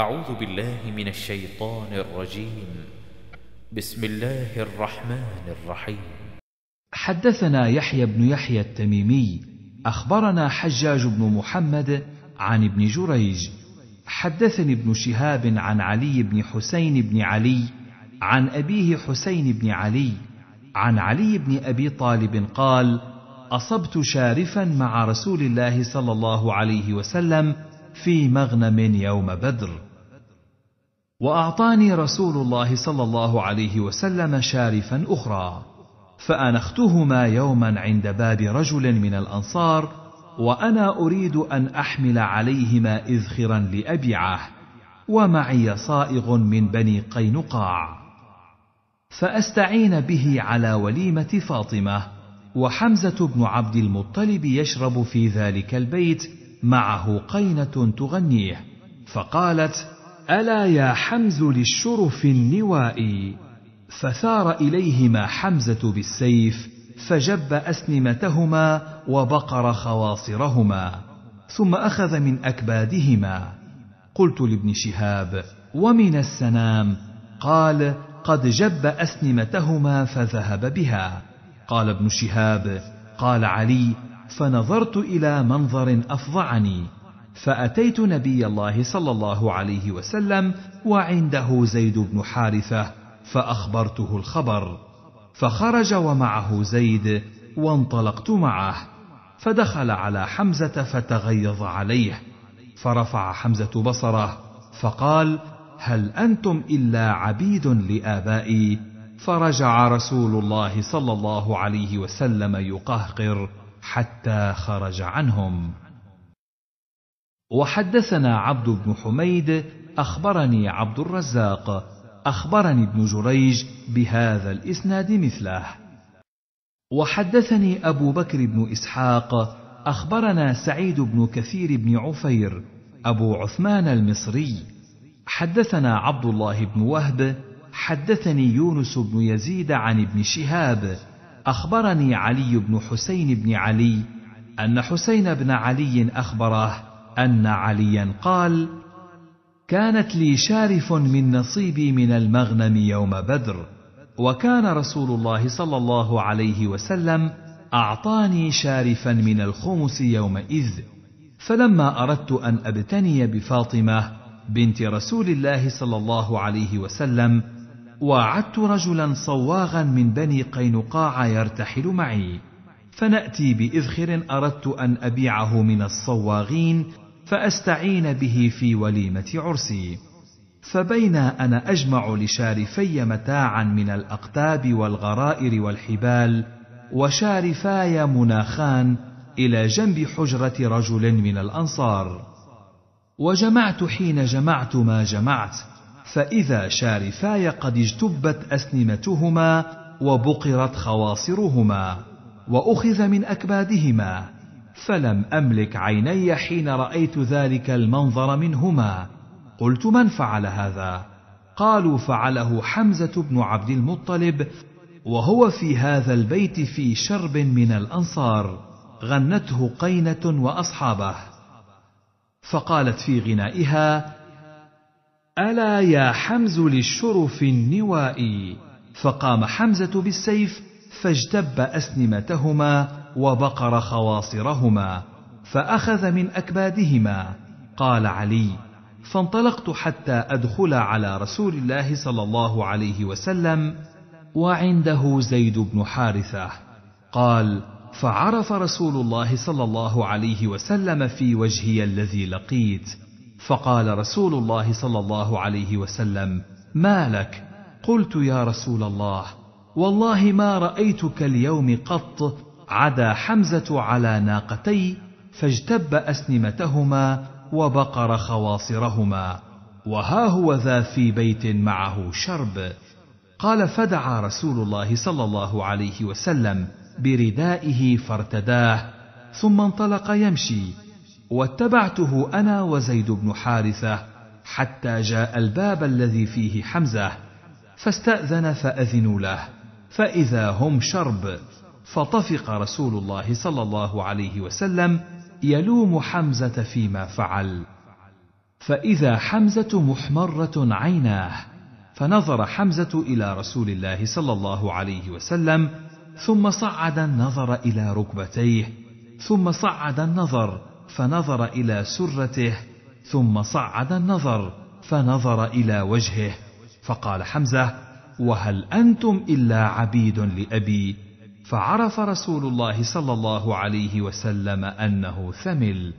أعوذ بالله من الشيطان الرجيم بسم الله الرحمن الرحيم حدثنا يحيى بن يحيى التميمي أخبرنا حجاج بن محمد عن ابن جريج حدثني ابن شهاب عن علي بن حسين بن علي عن أبيه حسين بن علي عن علي بن أبي طالب قال أصبت شارفا مع رسول الله صلى الله عليه وسلم في مغنم يوم بدر واعطاني رسول الله صلى الله عليه وسلم شارفا اخرى فانختهما يوما عند باب رجل من الانصار وانا اريد ان احمل عليهما اذخرا لابيعه ومعي صائغ من بني قينقاع فاستعين به على وليمه فاطمه وحمزه بن عبد المطلب يشرب في ذلك البيت معه قينه تغنيه فقالت ألا يا حمز للشرف النوائي فثار إليهما حمزة بالسيف فجب أسنمتهما وبقر خواصرهما ثم أخذ من أكبادهما قلت لابن شهاب ومن السنام قال قد جب أسنمتهما فذهب بها قال ابن شهاب قال علي فنظرت إلى منظر أفظعني فأتيت نبي الله صلى الله عليه وسلم وعنده زيد بن حارثة فأخبرته الخبر فخرج ومعه زيد وانطلقت معه فدخل على حمزة فتغيظ عليه فرفع حمزة بصره فقال هل أنتم إلا عبيد لآبائي فرجع رسول الله صلى الله عليه وسلم يقهقر حتى خرج عنهم وحدثنا عبد بن حميد اخبرني عبد الرزاق اخبرني ابن جريج بهذا الاسناد مثله وحدثني ابو بكر بن اسحاق اخبرنا سعيد بن كثير بن عفير ابو عثمان المصري حدثنا عبد الله بن وهب حدثني يونس بن يزيد عن ابن شهاب اخبرني علي بن حسين بن علي ان حسين بن علي اخبره ان عليا قال كانت لي شارف من نصيبي من المغنم يوم بدر وكان رسول الله صلى الله عليه وسلم اعطاني شارفا من الخمس يومئذ فلما اردت ان ابتني بفاطمه بنت رسول الله صلى الله عليه وسلم واعدت رجلا صواغا من بني قينقاع يرتحل معي فناتي باذخر اردت ان ابيعه من الصواغين فأستعين به في وليمة عرسي فبينا أنا أجمع لشارفي متاعا من الأقتاب والغرائر والحبال وشارفاي مناخان إلى جنب حجرة رجل من الأنصار وجمعت حين جمعت ما جمعت فإذا شارفاي قد اجتبت أسنمتهما وبقرت خواصرهما وأخذ من أكبادهما فلم املك عيني حين رايت ذلك المنظر منهما قلت من فعل هذا قالوا فعله حمزه بن عبد المطلب وهو في هذا البيت في شرب من الانصار غنته قينه واصحابه فقالت في غنائها الا يا حمز للشرف النوائي فقام حمزه بالسيف فاجتب اسنمتهما وبقر خواصرهما فاخذ من اكبادهما قال علي فانطلقت حتى ادخل على رسول الله صلى الله عليه وسلم وعنده زيد بن حارثه قال فعرف رسول الله صلى الله عليه وسلم في وجهي الذي لقيت فقال رسول الله صلى الله عليه وسلم ما لك قلت يا رسول الله والله ما رايتك اليوم قط عدا حمزة على ناقتي فاجتب أسنمتهما وبقر خواصرهما وها هو ذا في بيت معه شرب قال فدعا رسول الله صلى الله عليه وسلم بردائه فارتداه ثم انطلق يمشي واتبعته انا وزيد بن حارثه حتى جاء الباب الذي فيه حمزه فاستاذن فاذنوا له فاذا هم شرب فطفق رسول الله صلى الله عليه وسلم يلوم حمزه فيما فعل فاذا حمزه محمره عيناه فنظر حمزه الى رسول الله صلى الله عليه وسلم ثم صعد النظر الى ركبتيه ثم صعد النظر فنظر الى سرته ثم صعد النظر فنظر الى وجهه فقال حمزه وهل انتم الا عبيد لابي فعرف رسول الله صلى الله عليه وسلم انه ثمل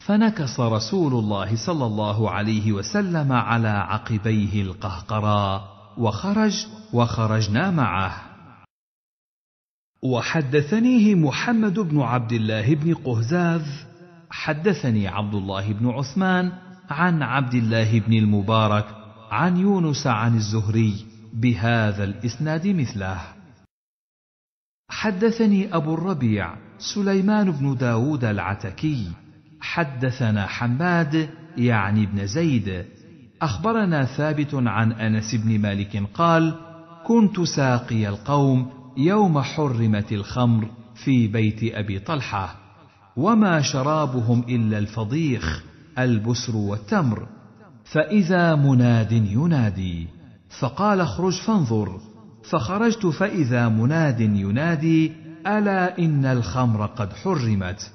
فنكص رسول الله صلى الله عليه وسلم على عقبيه القهقرى وخرج وخرجنا معه وحدثنيه محمد بن عبد الله بن قهزاذ حدثني عبد الله بن عثمان عن عبد الله بن المبارك عن يونس عن الزهري بهذا الاسناد مثله حدثني أبو الربيع سليمان بن داود العتكي حدثنا حماد يعني بن زيد أخبرنا ثابت عن أنس بن مالك قال كنت ساقي القوم يوم حرمت الخمر في بيت أبي طلحة وما شرابهم إلا الفضيخ البسر والتمر فإذا مناد ينادي فقال اخرج فانظر فخرجت فإذا مناد ينادي ألا إن الخمر قد حرمت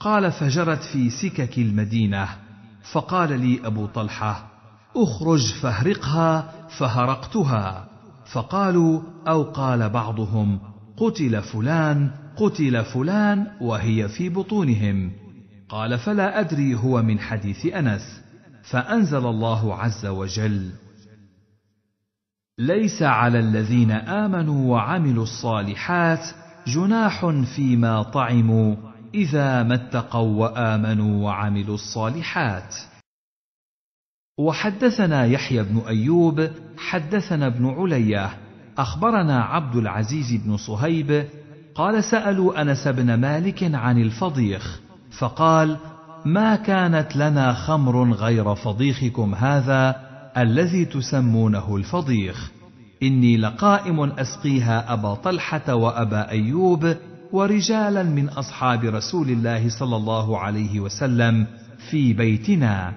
قال فجرت في سكك المدينة فقال لي أبو طلحة اخرج فاهرقها فهرقتها فقالوا أو قال بعضهم قتل فلان قتل فلان وهي في بطونهم قال فلا أدري هو من حديث أنس فأنزل الله عز وجل ليس على الذين امنوا وعملوا الصالحات جناح فيما طعموا اذا ما اتقوا وامنوا وعملوا الصالحات وحدثنا يحيى بن ايوب حدثنا ابن عليا اخبرنا عبد العزيز بن صهيب قال سالوا انس بن مالك عن الفضيخ فقال ما كانت لنا خمر غير فضيخكم هذا الذي تسمونه الفضيخ إني لقائم أسقيها أبا طلحة وأبا أيوب ورجالا من أصحاب رسول الله صلى الله عليه وسلم في بيتنا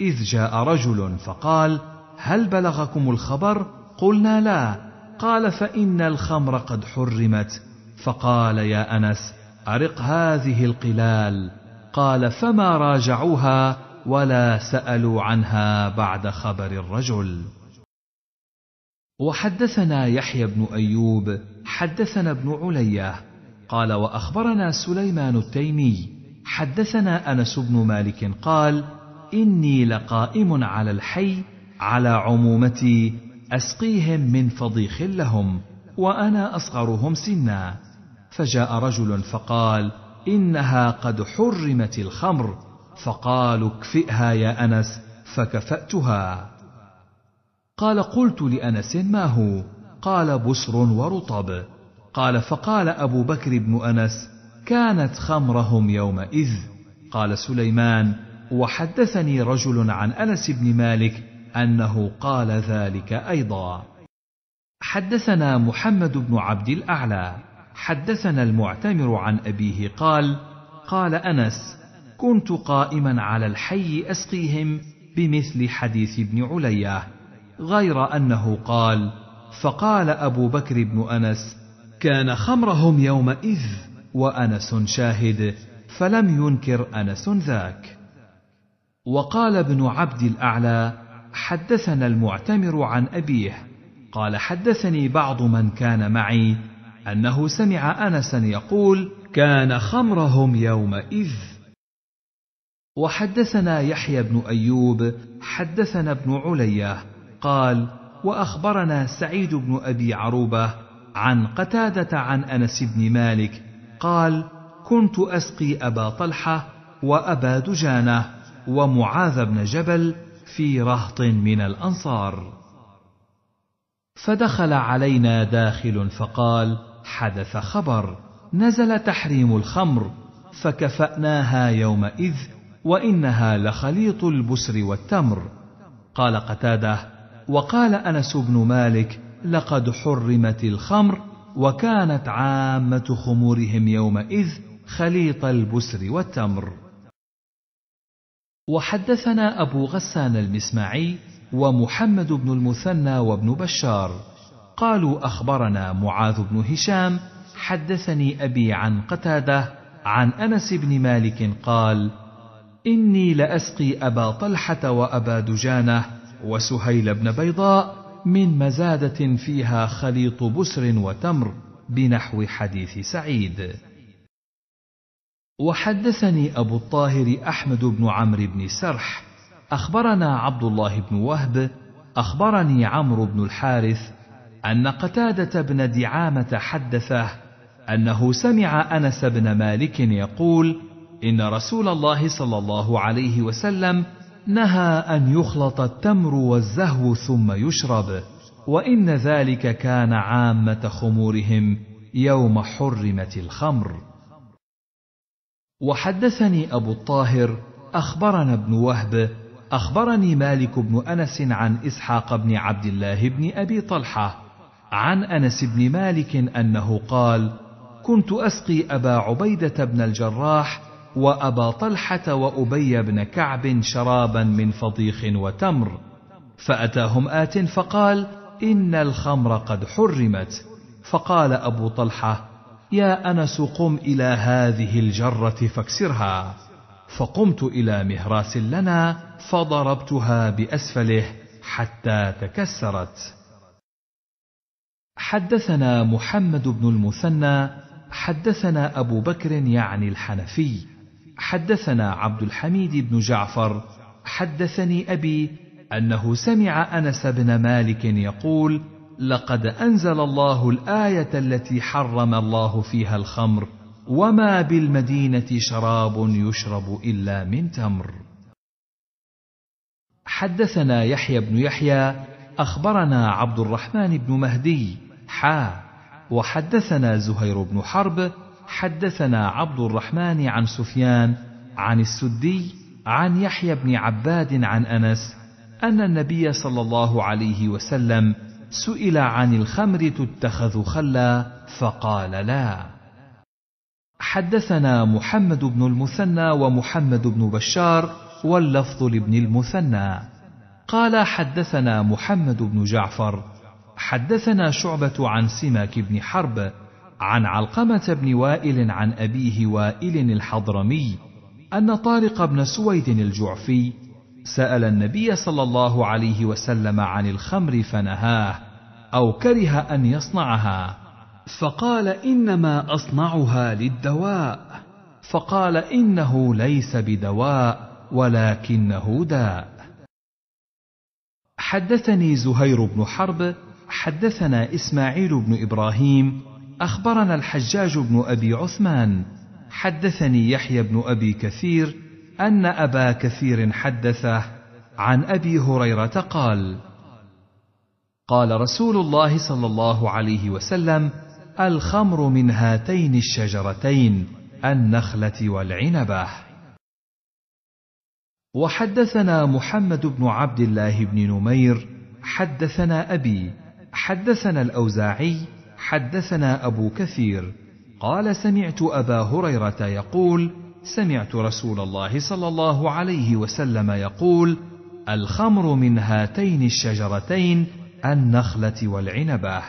إذ جاء رجل فقال هل بلغكم الخبر قلنا لا قال فإن الخمر قد حرمت فقال يا أنس أرق هذه القلال قال فما راجعوها ولا سالوا عنها بعد خبر الرجل وحدثنا يحيى بن ايوب حدثنا ابن علية قال واخبرنا سليمان التيمي حدثنا انس بن مالك قال اني لقائم على الحي على عمومتي اسقيهم من فضيخ لهم وانا اصغرهم سنا فجاء رجل فقال انها قد حرمت الخمر فقالوا اكفئها يا انس فكفاتها قال قلت لانس ما هو قال بسر ورطب قال فقال ابو بكر بن انس كانت خمرهم يومئذ قال سليمان وحدثني رجل عن انس بن مالك انه قال ذلك ايضا حدثنا محمد بن عبد الاعلى حدثنا المعتمر عن ابيه قال قال انس كنت قائما على الحي اسقيهم بمثل حديث ابن علية غير انه قال فقال ابو بكر بن انس كان خمرهم يومئذ وانس شاهد فلم ينكر انس ذاك وقال ابن عبد الاعلى حدثنا المعتمر عن ابيه قال حدثني بعض من كان معي انه سمع انسا يقول كان خمرهم يومئذ وحدثنا يحيى بن أيوب حدثنا ابن علية قال وأخبرنا سعيد بن أبي عروبة عن قتادة عن أنس بن مالك قال كنت أسقي أبا طلحة وأبا دجانة ومعاذ بن جبل في رهط من الأنصار فدخل علينا داخل فقال حدث خبر نزل تحريم الخمر فكفأناها يومئذ وانها لخليط البسر والتمر قال قتاده وقال انس بن مالك لقد حرمت الخمر وكانت عامه خمورهم يومئذ خليط البسر والتمر وحدثنا ابو غسان المسماعي ومحمد بن المثنى وابن بشار قالوا اخبرنا معاذ بن هشام حدثني ابي عن قتاده عن انس بن مالك قال إني لأسقي أبا طلحة وأبا دجانة وسهيل بن بيضاء من مزادة فيها خليط بسر وتمر بنحو حديث سعيد. وحدثني أبو الطاهر أحمد بن عمرو بن سرح أخبرنا عبد الله بن وهب أخبرني عمرو بن الحارث أن قتادة بن دعامة حدثه أنه سمع أنس بن مالك يقول: إن رسول الله صلى الله عليه وسلم نهى أن يخلط التمر والزهو ثم يشرب، وإن ذلك كان عامة خمورهم يوم حرمت الخمر. وحدثني أبو الطاهر أخبرنا ابن وهب أخبرني مالك بن أنس عن إسحاق بن عبد الله بن أبي طلحة عن أنس بن مالك أنه قال: كنت أسقي أبا عبيدة بن الجراح وابا طلحه وابي بن كعب شرابا من فضيخ وتمر فاتاهم ات فقال ان الخمر قد حرمت فقال ابو طلحه يا انس قم الى هذه الجره فاكسرها فقمت الى مهراس لنا فضربتها باسفله حتى تكسرت حدثنا محمد بن المثنى حدثنا ابو بكر يعني الحنفي حدثنا عبد الحميد بن جعفر حدثني ابي انه سمع انس بن مالك يقول لقد انزل الله الايه التي حرم الله فيها الخمر وما بالمدينه شراب يشرب الا من تمر حدثنا يحيى بن يحيى اخبرنا عبد الرحمن بن مهدي حا وحدثنا زهير بن حرب حدثنا عبد الرحمن عن سفيان عن السدي عن يحيى بن عباد عن انس ان النبي صلى الله عليه وسلم سئل عن الخمر تتخذ خلا فقال لا حدثنا محمد بن المثنى ومحمد بن بشار واللفظ لابن المثنى قال حدثنا محمد بن جعفر حدثنا شعبه عن سماك بن حرب عن علقمة بن وائل عن أبيه وائل الحضرمي أن طارق بن سويد الجعفي سأل النبي صلى الله عليه وسلم عن الخمر فنهاه أو كره أن يصنعها فقال إنما أصنعها للدواء فقال إنه ليس بدواء ولكنه داء حدثني زهير بن حرب حدثنا إسماعيل بن إبراهيم اخبرنا الحجاج بن ابي عثمان حدثني يحيى بن ابي كثير ان ابا كثير حدثه عن ابي هريره قال قال رسول الله صلى الله عليه وسلم الخمر من هاتين الشجرتين النخله والعنبه وحدثنا محمد بن عبد الله بن نمير حدثنا ابي حدثنا الاوزاعي حدثنا ابو كثير قال سمعت ابا هريره يقول سمعت رسول الله صلى الله عليه وسلم يقول الخمر من هاتين الشجرتين النخله والعنبه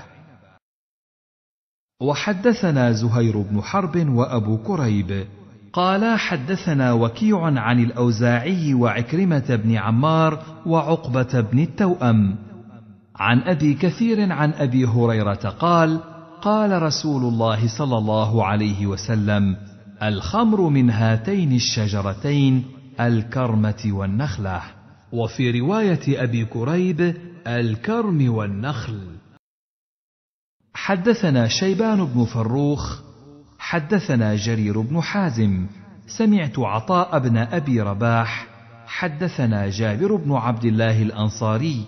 وحدثنا زهير بن حرب وابو كريب قالا حدثنا وكيع عن الاوزاعي وعكرمه بن عمار وعقبه بن التوام عن ابي كثير عن ابي هريره قال قال رسول الله صلى الله عليه وسلم الخمر من هاتين الشجرتين الكرمه والنخله وفي روايه ابي كريب الكرم والنخل حدثنا شيبان بن فروخ حدثنا جرير بن حازم سمعت عطاء بن ابي رباح حدثنا جابر بن عبد الله الانصاري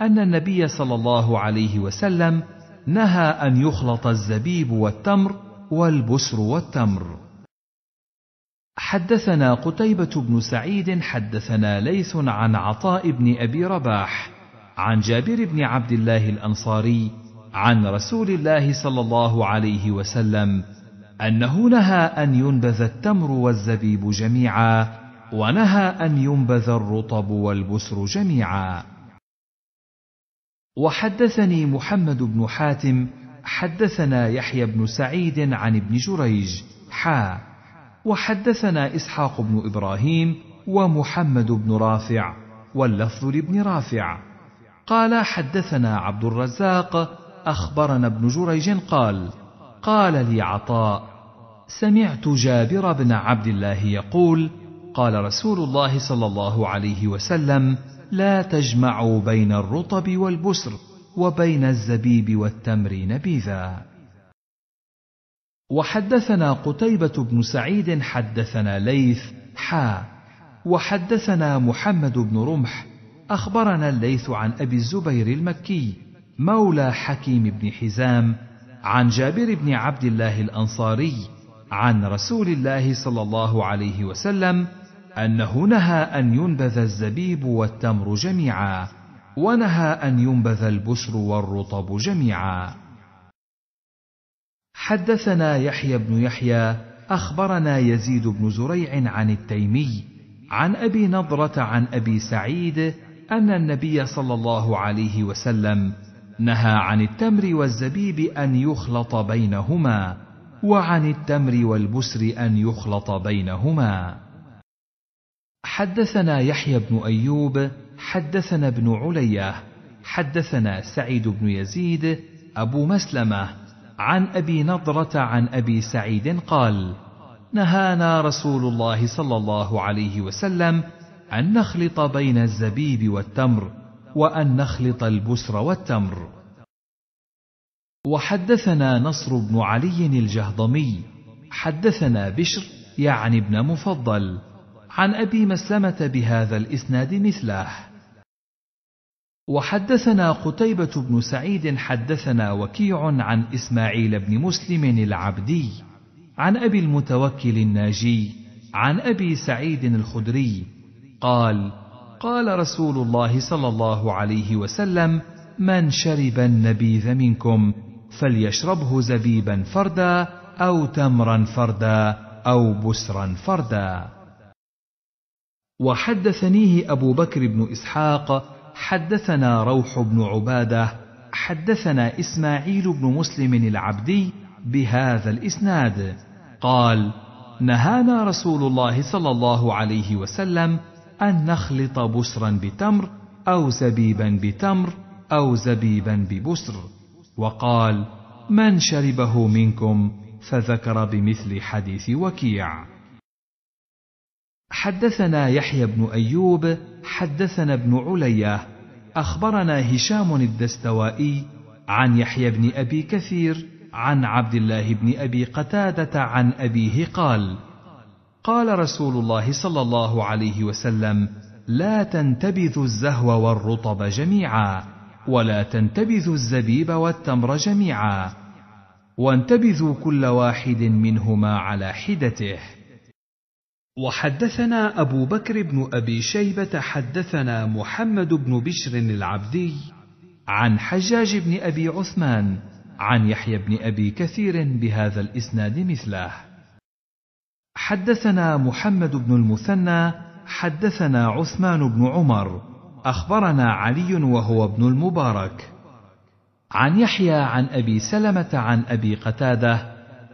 ان النبي صلى الله عليه وسلم نهى ان يخلط الزبيب والتمر والبسر والتمر حدثنا قتيبه بن سعيد حدثنا ليث عن عطاء بن ابي رباح عن جابر بن عبد الله الانصاري عن رسول الله صلى الله عليه وسلم انه نهى ان ينبذ التمر والزبيب جميعا ونهى ان ينبذ الرطب والبسر جميعا وحدثني محمد بن حاتم حدثنا يحيى بن سعيد عن ابن جريج حا وحدثنا اسحاق بن ابراهيم ومحمد بن رافع واللفظ لابن رافع قال حدثنا عبد الرزاق اخبرنا ابن جريج قال قال لي عطاء سمعت جابر بن عبد الله يقول قال رسول الله صلى الله عليه وسلم لا تجمعوا بين الرطب والبسر وبين الزبيب والتمر نبيذا وحدثنا قتيبة بن سعيد حدثنا ليث حا وحدثنا محمد بن رمح أخبرنا الليث عن أبي الزبير المكي مولى حكيم بن حزام عن جابر بن عبد الله الأنصاري عن رسول الله صلى الله عليه وسلم انه نهى ان ينبذ الزبيب والتمر جميعا ونهى ان ينبذ البشر والرطب جميعا حدثنا يحيى بن يحيى اخبرنا يزيد بن زريع عن التيمي عن ابي نضره عن ابي سعيد ان النبي صلى الله عليه وسلم نهى عن التمر والزبيب ان يخلط بينهما وعن التمر والبسر ان يخلط بينهما حدثنا يحيى بن أيوب حدثنا ابن عليا حدثنا سعيد بن يزيد أبو مسلمة عن أبي نضرة عن أبي سعيد قال نهانا رسول الله صلى الله عليه وسلم أن نخلط بين الزبيب والتمر وأن نخلط البسر والتمر وحدثنا نصر بن علي الجهضمي حدثنا بشر يعني ابن مفضل عن أبي مسلمة بهذا الإسناد مثله وحدثنا قتيبة بن سعيد حدثنا وكيع عن إسماعيل بن مسلم العبدي عن أبي المتوكل الناجي عن أبي سعيد الخدري قال قال رسول الله صلى الله عليه وسلم من شرب النبيذ منكم فليشربه زبيبا فردا أو تمرا فردا أو بسرا فردا وحدثنيه أبو بكر بن إسحاق حدثنا روح بن عبادة حدثنا إسماعيل بن مسلم العبدي بهذا الإسناد قال نهانا رسول الله صلى الله عليه وسلم أن نخلط بسرا بتمر أو زبيبا بتمر أو زبيبا ببسر وقال من شربه منكم فذكر بمثل حديث وكيع حدثنا يحيى بن ايوب حدثنا ابن عليا اخبرنا هشام الدستوائي عن يحيى بن ابي كثير عن عبد الله بن ابي قتاده عن ابيه قال قال رسول الله صلى الله عليه وسلم لا تنتبذوا الزهو والرطب جميعا ولا تنتبذوا الزبيب والتمر جميعا وانتبذوا كل واحد منهما على حدته وحدثنا أبو بكر بن أبي شيبة حدثنا محمد بن بشر العبدي عن حجاج بن أبي عثمان عن يحيى بن أبي كثير بهذا الإسناد مثله حدثنا محمد بن المثنى حدثنا عثمان بن عمر أخبرنا علي وهو ابن المبارك عن يحيى عن أبي سلمة عن أبي قتادة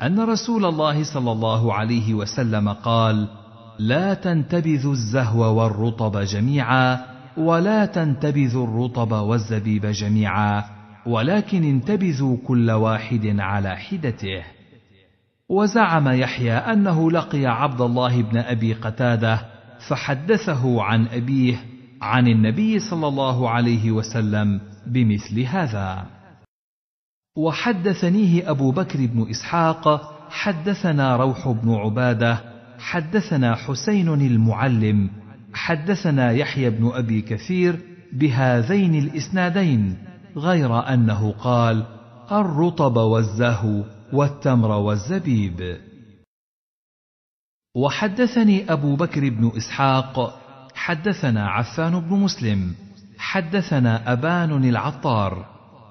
أن رسول الله صلى الله عليه وسلم قال: لا تنتبذ الزهو والرطب جميعا ولا تنتبذ الرطب والزبيب جميعا ولكن انتبذوا كل واحد على حدته وزعم يحيى انه لقي عبد الله بن ابي قتاده فحدثه عن ابيه عن النبي صلى الله عليه وسلم بمثل هذا وحدثنيه ابو بكر بن اسحاق حدثنا روح بن عباده حدثنا حسين المعلم حدثنا يحيى بن ابي كثير بهذين الاسنادين غير انه قال الرطب والزهو والتمر والزبيب وحدثني ابو بكر بن اسحاق حدثنا عفان بن مسلم حدثنا ابان العطار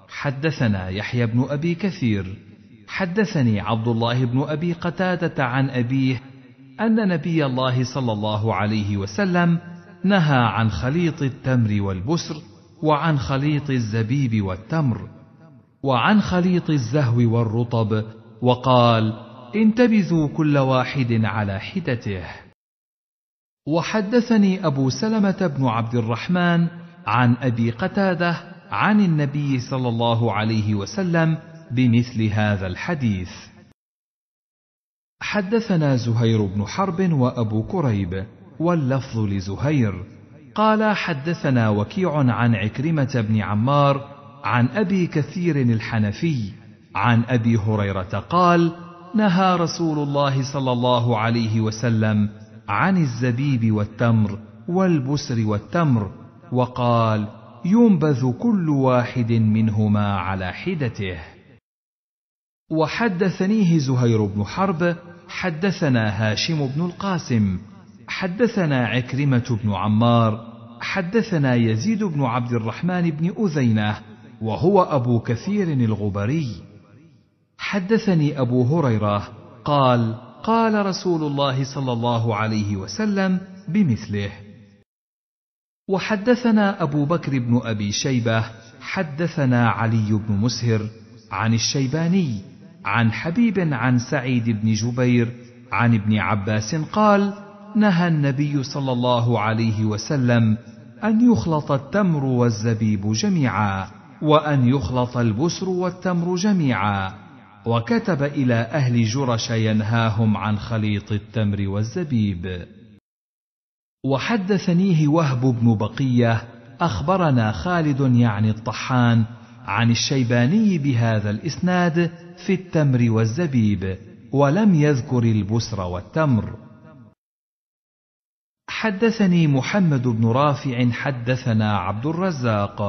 حدثنا يحيى بن ابي كثير حدثني عبد الله بن ابي قتاده عن ابيه أن نبي الله صلى الله عليه وسلم نهى عن خليط التمر والبسر وعن خليط الزبيب والتمر وعن خليط الزهو والرطب وقال انتبذوا كل واحد على حدته وحدثني ابو سلمه بن عبد الرحمن عن ابي قتاده عن النبي صلى الله عليه وسلم بمثل هذا الحديث حدثنا زهير بن حرب وابو كريب واللفظ لزهير قال حدثنا وكيع عن عكرمه بن عمار عن ابي كثير الحنفي عن ابي هريره قال نهى رسول الله صلى الله عليه وسلم عن الزبيب والتمر والبسر والتمر وقال ينبذ كل واحد منهما على حدته وحدثنيه زهير بن حرب حدثنا هاشم بن القاسم حدثنا عكرمه بن عمار حدثنا يزيد بن عبد الرحمن بن اذينه وهو ابو كثير الغبري حدثني ابو هريره قال قال رسول الله صلى الله عليه وسلم بمثله وحدثنا ابو بكر بن ابي شيبه حدثنا علي بن مسهر عن الشيباني عن حبيب عن سعيد بن جبير عن ابن عباس قال نهى النبي صلى الله عليه وسلم ان يخلط التمر والزبيب جميعا وان يخلط البسر والتمر جميعا وكتب الى اهل جرش ينهاهم عن خليط التمر والزبيب وحدثنيه وهب بن بقيه اخبرنا خالد يعني الطحان عن الشيباني بهذا الاسناد في التمر والزبيب ولم يذكر البسر والتمر حدثني محمد بن رافع حدثنا عبد الرزاق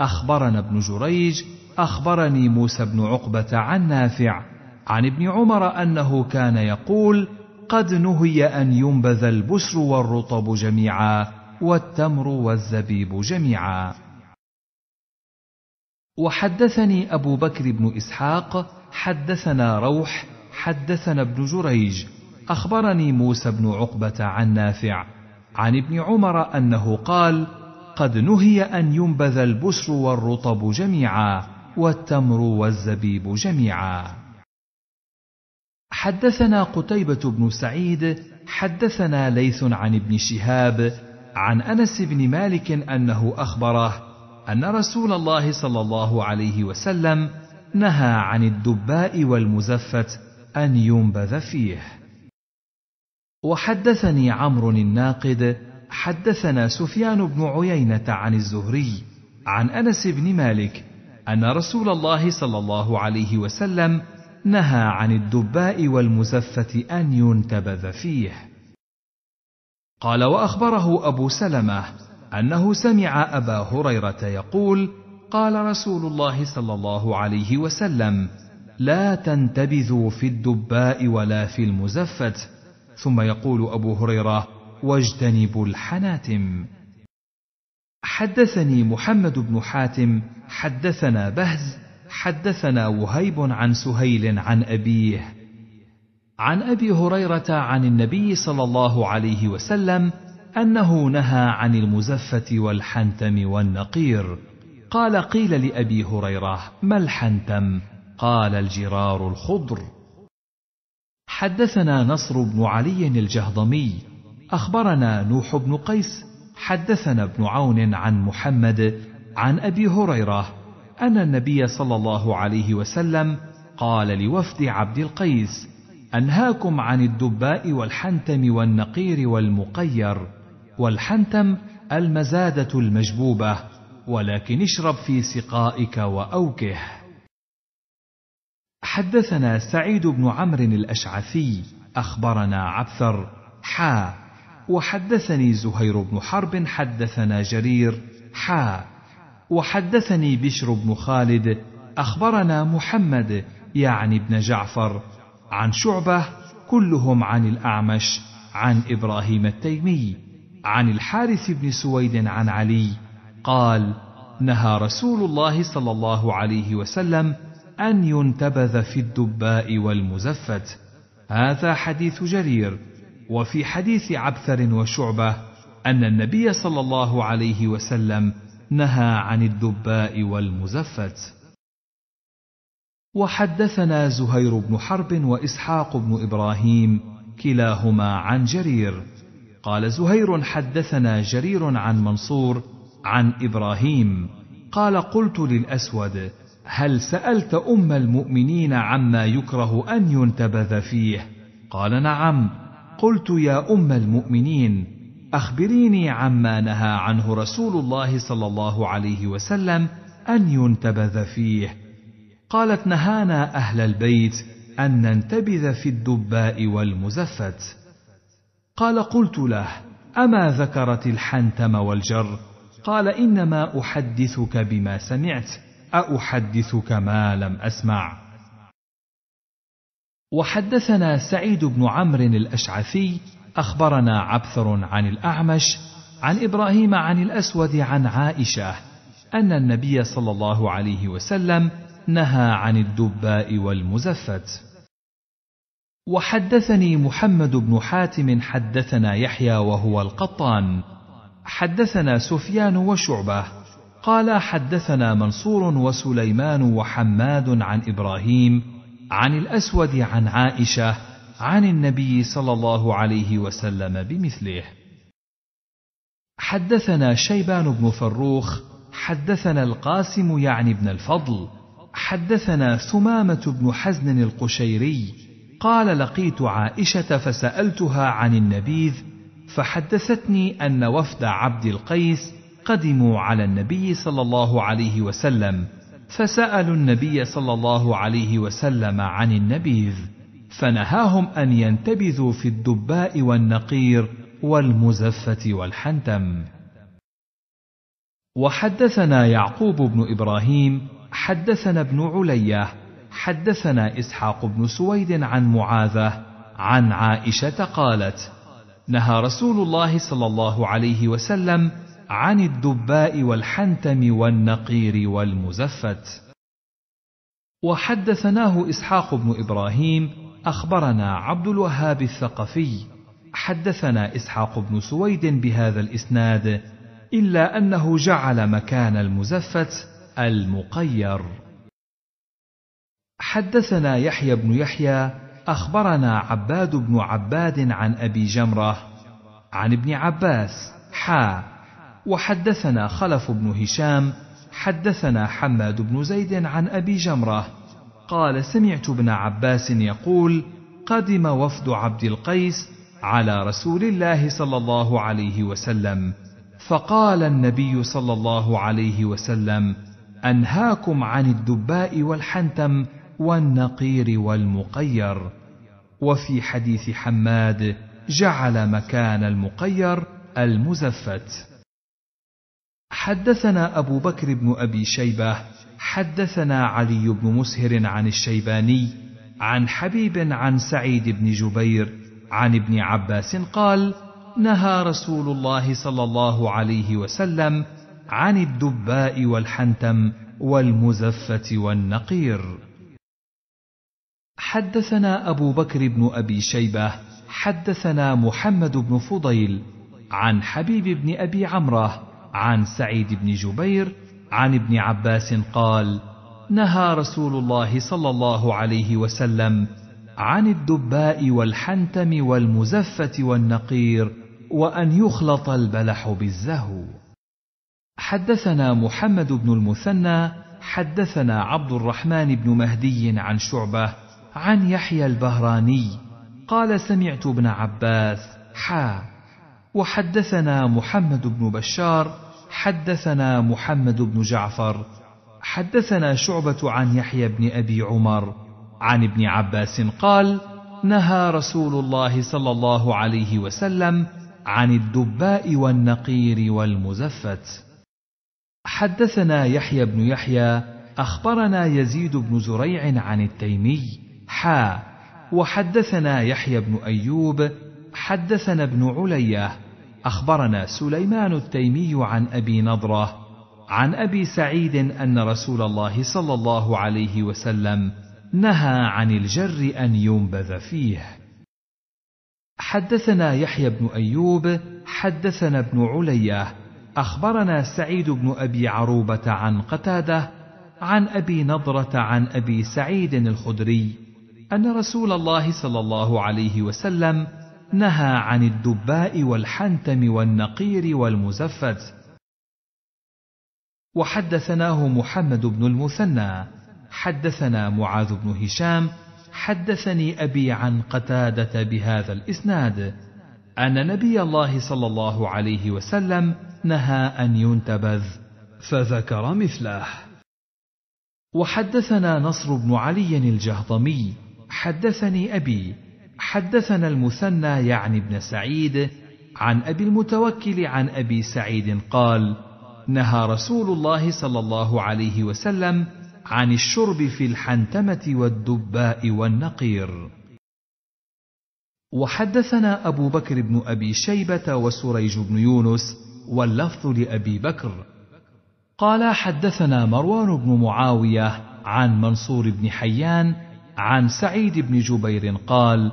اخبرنا ابن جريج اخبرني موسى بن عقبه عن نافع عن ابن عمر انه كان يقول قد نهي ان ينبذ البسر والرطب جميعا والتمر والزبيب جميعا وحدثني ابو بكر بن اسحاق حدثنا روح حدثنا ابن جريج اخبرني موسى بن عقبه عن نافع عن ابن عمر انه قال قد نهي ان ينبذ البسر والرطب جميعا والتمر والزبيب جميعا حدثنا قتيبه بن سعيد حدثنا ليث عن ابن شهاب عن انس بن مالك انه اخبره ان رسول الله صلى الله عليه وسلم نهى عن الدباء والمزفت أن ينبذ فيه. وحدثني عمرو الناقد حدثنا سفيان بن عيينة عن الزهري عن أنس بن مالك أن رسول الله صلى الله عليه وسلم نهى عن الدباء والمزفت أن ينتبذ فيه. قال وأخبره أبو سلمة أنه سمع أبا هريرة يقول: قال رسول الله صلى الله عليه وسلم لا تنتبذوا في الدباء ولا في المزفت ثم يقول ابو هريره واجتنبوا الحناتم حدثني محمد بن حاتم حدثنا بهز حدثنا وهيب عن سهيل عن ابيه عن ابي هريره عن النبي صلى الله عليه وسلم انه نهى عن المزفه والحنتم والنقير قال قيل لأبي هريرة ما الحنتم قال الجرار الخضر حدثنا نصر بن علي الجهضمي أخبرنا نوح بن قيس حدثنا ابن عون عن محمد عن أبي هريرة أن النبي صلى الله عليه وسلم قال لوفد عبد القيس أنهاكم عن الدباء والحنتم والنقير والمقير والحنتم المزادة المجبوبة ولكن اشرب في سقائك واوكه حدثنا سعيد بن عمرو الاشعثي اخبرنا عبثر حا وحدثني زهير بن حرب حدثنا جرير حا وحدثني بشر بن خالد اخبرنا محمد يعني ابن جعفر عن شعبه كلهم عن الاعمش عن ابراهيم التيمي عن الحارث بن سويد عن علي قال نهى رسول الله صلى الله عليه وسلم ان ينتبذ في الدباء والمزفت هذا حديث جرير وفي حديث عبثر وشعبه ان النبي صلى الله عليه وسلم نهى عن الدباء والمزفت وحدثنا زهير بن حرب واسحاق بن ابراهيم كلاهما عن جرير قال زهير حدثنا جرير عن منصور عن ابراهيم قال قلت للاسود هل سالت ام المؤمنين عما يكره ان ينتبذ فيه قال نعم قلت يا ام المؤمنين اخبريني عما نهى عنه رسول الله صلى الله عليه وسلم ان ينتبذ فيه قالت نهانا اهل البيت ان ننتبذ في الدباء والمزفت قال قلت له اما ذكرت الحنتم والجر قال انما احدثك بما سمعت أأحدثك ما لم أسمع وحدثنا سعيد بن عمرو الأشعثي أخبرنا عبثر عن الأعمش عن إبراهيم عن الأسود عن عائشة أن النبي صلى الله عليه وسلم نهى عن الدباء والمزفت وحدثني محمد بن حاتم حدثنا يحيى وهو القطان حدثنا سفيان وشعبه قال حدثنا منصور وسليمان وحماد عن ابراهيم عن الاسود عن عائشه عن النبي صلى الله عليه وسلم بمثله حدثنا شيبان بن فروخ حدثنا القاسم يعني بن الفضل حدثنا ثمامه بن حزن القشيري قال لقيت عائشه فسالتها عن النبيذ فحدثتني أن وفد عبد القيس قدموا على النبي صلى الله عليه وسلم فسألوا النبي صلى الله عليه وسلم عن النبيذ فنهاهم أن ينتبذوا في الدباء والنقير والمزفة والحنتم وحدثنا يعقوب بن إبراهيم حدثنا ابن علية حدثنا إسحاق بن سويد عن معاذة عن عائشة قالت: نهى رسول الله صلى الله عليه وسلم عن الدباء والحنتم والنقير والمزفت وحدثناه اسحاق بن ابراهيم اخبرنا عبد الوهاب الثقفي حدثنا اسحاق بن سويد بهذا الاسناد الا انه جعل مكان المزفت المقير حدثنا يحيى بن يحيى اخبرنا عباد بن عباد عن ابي جمره عن ابن عباس حا وحدثنا خلف بن هشام حدثنا حماد بن زيد عن ابي جمره قال سمعت ابن عباس يقول قدم وفد عبد القيس على رسول الله صلى الله عليه وسلم فقال النبي صلى الله عليه وسلم انهاكم عن الدباء والحنتم والنقير والمقير وفي حديث حماد جعل مكان المقير المزفت حدثنا ابو بكر بن ابي شيبه حدثنا علي بن مسهر عن الشيباني عن حبيب عن سعيد بن جبير عن ابن عباس قال نهى رسول الله صلى الله عليه وسلم عن الدباء والحنتم والمزفه والنقير حدثنا أبو بكر بن أبي شيبة حدثنا محمد بن فضيل عن حبيب بن أبي عمره عن سعيد بن جبير عن ابن عباس قال نهى رسول الله صلى الله عليه وسلم عن الدباء والحنتم والمزفة والنقير وأن يخلط البلح بالزهو حدثنا محمد بن المثنى حدثنا عبد الرحمن بن مهدي عن شعبه عن يحيى البهراني قال سمعت ابن عباس حا وحدثنا محمد بن بشار حدثنا محمد بن جعفر حدثنا شعبة عن يحيى بن أبي عمر عن ابن عباس قال نهى رسول الله صلى الله عليه وسلم عن الدباء والنقير والمزفت حدثنا يحيى بن يحيى اخبرنا يزيد بن زريع عن التيمي حا وحدثنا يحيى بن أيوب حدثنا ابن علية أخبرنا سليمان التيمي عن أبي نضرة عن أبي سعيد أن رسول الله صلى الله عليه وسلم نهى عن الجر أن ينبذ فيه حدثنا يحيى بن أيوب حدثنا ابن علية أخبرنا سعيد بن أبي عروبة عن قتادة عن أبي نضرة عن أبي سعيد الخدري أن رسول الله صلى الله عليه وسلم نهى عن الدباء والحنتم والنقير والمزفت وحدثناه محمد بن المثنى حدثنا معاذ بن هشام حدثني أبي عن قتادة بهذا الإسناد أن نبي الله صلى الله عليه وسلم نهى أن ينتبذ فذكر مثله وحدثنا نصر بن علي الجهضمي حدثني أبي حدثنا المثنى يعني ابن سعيد عن أبي المتوكل عن أبي سعيد قال: نهى رسول الله صلى الله عليه وسلم عن الشرب في الحنتمة والدباء والنقير. وحدثنا أبو بكر بن أبي شيبة وسريج بن يونس واللفظ لأبي بكر. قال حدثنا مروان بن معاوية عن منصور بن حيان عن سعيد بن جبير قال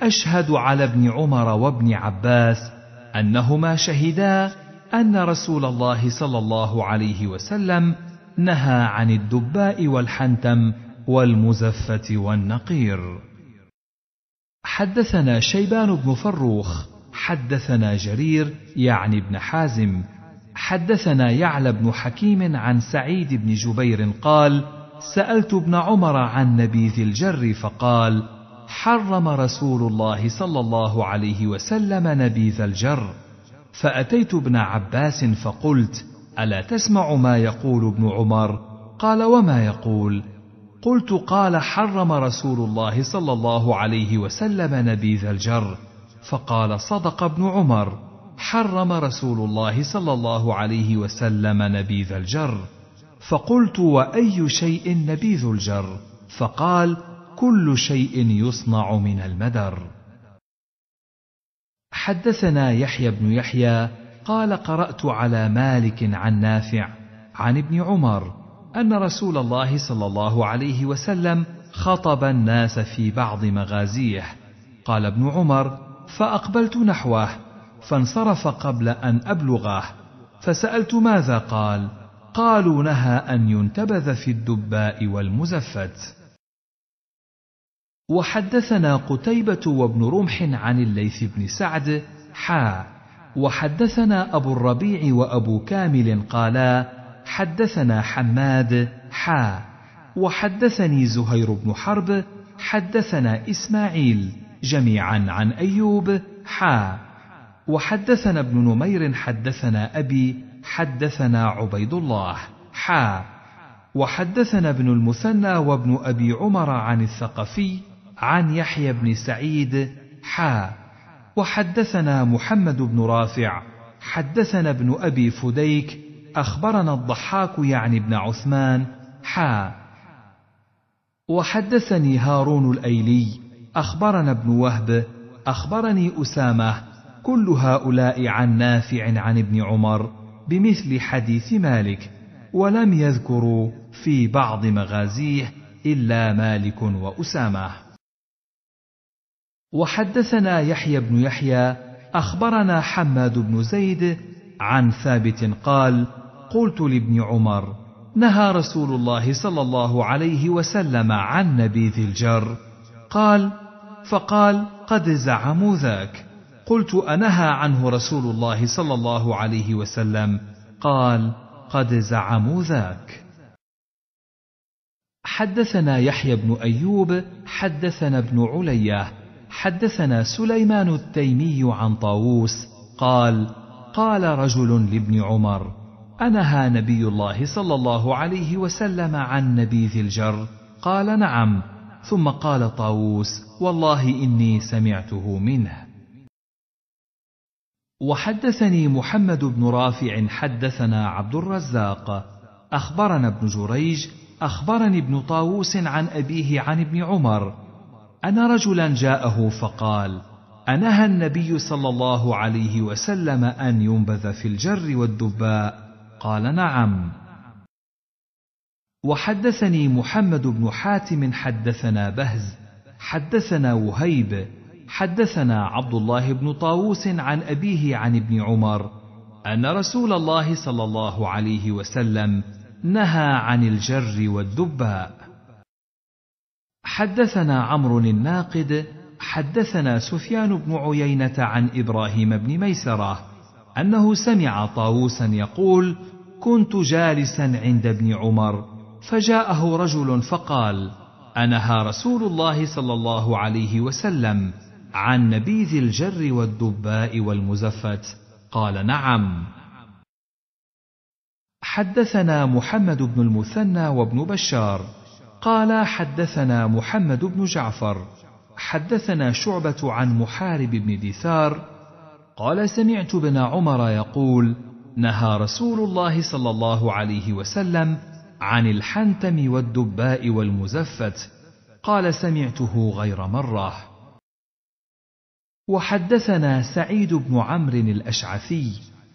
اشهد على ابن عمر وابن عباس انهما شهدا ان رسول الله صلى الله عليه وسلم نهى عن الدباء والحنتم والمزفه والنقير حدثنا شيبان بن فروخ حدثنا جرير يعني بن حازم حدثنا يعلى بن حكيم عن سعيد بن جبير قال سالت ابن عمر عن نبيذ الجر فقال حرم رسول الله صلى الله عليه وسلم نبيذ الجر فاتيت ابن عباس فقلت الا تسمع ما يقول ابن عمر قال وما يقول قلت قال حرم رسول الله صلى الله عليه وسلم نبيذ الجر فقال صدق ابن عمر حرم رسول الله صلى الله عليه وسلم نبيذ الجر فقلت واي شيء نبيذ الجر فقال كل شيء يصنع من المدر حدثنا يحيى بن يحيى قال قرات على مالك عن نافع عن ابن عمر ان رسول الله صلى الله عليه وسلم خطب الناس في بعض مغازيه قال ابن عمر فاقبلت نحوه فانصرف قبل ان ابلغه فسالت ماذا قال قالوا نهى أن ينتبذ في الدباء والمزفت وحدثنا قتيبة وابن رمح عن الليث بن سعد حا وحدثنا أبو الربيع وأبو كامل قالا حدثنا حماد حا وحدثني زهير بن حرب حدثنا إسماعيل جميعا عن أيوب حا وحدثنا ابن نمير حدثنا أبي حدثنا عبيد الله حا وحدثنا ابن المثنى وابن أبي عمر عن الثقفي عن يحيى بن سعيد حا وحدثنا محمد بن رافع حدثنا ابن أبي فديك أخبرنا الضحاك يعني ابن عثمان حا وحدثني هارون الأيلي أخبرنا ابن وهب أخبرني أسامة كل هؤلاء عن نافع عن ابن عمر بمثل حديث مالك ولم يذكروا في بعض مغازيه الا مالك واسامه وحدثنا يحيى بن يحيى اخبرنا حماد بن زيد عن ثابت قال قلت لابن عمر نهى رسول الله صلى الله عليه وسلم عن نبيذ الجر قال فقال قد زعموا ذاك قلت أنهى عنه رسول الله صلى الله عليه وسلم قال قد زعموا ذاك حدثنا يحيى بن أيوب حدثنا ابن علية حدثنا سليمان التيمي عن طاووس قال قال رجل لابن عمر أنهى نبي الله صلى الله عليه وسلم عن نبيذ الجر قال نعم ثم قال طاووس والله إني سمعته منه وحدثني محمد بن رافع حدثنا عبد الرزاق اخبرنا ابن جريج اخبرني ابن طاووس عن ابيه عن ابن عمر ان رجلا جاءه فقال انهى النبي صلى الله عليه وسلم ان ينبذ في الجر والدباء قال نعم وحدثني محمد بن حاتم حدثنا بهز حدثنا وهيب حدثنا عبد الله بن طاووس عن أبيه عن ابن عمر أن رسول الله صلى الله عليه وسلم نهى عن الجر والدباء حدثنا عمرو الناقد حدثنا سفيان بن عيينة عن إبراهيم بن ميسرة أنه سمع طاووسا يقول كنت جالسا عند ابن عمر فجاءه رجل فقال أنهى رسول الله صلى الله عليه وسلم عن نبيذ الجر والدباء والمزفت قال نعم حدثنا محمد بن المثنى وابن بشار قال حدثنا محمد بن جعفر حدثنا شعبة عن محارب بن دثار قال سمعت ابن عمر يقول نهى رسول الله صلى الله عليه وسلم عن الحنتم والدباء والمزفت قال سمعته غير مره وحدثنا سعيد بن عمرو الاشعثي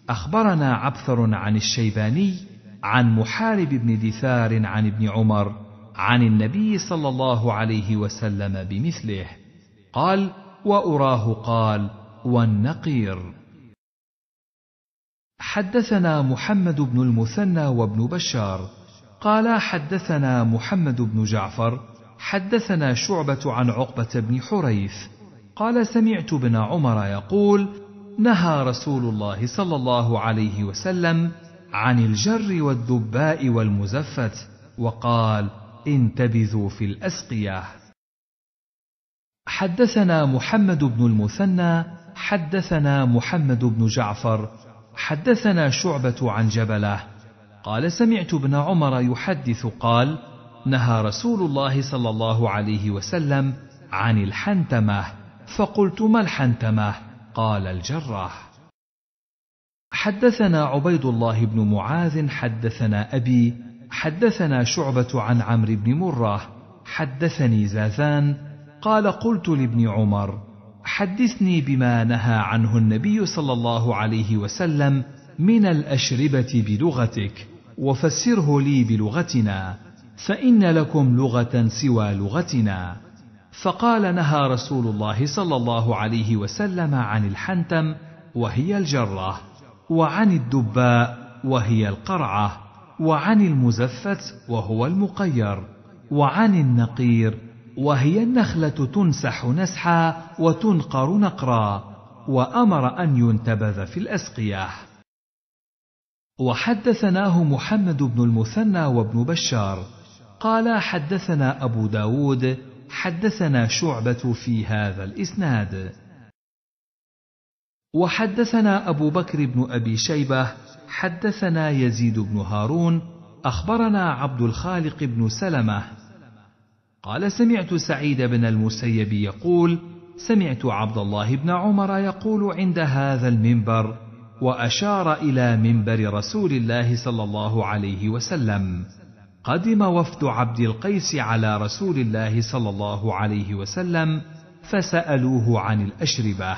اخبرنا عبثر عن الشيباني عن محارب بن دثار عن ابن عمر عن النبي صلى الله عليه وسلم بمثله قال واراه قال والنقير حدثنا محمد بن المثنى وابن بشار قال حدثنا محمد بن جعفر حدثنا شعبه عن عقبه بن حريث قال سمعت ابن عمر يقول نهى رسول الله صلى الله عليه وسلم عن الجر والذباء والمزفت وقال انتبذوا في الاسقيه حدثنا محمد بن المثنى حدثنا محمد بن جعفر حدثنا شعبه عن جبله قال سمعت ابن عمر يحدث قال نهى رسول الله صلى الله عليه وسلم عن الحنتمه فقلت ما الحنتمة قال الجراح حدثنا عبيد الله بن معاذ حدثنا أبي حدثنا شعبة عن عمرو بن مرة حدثني زازان قال قلت لابن عمر حدثني بما نهى عنه النبي صلى الله عليه وسلم من الأشربة بلغتك وفسره لي بلغتنا فإن لكم لغة سوى لغتنا فقال نهى رسول الله صلى الله عليه وسلم عن الحنتم وهي الجره وعن الدباء وهي القرعه وعن المزفت وهو المقير وعن النقير وهي النخله تنسح نسحا وتنقر نقرا وامر ان ينتبذ في الاسقيه وحدثناه محمد بن المثنى وابن بشار قال حدثنا ابو داود حدثنا شعبة في هذا الإسناد وحدثنا أبو بكر بن أبي شيبة حدثنا يزيد بن هارون أخبرنا عبد الخالق بن سلمة قال سمعت سعيد بن المسيب يقول سمعت عبد الله بن عمر يقول عند هذا المنبر وأشار إلى منبر رسول الله صلى الله عليه وسلم قدم وفد عبد القيس على رسول الله صلى الله عليه وسلم فسالوه عن الاشربه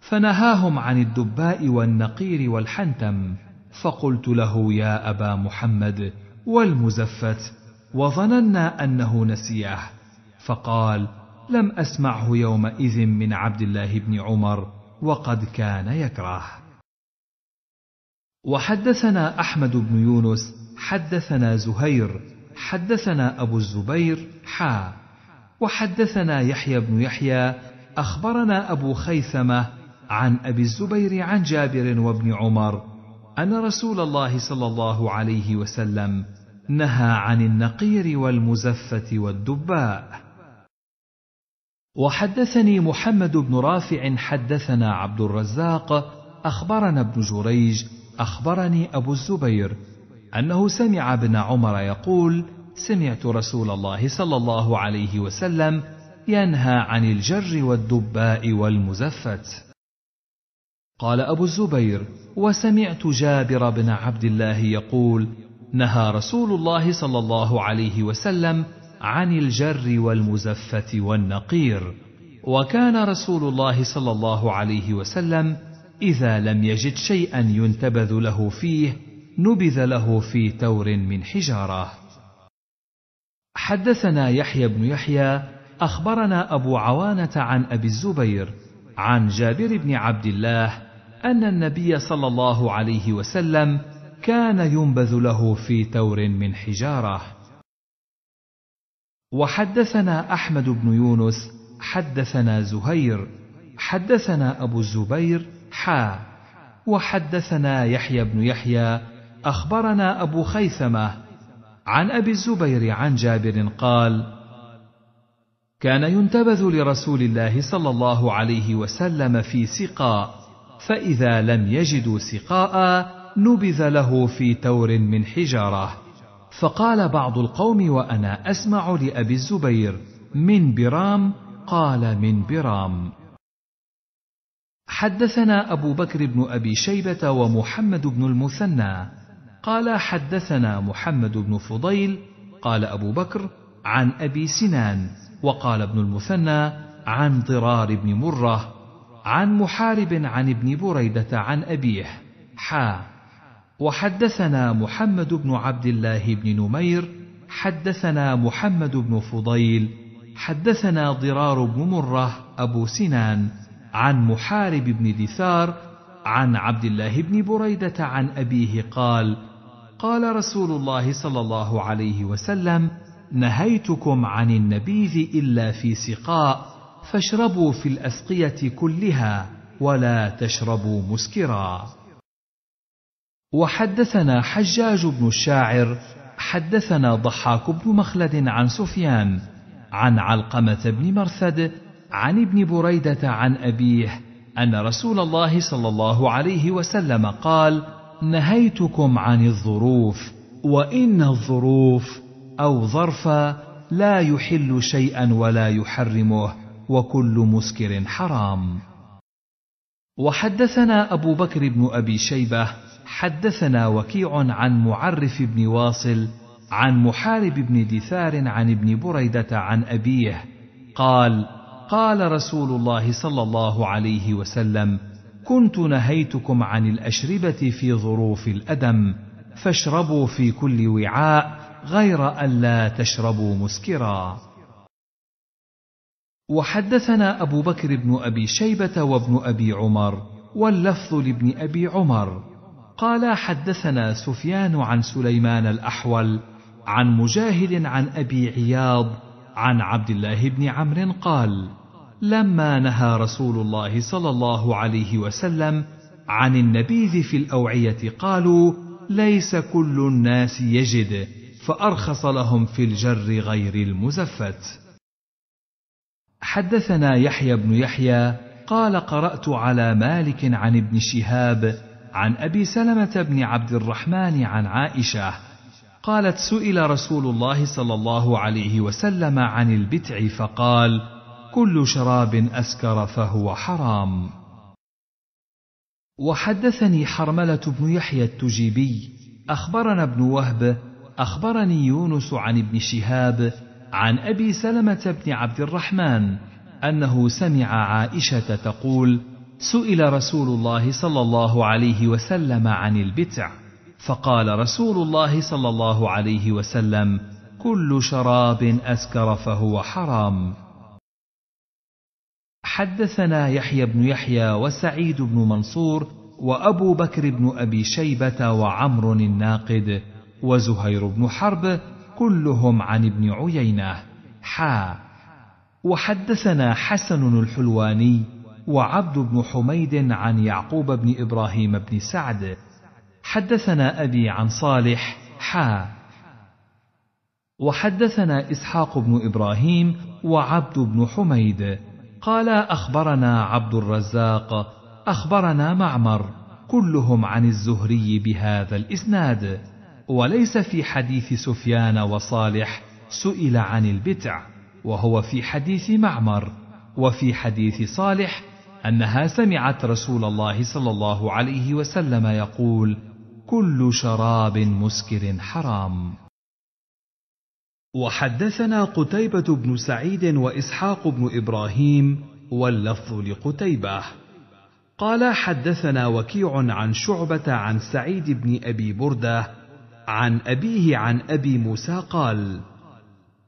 فنهاهم عن الدباء والنقير والحنتم فقلت له يا ابا محمد والمزفت وظننا انه نسيه فقال لم اسمعه يومئذ من عبد الله بن عمر وقد كان يكره وحدثنا احمد بن يونس حدثنا زهير حدثنا أبو الزبير حا وحدثنا يحيى بن يحيى أخبرنا أبو خيثمة عن أبي الزبير عن جابر وابن عمر أن رسول الله صلى الله عليه وسلم نهى عن النقير والمزفة والدباء وحدثني محمد بن رافع حدثنا عبد الرزاق أخبرنا ابن جريج أخبرني أبو الزبير انه سمع ابن عمر يقول سمعت رسول الله صلى الله عليه وسلم ينهى عن الجر والدباء والمزفت قال ابو الزبير وسمعت جابر بن عبد الله يقول نهى رسول الله صلى الله عليه وسلم عن الجر والمزفت والنقير وكان رسول الله صلى الله عليه وسلم اذا لم يجد شيئا ينتبذ له فيه نبذ له في تور من حجاره حدثنا يحيى بن يحيى اخبرنا ابو عوانه عن ابي الزبير عن جابر بن عبد الله ان النبي صلى الله عليه وسلم كان ينبذ له في تور من حجاره وحدثنا احمد بن يونس حدثنا زهير حدثنا ابو الزبير حا وحدثنا يحيى بن يحيى اخبرنا ابو خيثمه عن ابي الزبير عن جابر قال كان ينتبذ لرسول الله صلى الله عليه وسلم في سقاء فاذا لم يجدوا سقاء نبذ له في تور من حجاره فقال بعض القوم وانا اسمع لابي الزبير من برام قال من برام حدثنا ابو بكر بن ابي شيبه ومحمد بن المثنى قال حدثنا محمد بن فضيل قال أبو بكر عن أبي سنان وقال ابن المثنى عن ضرار بن مرة عن محارب عن ابن بريدة عن أبيه حا وحدثنا محمد بن عبد الله بن نمير حدثنا محمد بن فضيل حدثنا ضرار بن مره ابو سنان عن محارب بن دثار عن عبد الله بن بريده عن ابيه قال قال رسول الله صلى الله عليه وسلم نهيتكم عن النبيذ الا في سقاء فاشربوا في الاسقيه كلها ولا تشربوا مسكرا وحدثنا حجاج بن الشاعر حدثنا ضحاك بن مخلد عن سفيان عن علقمه بن مرثد عن ابن بريده عن ابيه ان رسول الله صلى الله عليه وسلم قال نهيتكم عن الظروف وان الظروف او ظرفا لا يحل شيئا ولا يحرمه وكل مسكر حرام وحدثنا ابو بكر بن ابي شيبه حدثنا وكيع عن معرف بن واصل عن محارب بن دثار عن ابن بريده عن ابيه قال قال رسول الله صلى الله عليه وسلم كنت نهيتكم عن الاشربه في ظروف الادم فاشربوا في كل وعاء غير ان لا تشربوا مسكرا وحدثنا ابو بكر بن ابي شيبه وابن ابي عمر واللفظ لابن ابي عمر قال حدثنا سفيان عن سليمان الاحول عن مجاهد عن ابي عياض عن عبد الله بن عمرو قال لما نهى رسول الله صلى الله عليه وسلم عن النبيذ في الاوعيه قالوا ليس كل الناس يجد فارخص لهم في الجر غير المزفت حدثنا يحيى بن يحيى قال قرات على مالك عن ابن شهاب عن ابي سلمه بن عبد الرحمن عن عائشه قالت سئل رسول الله صلى الله عليه وسلم عن البتع فقال كل شراب اسكر فهو حرام وحدثني حرمله بن يحيى التجيبي اخبرنا ابن وهب اخبرني يونس عن ابن شهاب عن ابي سلمه بن عبد الرحمن انه سمع عائشه تقول سئل رسول الله صلى الله عليه وسلم عن البتع فقال رسول الله صلى الله عليه وسلم كل شراب اسكر فهو حرام حدثنا يحيى بن يحيى وسعيد بن منصور وابو بكر بن ابي شيبه وعمر الناقد وزهير بن حرب كلهم عن ابن عيينه حا وحدثنا حسن الحلواني وعبد بن حميد عن يعقوب بن ابراهيم بن سعد حدثنا ابي عن صالح حا وحدثنا اسحاق بن ابراهيم وعبد بن حميد قال اخبرنا عبد الرزاق اخبرنا معمر كلهم عن الزهري بهذا الاسناد وليس في حديث سفيان وصالح سئل عن البتع وهو في حديث معمر وفي حديث صالح انها سمعت رسول الله صلى الله عليه وسلم يقول كل شراب مسكر حرام وحدثنا قتيبة بن سعيد وإسحاق بن إبراهيم واللفظ لقتيبة قال حدثنا وكيع عن شعبة عن سعيد بن أبي بردة عن أبيه عن أبي موسى قال: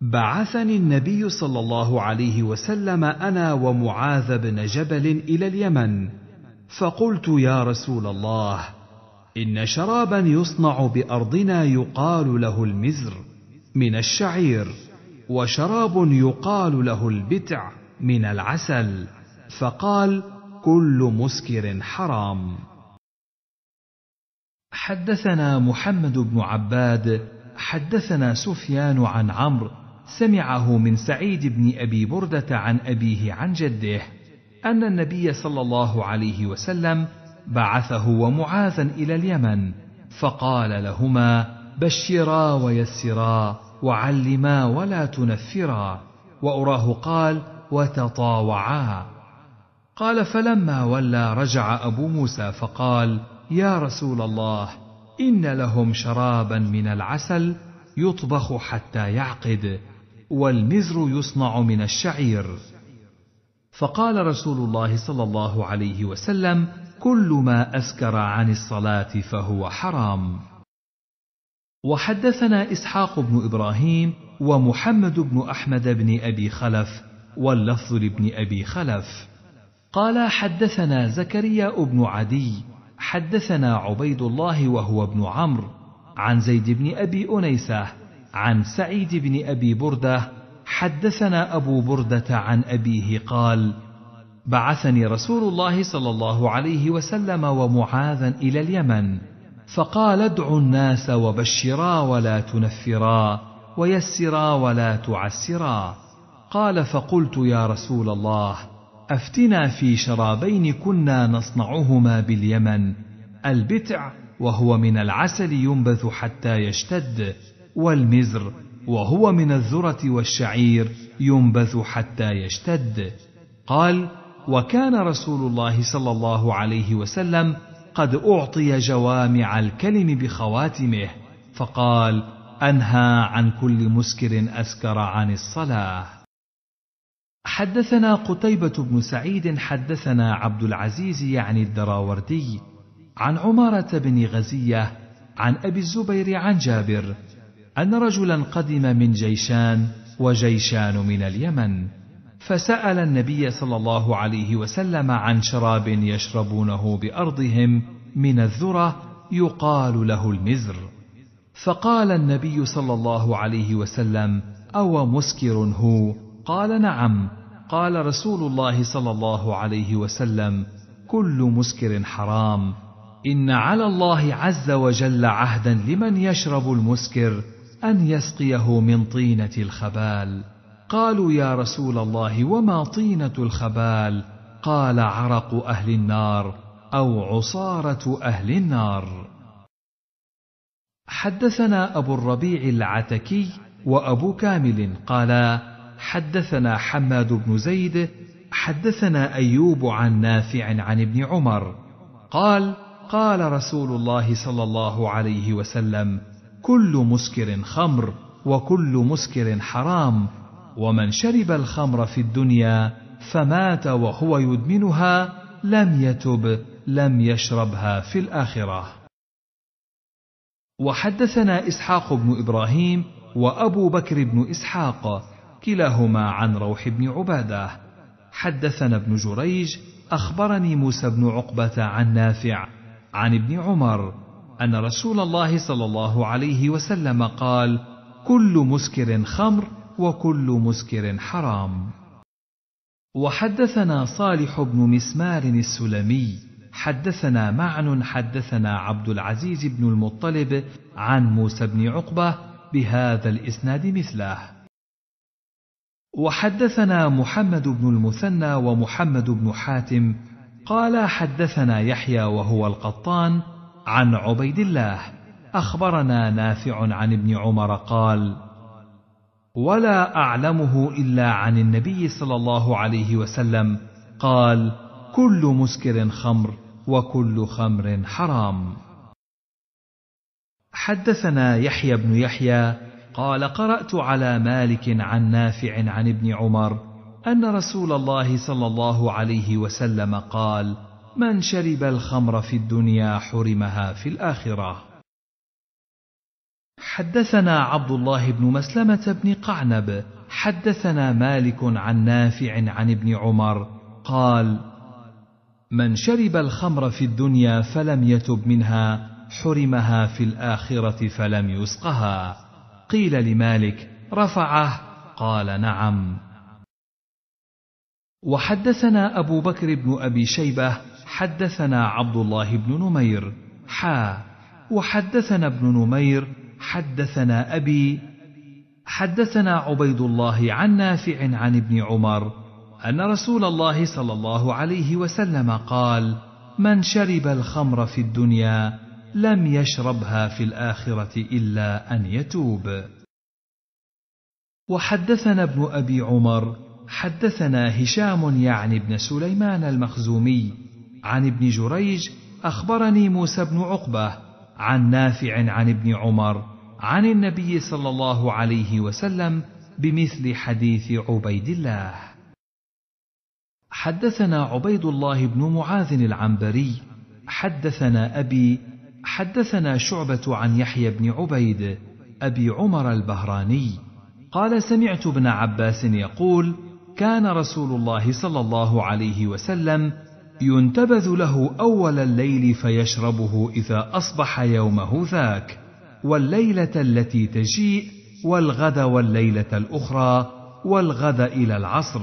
بعثني النبي صلى الله عليه وسلم أنا ومعاذ بن جبل إلى اليمن، فقلت يا رسول الله إن شرابا يصنع بأرضنا يقال له المزر، من الشعير وشراب يقال له البتع من العسل فقال كل مسكر حرام حدثنا محمد بن عباد حدثنا سفيان عن عمرو سمعه من سعيد بن ابي برده عن ابيه عن جده ان النبي صلى الله عليه وسلم بعثه ومعاذا الى اليمن فقال لهما بشرا ويسرا وعلما ولا تنفرا وأراه قال وتطاوعا قال فلما ولى رجع أبو موسى فقال يا رسول الله إن لهم شرابا من العسل يطبخ حتى يعقد والمزر يصنع من الشعير فقال رسول الله صلى الله عليه وسلم كل ما اسكر عن الصلاه فهو حرام وحدثنا إسحاق بن إبراهيم ومحمد بن أحمد بن أبي خلف واللفظ لابن أبي خلف قال حدثنا زكريا بن عدي حدثنا عبيد الله وهو ابن عمرو عن زيد بن أبي أنيسة عن سعيد بن أبي بردة حدثنا أبو بردة عن أبيه قال بعثني رسول الله صلى الله عليه وسلم ومعاذا إلى اليمن فقال ادع الناس وبشرا ولا تنفرا ويسرا ولا تعسرا قال فقلت يا رسول الله افتنا في شرابين كنا نصنعهما باليمن البتع وهو من العسل ينبث حتى يشتد والمزر وهو من الذره والشعير ينبث حتى يشتد قال وكان رسول الله صلى الله عليه وسلم قد أعطي جوامع الكلم بخواتمه فقال أنهى عن كل مسكر أسكر عن الصلاة حدثنا قتيبة بن سعيد حدثنا عبد العزيز يعني الدراوردي عن عمارة بن غزية عن أبي الزبير عن جابر أن رجلا قدم من جيشان وجيشان من اليمن فسأل النبي صلى الله عليه وسلم عن شراب يشربونه بأرضهم من الذرة يقال له المزر، فقال النبي صلى الله عليه وسلم: أو مسكر هو؟ قال نعم، قال رسول الله صلى الله عليه وسلم: كل مسكر حرام، إن على الله عز وجل عهدا لمن يشرب المسكر أن يسقيه من طينة الخبال. قالوا يا رسول الله وما طينه الخبال قال عرق اهل النار او عصاره اهل النار حدثنا ابو الربيع العتكي وابو كامل قالا حدثنا حماد بن زيد حدثنا ايوب عن نافع عن ابن عمر قال قال رسول الله صلى الله عليه وسلم كل مسكر خمر وكل مسكر حرام ومن شرب الخمر في الدنيا فمات وهو يدمنها لم يتب لم يشربها في الاخره وحدثنا اسحاق بن ابراهيم وابو بكر بن اسحاق كلاهما عن روح بن عباده حدثنا ابن جريج اخبرني موسى بن عقبه عن نافع عن ابن عمر ان رسول الله صلى الله عليه وسلم قال كل مسكر خمر وكل مسكر حرام وحدثنا صالح بن مسمار السلمي حدثنا معن حدثنا عبد العزيز بن المطلب عن موسى بن عقبه بهذا الاسناد مثله وحدثنا محمد بن المثنى ومحمد بن حاتم قال حدثنا يحيى وهو القطان عن عبيد الله اخبرنا نافع عن ابن عمر قال ولا اعلمه الا عن النبي صلى الله عليه وسلم قال كل مسكر خمر وكل خمر حرام حدثنا يحيى بن يحيى قال قرات على مالك عن نافع عن ابن عمر ان رسول الله صلى الله عليه وسلم قال من شرب الخمر في الدنيا حرمها في الاخره حدثنا عبد الله بن مسلمة بن قعنب حدثنا مالك عن نافع عن ابن عمر قال من شرب الخمر في الدنيا فلم يتب منها حرمها في الآخرة فلم يسقها قيل لمالك رفعه قال نعم وحدثنا أبو بكر بن أبي شيبة حدثنا عبد الله بن نمير حا وحدثنا ابن نمير حدثنا أبي حدثنا عبيد الله عن نافع عن ابن عمر أن رسول الله صلى الله عليه وسلم قال: من شرب الخمر في الدنيا لم يشربها في الآخرة إلا أن يتوب. وحدثنا ابن أبي عمر حدثنا هشام يعني ابن سليمان المخزومي عن ابن جريج أخبرني موسى بن عقبة عن نافع عن ابن عمر عن النبي صلى الله عليه وسلم بمثل حديث عبيد الله حدثنا عبيد الله بن معاذ العنبري حدثنا ابي حدثنا شعبه عن يحيى بن عبيد ابي عمر البهراني قال سمعت ابن عباس يقول كان رسول الله صلى الله عليه وسلم ينتبذ له أول الليل فيشربه إذا أصبح يومه ذاك، والليلة التي تجيء، والغد والليلة الأخرى، والغد إلى العصر،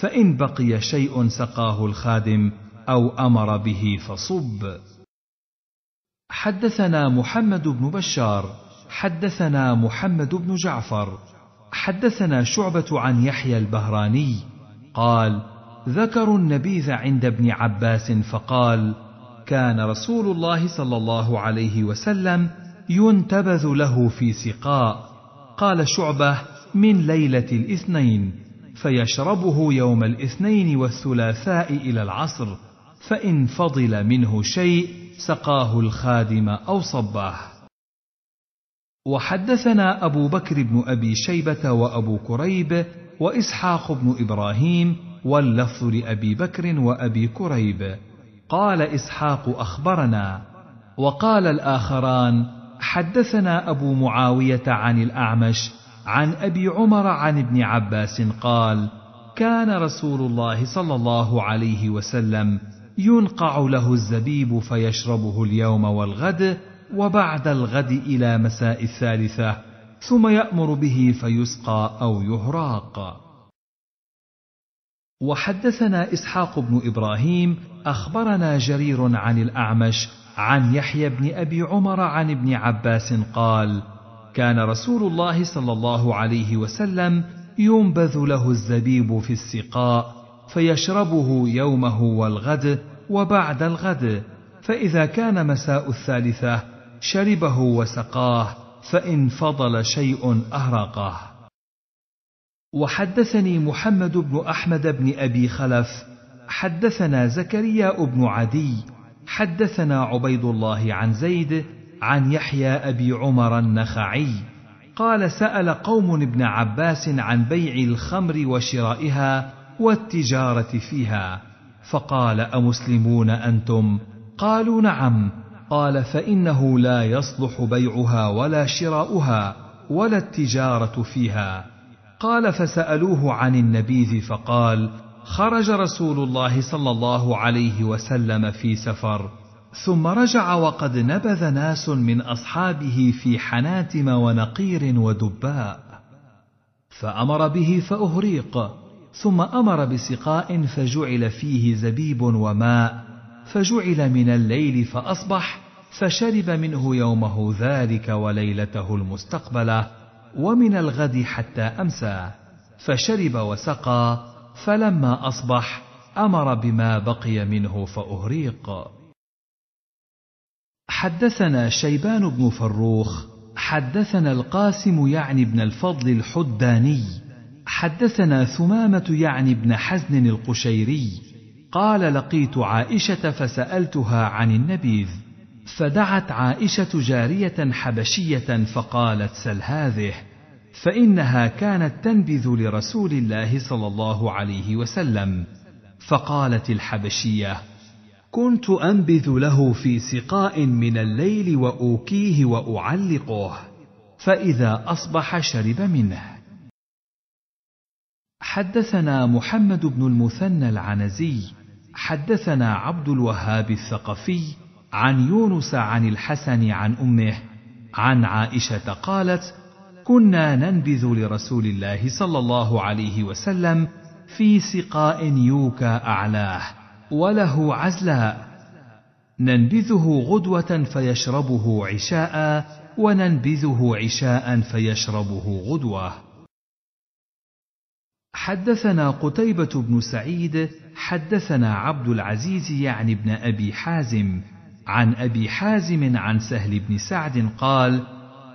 فإن بقي شيء سقاه الخادم أو أمر به فصب. حدثنا محمد بن بشار، حدثنا محمد بن جعفر، حدثنا شعبة عن يحيى البهراني، قال: ذكروا النبيذ عند ابن عباس فقال كان رسول الله صلى الله عليه وسلم ينتبذ له في سقاء قال شعبه من ليله الاثنين فيشربه يوم الاثنين والثلاثاء الى العصر فان فضل منه شيء سقاه الخادم او صباه وحدثنا ابو بكر بن ابي شيبه وابو كريب واسحاق بن ابراهيم واللفظ لأبي بكر وأبي كريب قال إسحاق أخبرنا وقال الآخران حدثنا أبو معاوية عن الأعمش عن أبي عمر عن ابن عباس قال كان رسول الله صلى الله عليه وسلم ينقع له الزبيب فيشربه اليوم والغد وبعد الغد الى مساء الثالثه ثم يامر به فيسقى او يهراق وحدثنا اسحاق بن ابراهيم اخبرنا جرير عن الاعمش عن يحيى بن ابي عمر عن ابن عباس قال كان رسول الله صلى الله عليه وسلم ينبذ له الزبيب في السقاء فيشربه يومه والغد وبعد الغد فاذا كان مساء الثالثه شربه وسقاه فان فضل شيء اهرقه وحدثني محمد بن احمد بن ابي خلف حدثنا زكريا بن عدي حدثنا عبيد الله عن زيد عن يحيى ابي عمر النخعي قال سال قوم ابن عباس عن بيع الخمر وشرائها والتجاره فيها فقال امسلمون انتم قالوا نعم قال فانه لا يصلح بيعها ولا شراؤها ولا التجاره فيها قال فسالوه عن النبيذ فقال خرج رسول الله صلى الله عليه وسلم في سفر ثم رجع وقد نبذ ناس من اصحابه في حناتم ونقير ودباء فامر به فاهريق ثم امر بسقاء فجعل فيه زبيب وماء فجعل من الليل فاصبح فشرب منه يومه ذلك وليلته المستقبله ومن الغد حتى امسى فشرب وسقى فلما اصبح امر بما بقي منه فاهريق حدثنا شيبان بن فروخ حدثنا القاسم يعني بن الفضل الحداني حدثنا ثمامه يعني بن حزن القشيري قال لقيت عائشه فسالتها عن النبيذ فدعت عائشة جارية حبشية فقالت سل هذه فإنها كانت تنبذ لرسول الله صلى الله عليه وسلم فقالت الحبشية كنت أنبذ له في سقاء من الليل وأوكيه وأعلقه فإذا أصبح شرب منه حدثنا محمد بن المثنى العنزي حدثنا عبد الوهاب الثقفي عن يونس عن الحسن عن امه عن عائشه قالت كنا ننبذ لرسول الله صلى الله عليه وسلم في سقاء يوكى اعلاه وله عزلاء ننبذه غدوه فيشربه عشاء وننبذه عشاء فيشربه غدوه حدثنا قتيبه بن سعيد حدثنا عبد العزيز يعني ابن ابي حازم عن أبي حازم عن سهل بن سعد قال: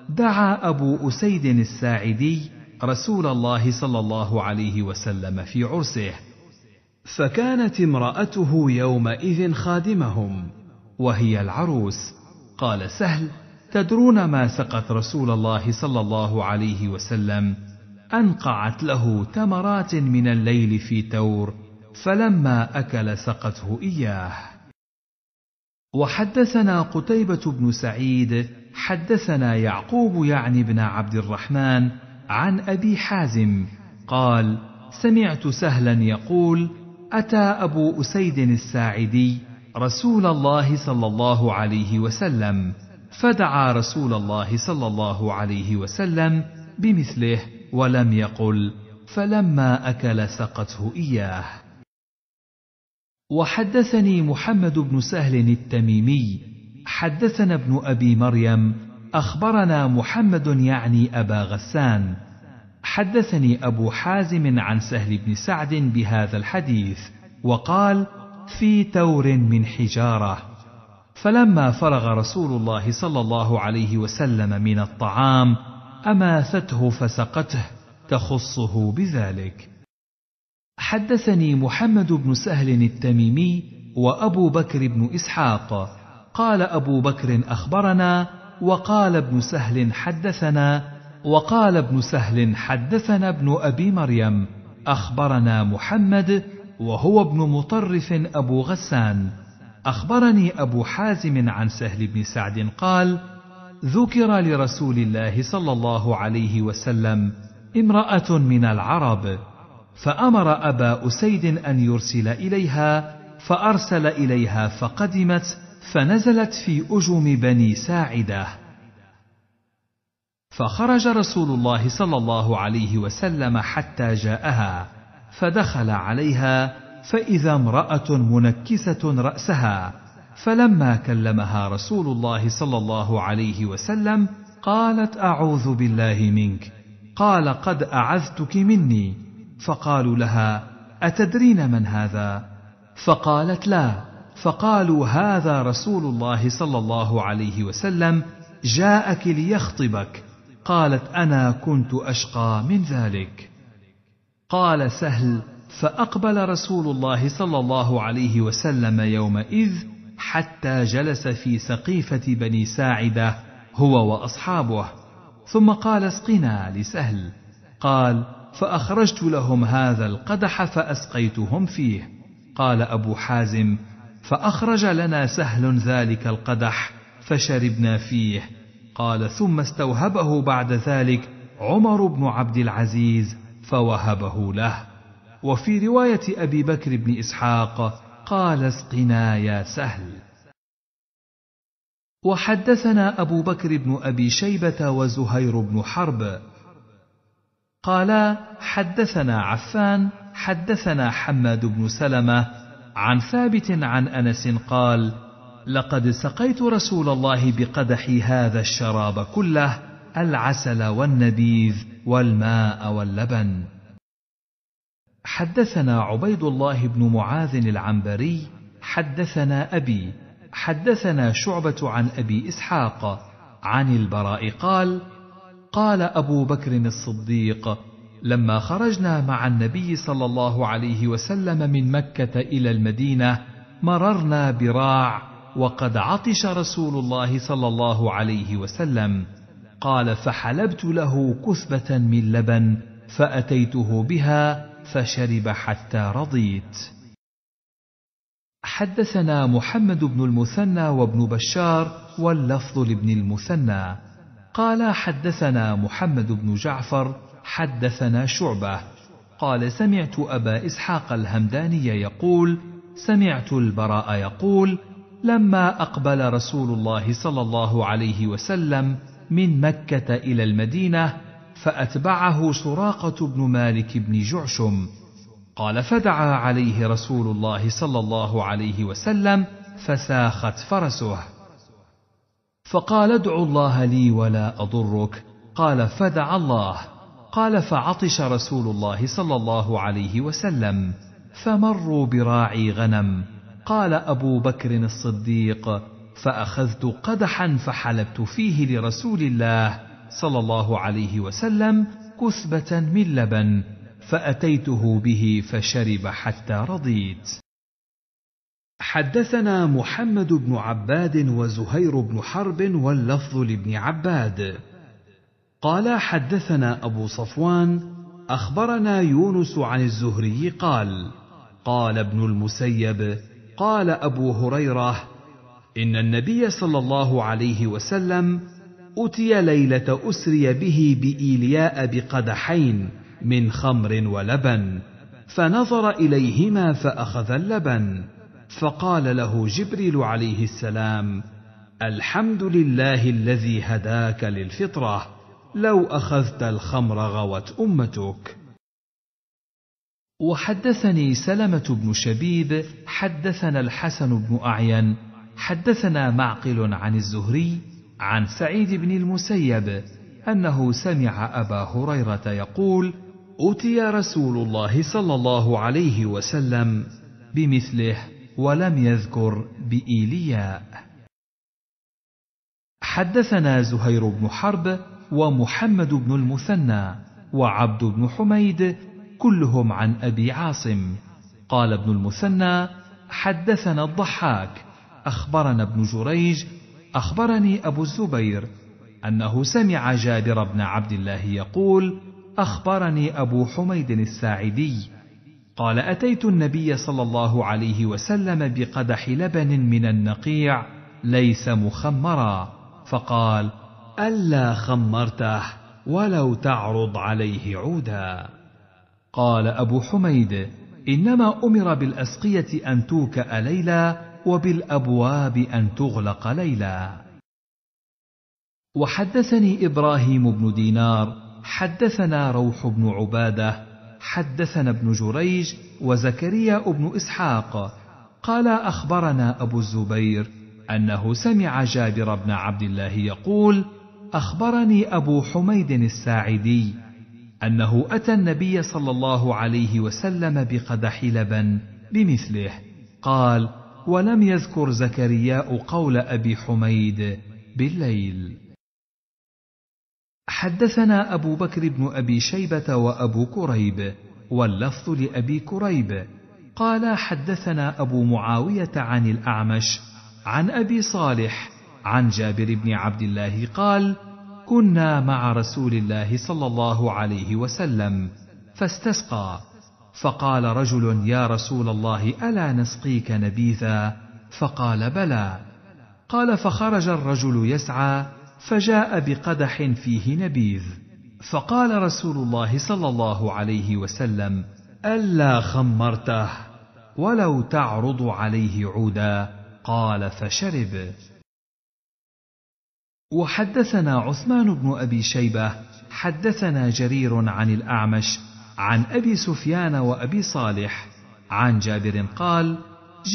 دعا أبو أسيد الساعدي رسول الله صلى الله عليه وسلم في عرسه، فكانت امرأته يومئذ خادمهم، وهي العروس. قال سهل: تدرون ما سقت رسول الله صلى الله عليه وسلم انقعت له تمرات من الليل في تور فلما اكل سقته اياه وحدثنا قتيبة بن سعيد حدثنا يعقوب يعني بن عبد الرحمن عن أبي حازم قال سمعت سهلا يقول أتى أبو أسيد الساعدي رسول الله صلى الله عليه وسلم فدعا رسول الله صلى الله عليه وسلم بمثله ولم يقل فلما أكل سقته إياه وحدثني محمد بن سهل التميمي حدثنا ابن ابي مريم اخبرنا محمد يعني ابا غسان حدثني ابو حازم عن سهل بن سعد بهذا الحديث وقال في تور من حجاره فلما فرغ رسول الله صلى الله عليه وسلم من الطعام اماثته فسقته تخصه بذلك حدثني محمد بن سهل التميمي وابو بكر بن اسحاق قال ابو بكر اخبرنا وقال ابن سهل حدثنا وقال ابن سهل حدثنا ابن ابي مريم اخبرنا محمد وهو ابن مطرف ابو غسان اخبرني ابو حازم عن سهل بن سعد قال ذكر لرسول الله صلى الله عليه وسلم امراه من العرب فأمر أبا أسيد أن يرسل إليها فأرسل إليها فقدمت فنزلت في أجوم بني ساعدة فخرج رسول الله صلى الله عليه وسلم حتى جاءها فدخل عليها فإذا امرأة منكسة رأسها فلما كلمها رسول الله صلى الله عليه وسلم قالت أعوذ بالله منك قال قد أعذتك مني فقالوا لها اتدرين من هذا فقالت لا فقالوا هذا رسول الله صلى الله عليه وسلم جاءك ليخطبك قالت انا كنت اشقى من ذلك قال سهل فاقبل رسول الله صلى الله عليه وسلم يومئذ حتى جلس في سقيفه بني ساعده هو واصحابه ثم قال اسقنا لسهل قال فأخرجت لهم هذا القدح فأسقيتهم فيه قال أبو حازم فأخرج لنا سهل ذلك القدح فشربنا فيه قال ثم استوهبه بعد ذلك عمر بن عبد العزيز فوهبه له وفي رواية أبي بكر بن إسحاق قال اسقنا يا سهل وحدثنا أبو بكر بن أبي شيبة وزهير بن حرب قالا حدثنا عفان حدثنا حماد بن سلمه عن ثابت عن انس قال لقد سقيت رسول الله بقدحي هذا الشراب كله العسل والنبيذ والماء واللبن حدثنا عبيد الله بن معاذ العنبري حدثنا ابي حدثنا شعبه عن ابي اسحاق عن البراء قال قال أبو بكر الصديق: لما خرجنا مع النبي صلى الله عليه وسلم من مكة إلى المدينة مررنا براع وقد عطش رسول الله صلى الله عليه وسلم قال فحلبت له كثبة من لبن فأتيته بها فشرب حتى رضيت. حدثنا محمد بن المثنى وابن بشار واللفظ لابن المثنى قال حدثنا محمد بن جعفر حدثنا شعبه قال سمعت ابا اسحاق الهمداني يقول سمعت البراء يقول لما اقبل رسول الله صلى الله عليه وسلم من مكه الى المدينه فاتبعه سراقه بن مالك بن جعشم قال فدعا عليه رسول الله صلى الله عليه وسلم فساخت فرسه فقال ادع الله لي ولا أضرك قال فدعا الله قال فعطش رسول الله صلى الله عليه وسلم فمروا براعي غنم قال أبو بكر الصديق فأخذت قدحا فحلبت فيه لرسول الله صلى الله عليه وسلم كثبة من لبن فأتيته به فشرب حتى رضيت حدثنا محمد بن عباد وزهير بن حرب واللفظ لابن عباد قال حدثنا ابو صفوان اخبرنا يونس عن الزهري قال قال ابن المسيب قال ابو هريره ان النبي صلى الله عليه وسلم اتي ليله اسري به بايلياء بقدحين من خمر ولبن فنظر اليهما فاخذ اللبن فقال له جبريل عليه السلام الحمد لله الذي هداك للفطره لو اخذت الخمر غوت امتك وحدثني سلمه بن شبيب حدثنا الحسن بن اعين حدثنا معقل عن الزهري عن سعيد بن المسيب انه سمع ابا هريره يقول اتي رسول الله صلى الله عليه وسلم بمثله ولم يذكر بإيلياء حدثنا زهير بن حرب ومحمد بن المثنى وعبد بن حميد كلهم عن أبي عاصم قال ابن المثنى حدثنا الضحاك أخبرنا ابن جريج أخبرني أبو الزبير أنه سمع جابر بن عبد الله يقول أخبرني أبو حميد الساعدي قال اتيت النبي صلى الله عليه وسلم بقدح لبن من النقيع ليس مخمرا فقال الا خمرته ولو تعرض عليه عودا قال ابو حميد انما امر بالاسقيه ان توكا ليلا وبالابواب ان تغلق ليلا وحدثني ابراهيم بن دينار حدثنا روح بن عباده حدثنا ابن جريج وزكريا ابن اسحاق قال اخبرنا ابو الزبير انه سمع جابر بن عبد الله يقول اخبرني ابو حميد الساعدي انه اتى النبي صلى الله عليه وسلم بقدح لبن بمثله قال ولم يذكر زكرياء قول ابي حميد بالليل حدثنا أبو بكر بن أبي شيبة وأبو كريب واللفظ لأبي كريب قال حدثنا أبو معاوية عن الأعمش عن أبي صالح عن جابر بن عبد الله قال كنا مع رسول الله صلى الله عليه وسلم فاستسقى فقال رجل يا رسول الله ألا نسقيك نبيذا فقال بلى قال فخرج الرجل يسعى فجاء بقدح فيه نبيذ فقال رسول الله صلى الله عليه وسلم الا خمرته ولو تعرض عليه عودا قال فشرب وحدثنا عثمان بن ابي شيبه حدثنا جرير عن الاعمش عن ابي سفيان وابي صالح عن جابر قال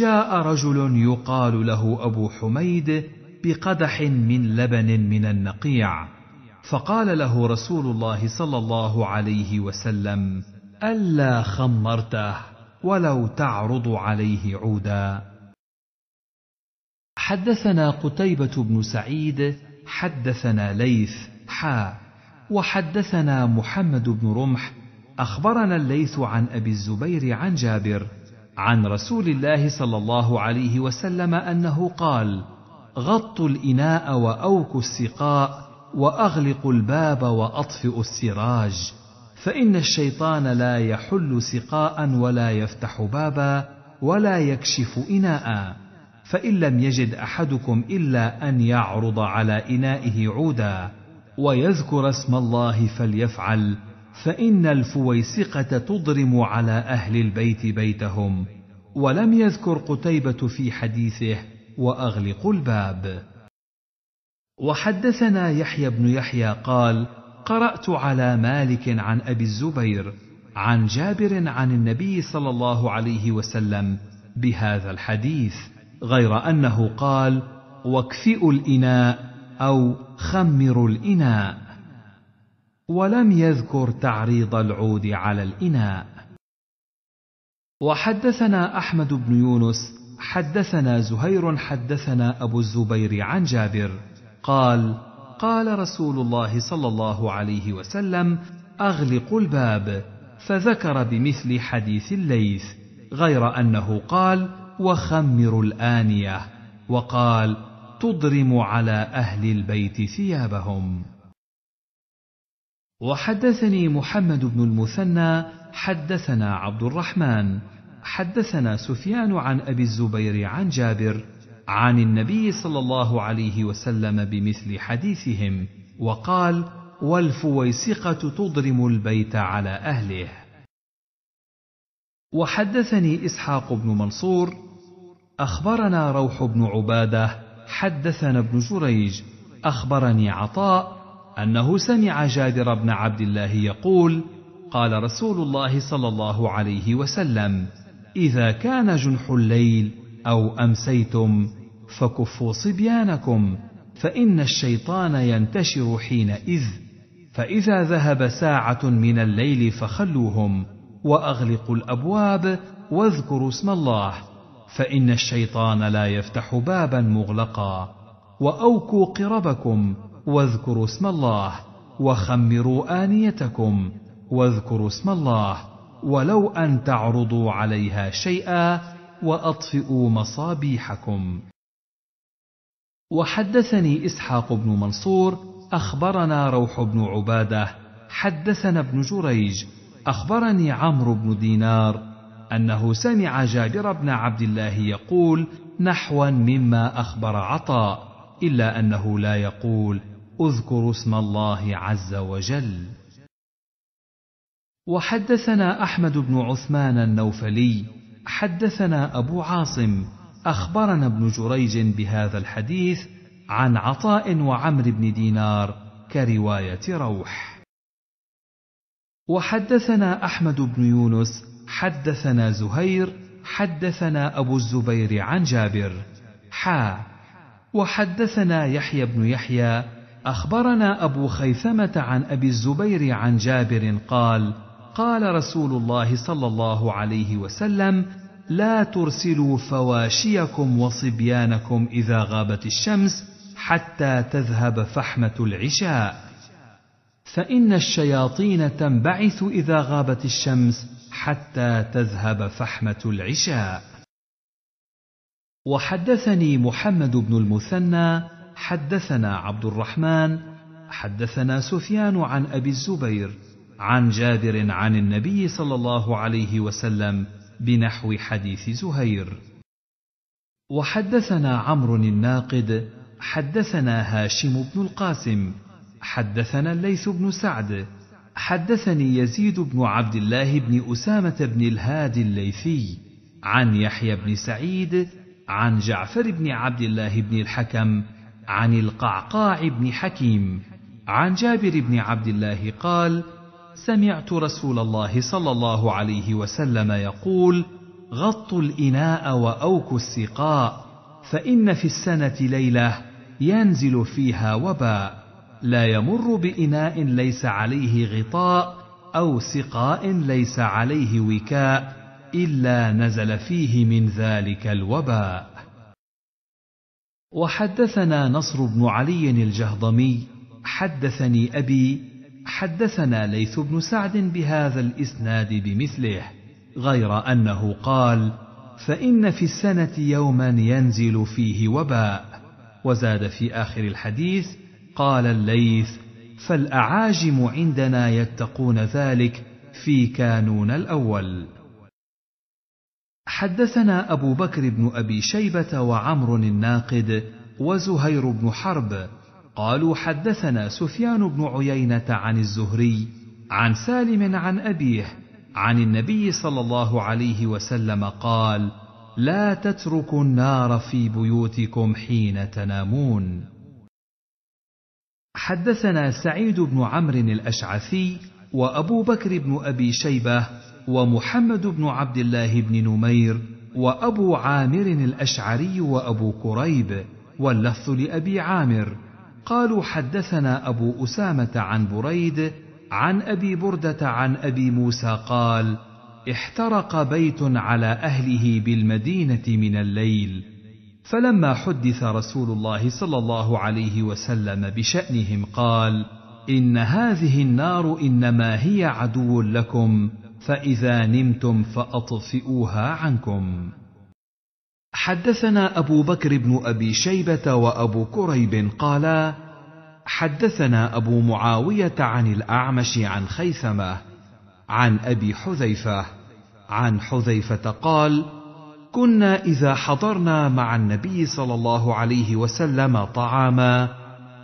جاء رجل يقال له ابو حميد بقدح من لبن من النقيع فقال له رسول الله صلى الله عليه وسلم الا خمرته ولو تعرض عليه عودا حدثنا قتيبه بن سعيد حدثنا ليث حا وحدثنا محمد بن رمح اخبرنا الليث عن ابي الزبير عن جابر عن رسول الله صلى الله عليه وسلم انه قال غطوا الإناء وأوكوا السقاء وأغلقوا الباب وأطفئوا السراج فإن الشيطان لا يحل سقاء ولا يفتح بابا ولا يكشف إناء فإن لم يجد أحدكم إلا أن يعرض على إنائه عودا ويذكر اسم الله فليفعل فإن الفويسقة تضرم على أهل البيت بيتهم ولم يذكر قتيبة في حديثه واغلقوا الباب وحدثنا يحيى بن يحيى قال قرات على مالك عن ابي الزبير عن جابر عن النبي صلى الله عليه وسلم بهذا الحديث غير انه قال واكفئوا الاناء او خمروا الاناء ولم يذكر تعريض العود على الاناء وحدثنا احمد بن يونس حدثنا زهير حدثنا ابو الزبير عن جابر قال قال رسول الله صلى الله عليه وسلم اغلقوا الباب فذكر بمثل حديث الليث غير انه قال وخمروا الانيه وقال تضرم على اهل البيت ثيابهم وحدثني محمد بن المثنى حدثنا عبد الرحمن حدثنا سفيان عن ابي الزبير عن جابر عن النبي صلى الله عليه وسلم بمثل حديثهم وقال والفويسقه تضرم البيت على اهله وحدثني اسحاق بن منصور اخبرنا روح بن عباده حدثنا ابن جريج اخبرني عطاء انه سمع جابر بن عبد الله يقول قال رسول الله صلى الله عليه وسلم اذا كان جنح الليل او امسيتم فكفوا صبيانكم فان الشيطان ينتشر حينئذ فاذا ذهب ساعه من الليل فخلوهم واغلقوا الابواب واذكروا اسم الله فان الشيطان لا يفتح بابا مغلقا واوكوا قربكم واذكروا اسم الله وخمروا انيتكم واذكروا اسم الله ولو ان تعرضوا عليها شيئا واطفئوا مصابيحكم وحدثني اسحاق بن منصور اخبرنا روح بن عباده حدثنا ابن جريج اخبرني عمرو بن دينار انه سمع جابر بن عبد الله يقول نحوا مما اخبر عطاء الا انه لا يقول اذكر اسم الله عز وجل وحدثنا احمد بن عثمان النوفلي حدثنا ابو عاصم اخبرنا ابن جريج بهذا الحديث عن عطاء وعمر بن دينار كروايه روح وحدثنا احمد بن يونس حدثنا زهير حدثنا ابو الزبير عن جابر حا وحدثنا يحيى بن يحيى اخبرنا ابو خيثمه عن ابي الزبير عن جابر قال قال رسول الله صلى الله عليه وسلم لا ترسلوا فواشيكم وصبيانكم اذا غابت الشمس حتى تذهب فحمه العشاء فان الشياطين تنبعث اذا غابت الشمس حتى تذهب فحمه العشاء وحدثني محمد بن المثنى حدثنا عبد الرحمن حدثنا سفيان عن ابي الزبير عن جابر عن النبي صلى الله عليه وسلم بنحو حديث زهير وحدثنا عمرو الناقد حدثنا هاشم بن القاسم حدثنا الليث بن سعد حدثني يزيد بن عبد الله بن اسامه بن الهادي الليثي عن يحيى بن سعيد عن جعفر بن عبد الله بن الحكم عن القعقاع بن حكيم عن جابر بن عبد الله قال سمعت رسول الله صلى الله عليه وسلم يقول غطوا الاناء واوكوا السقاء فان في السنه ليله ينزل فيها وباء لا يمر باناء ليس عليه غطاء او سقاء ليس عليه وكاء الا نزل فيه من ذلك الوباء وحدثنا نصر بن علي الجهضمي حدثني ابي حدثنا ليث بن سعد بهذا الاسناد بمثله غير انه قال فان في السنه يوما ينزل فيه وباء وزاد في اخر الحديث قال الليث فالاعاجم عندنا يتقون ذلك في كانون الاول حدثنا ابو بكر بن ابي شيبه وعمر الناقد وزهير بن حرب قالوا حدثنا سفيان بن عيينه عن الزهري عن سالم عن ابيه عن النبي صلى الله عليه وسلم قال لا تتركوا النار في بيوتكم حين تنامون حدثنا سعيد بن عمرو الاشعثي وابو بكر بن ابي شيبه ومحمد بن عبد الله بن نمير وابو عامر الاشعري وابو كريب واللفظ لابي عامر قالوا حدثنا ابو اسامه عن بريد عن ابي برده عن ابي موسى قال احترق بيت على اهله بالمدينه من الليل فلما حدث رسول الله صلى الله عليه وسلم بشانهم قال ان هذه النار انما هي عدو لكم فاذا نمتم فاطفئوها عنكم حدثنا ابو بكر بن ابي شيبه وابو كريب قالا حدثنا ابو معاويه عن الاعمش عن خيثمه عن ابي حذيفه عن حذيفه قال كنا اذا حضرنا مع النبي صلى الله عليه وسلم طعاما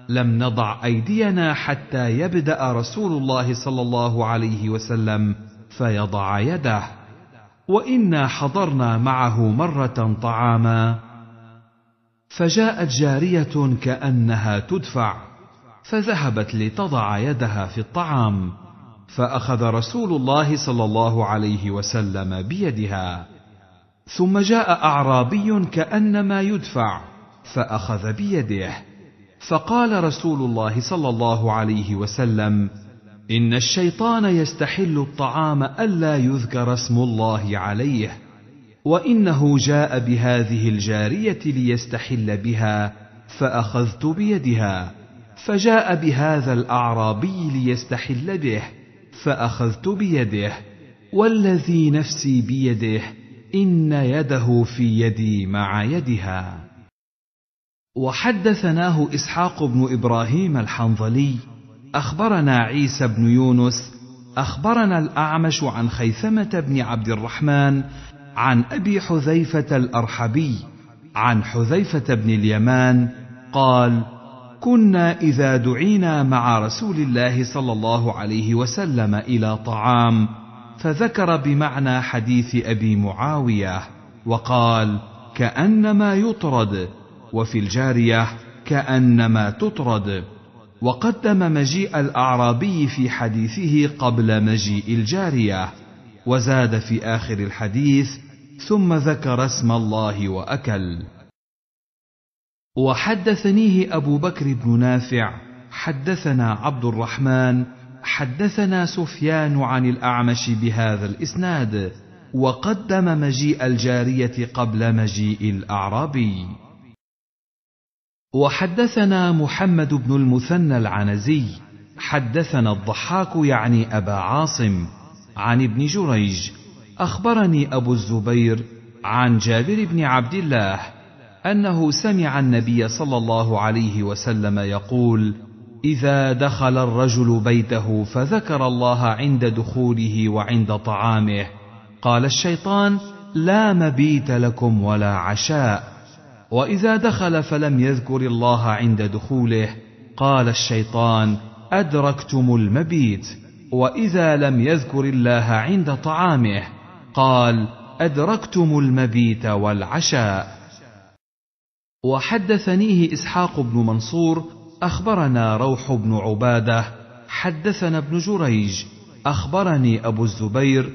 لم نضع ايدينا حتى يبدا رسول الله صلى الله عليه وسلم فيضع يده وانا حضرنا معه مره طعاما فجاءت جاريه كانها تدفع فذهبت لتضع يدها في الطعام فاخذ رسول الله صلى الله عليه وسلم بيدها ثم جاء اعرابي كانما يدفع فاخذ بيده فقال رسول الله صلى الله عليه وسلم ان الشيطان يستحل الطعام الا يذكر اسم الله عليه وانه جاء بهذه الجاريه ليستحل بها فاخذت بيدها فجاء بهذا الاعرابي ليستحل به فاخذت بيده والذي نفسي بيده ان يده في يدي مع يدها وحدثناه اسحاق بن ابراهيم الحنظلي اخبرنا عيسى بن يونس اخبرنا الاعمش عن خيثمه بن عبد الرحمن عن ابي حذيفه الارحبي عن حذيفه بن اليمان قال كنا اذا دعينا مع رسول الله صلى الله عليه وسلم الى طعام فذكر بمعنى حديث ابي معاويه وقال كانما يطرد وفي الجاريه كانما تطرد وقدم مجيء الاعرابي في حديثه قبل مجيء الجاريه وزاد في اخر الحديث ثم ذكر اسم الله واكل وحدثنيه ابو بكر بن نافع حدثنا عبد الرحمن حدثنا سفيان عن الاعمش بهذا الاسناد وقدم مجيء الجاريه قبل مجيء الاعرابي وحدثنا محمد بن المثنى العنزي حدثنا الضحاك يعني ابا عاصم عن ابن جريج اخبرني ابو الزبير عن جابر بن عبد الله انه سمع النبي صلى الله عليه وسلم يقول اذا دخل الرجل بيته فذكر الله عند دخوله وعند طعامه قال الشيطان لا مبيت لكم ولا عشاء واذا دخل فلم يذكر الله عند دخوله قال الشيطان ادركتم المبيت واذا لم يذكر الله عند طعامه قال ادركتم المبيت والعشاء وحدثنيه اسحاق بن منصور اخبرنا روح بن عباده حدثنا ابن جريج اخبرني ابو الزبير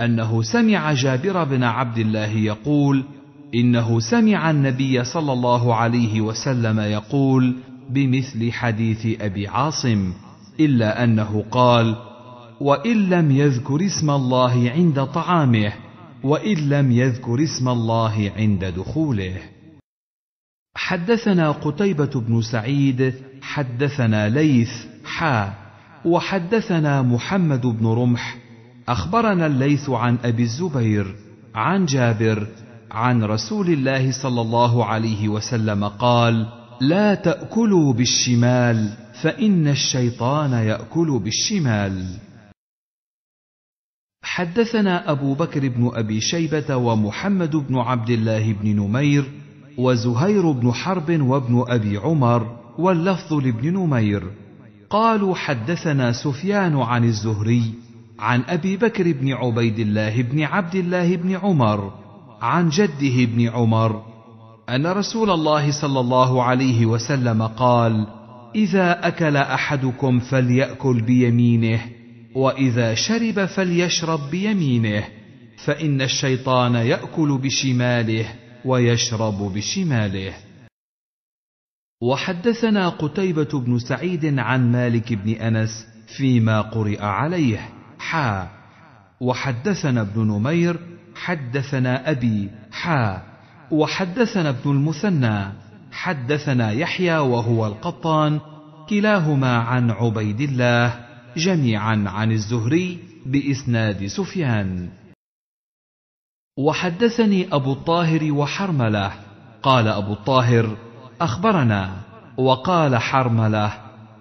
انه سمع جابر بن عبد الله يقول انه سمع النبي صلى الله عليه وسلم يقول بمثل حديث ابي عاصم الا انه قال وان لم يذكر اسم الله عند طعامه وان لم يذكر اسم الله عند دخوله حدثنا قتيبه بن سعيد حدثنا ليث حا وحدثنا محمد بن رمح اخبرنا الليث عن ابي الزبير عن جابر عن رسول الله صلى الله عليه وسلم قال لا تاكلوا بالشمال فان الشيطان ياكل بالشمال حدثنا ابو بكر بن ابي شيبه ومحمد بن عبد الله بن نمير وزهير بن حرب وابن ابي عمر واللفظ لابن نمير قالوا حدثنا سفيان عن الزهري عن ابي بكر بن عبيد الله بن عبد الله بن عمر عن جده بن عمر ان رسول الله صلى الله عليه وسلم قال اذا اكل احدكم فليأكل بيمينه واذا شرب فليشرب بيمينه فان الشيطان يأكل بشماله ويشرب بشماله وحدثنا قتيبة بن سعيد عن مالك بن أنس فيما قرئ عليه حا وحدثنا ابن نمير حدثنا أبي حا وحدثنا ابن المثنى حدثنا يحيى وهو القطان كلاهما عن عبيد الله جميعا عن الزهري بإسناد سفيان وحدثني أبو الطاهر وحرملة قال أبو الطاهر أخبرنا وقال حرملة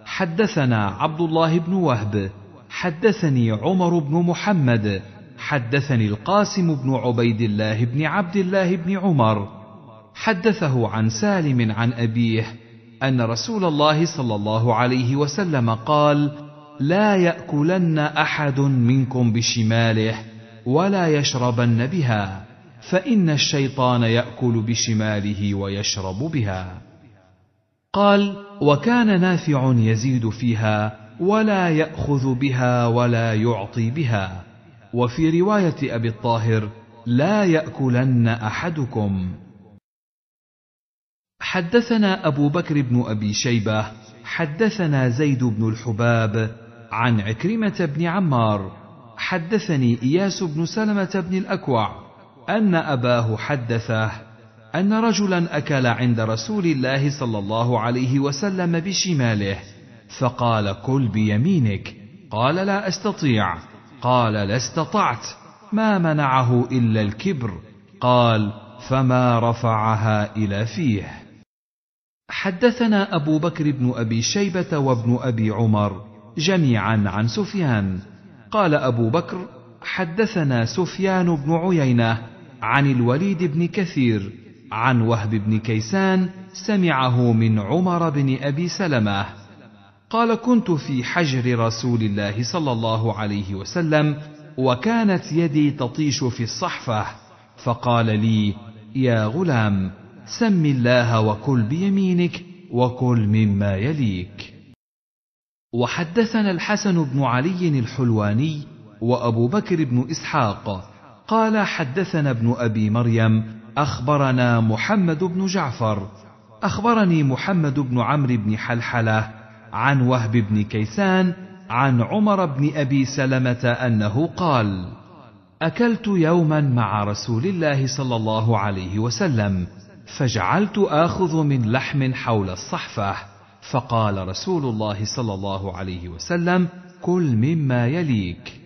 حدثنا عبد الله بن وهب حدثني عمر بن محمد حدثني القاسم بن عبيد الله بن عبد الله بن عمر حدثه عن سالم عن ابيه ان رسول الله صلى الله عليه وسلم قال لا ياكلن احد منكم بشماله ولا يشربن بها فان الشيطان ياكل بشماله ويشرب بها قال وكان نافع يزيد فيها ولا ياخذ بها ولا يعطي بها وفي رواية أبي الطاهر لا يأكلن أحدكم حدثنا أبو بكر بن أبي شيبة حدثنا زيد بن الحباب عن عكرمة بن عمار حدثني إياس بن سلمة بن الأكوع أن أباه حدثه أن رجلا أكل عند رسول الله صلى الله عليه وسلم بشماله فقال كل بيمينك قال لا أستطيع قال لا استطعت ما منعه الا الكبر قال فما رفعها الى فيه حدثنا ابو بكر بن ابي شيبه وابن ابي عمر جميعا عن سفيان قال ابو بكر حدثنا سفيان بن عيينه عن الوليد بن كثير عن وهب بن كيسان سمعه من عمر بن ابي سلمه قال كنت في حجر رسول الله صلى الله عليه وسلم وكانت يدي تطيش في الصحفه فقال لي يا غلام سم الله وكل بيمينك وكل مما يليك وحدثنا الحسن بن علي الحلواني وابو بكر بن اسحاق قال حدثنا ابن ابي مريم اخبرنا محمد بن جعفر اخبرني محمد بن عمرو بن حلحله عن وهب بن كيسان عن عمر بن ابي سلمه انه قال اكلت يوما مع رسول الله صلى الله عليه وسلم فجعلت اخذ من لحم حول الصحفه فقال رسول الله صلى الله عليه وسلم كل مما يليك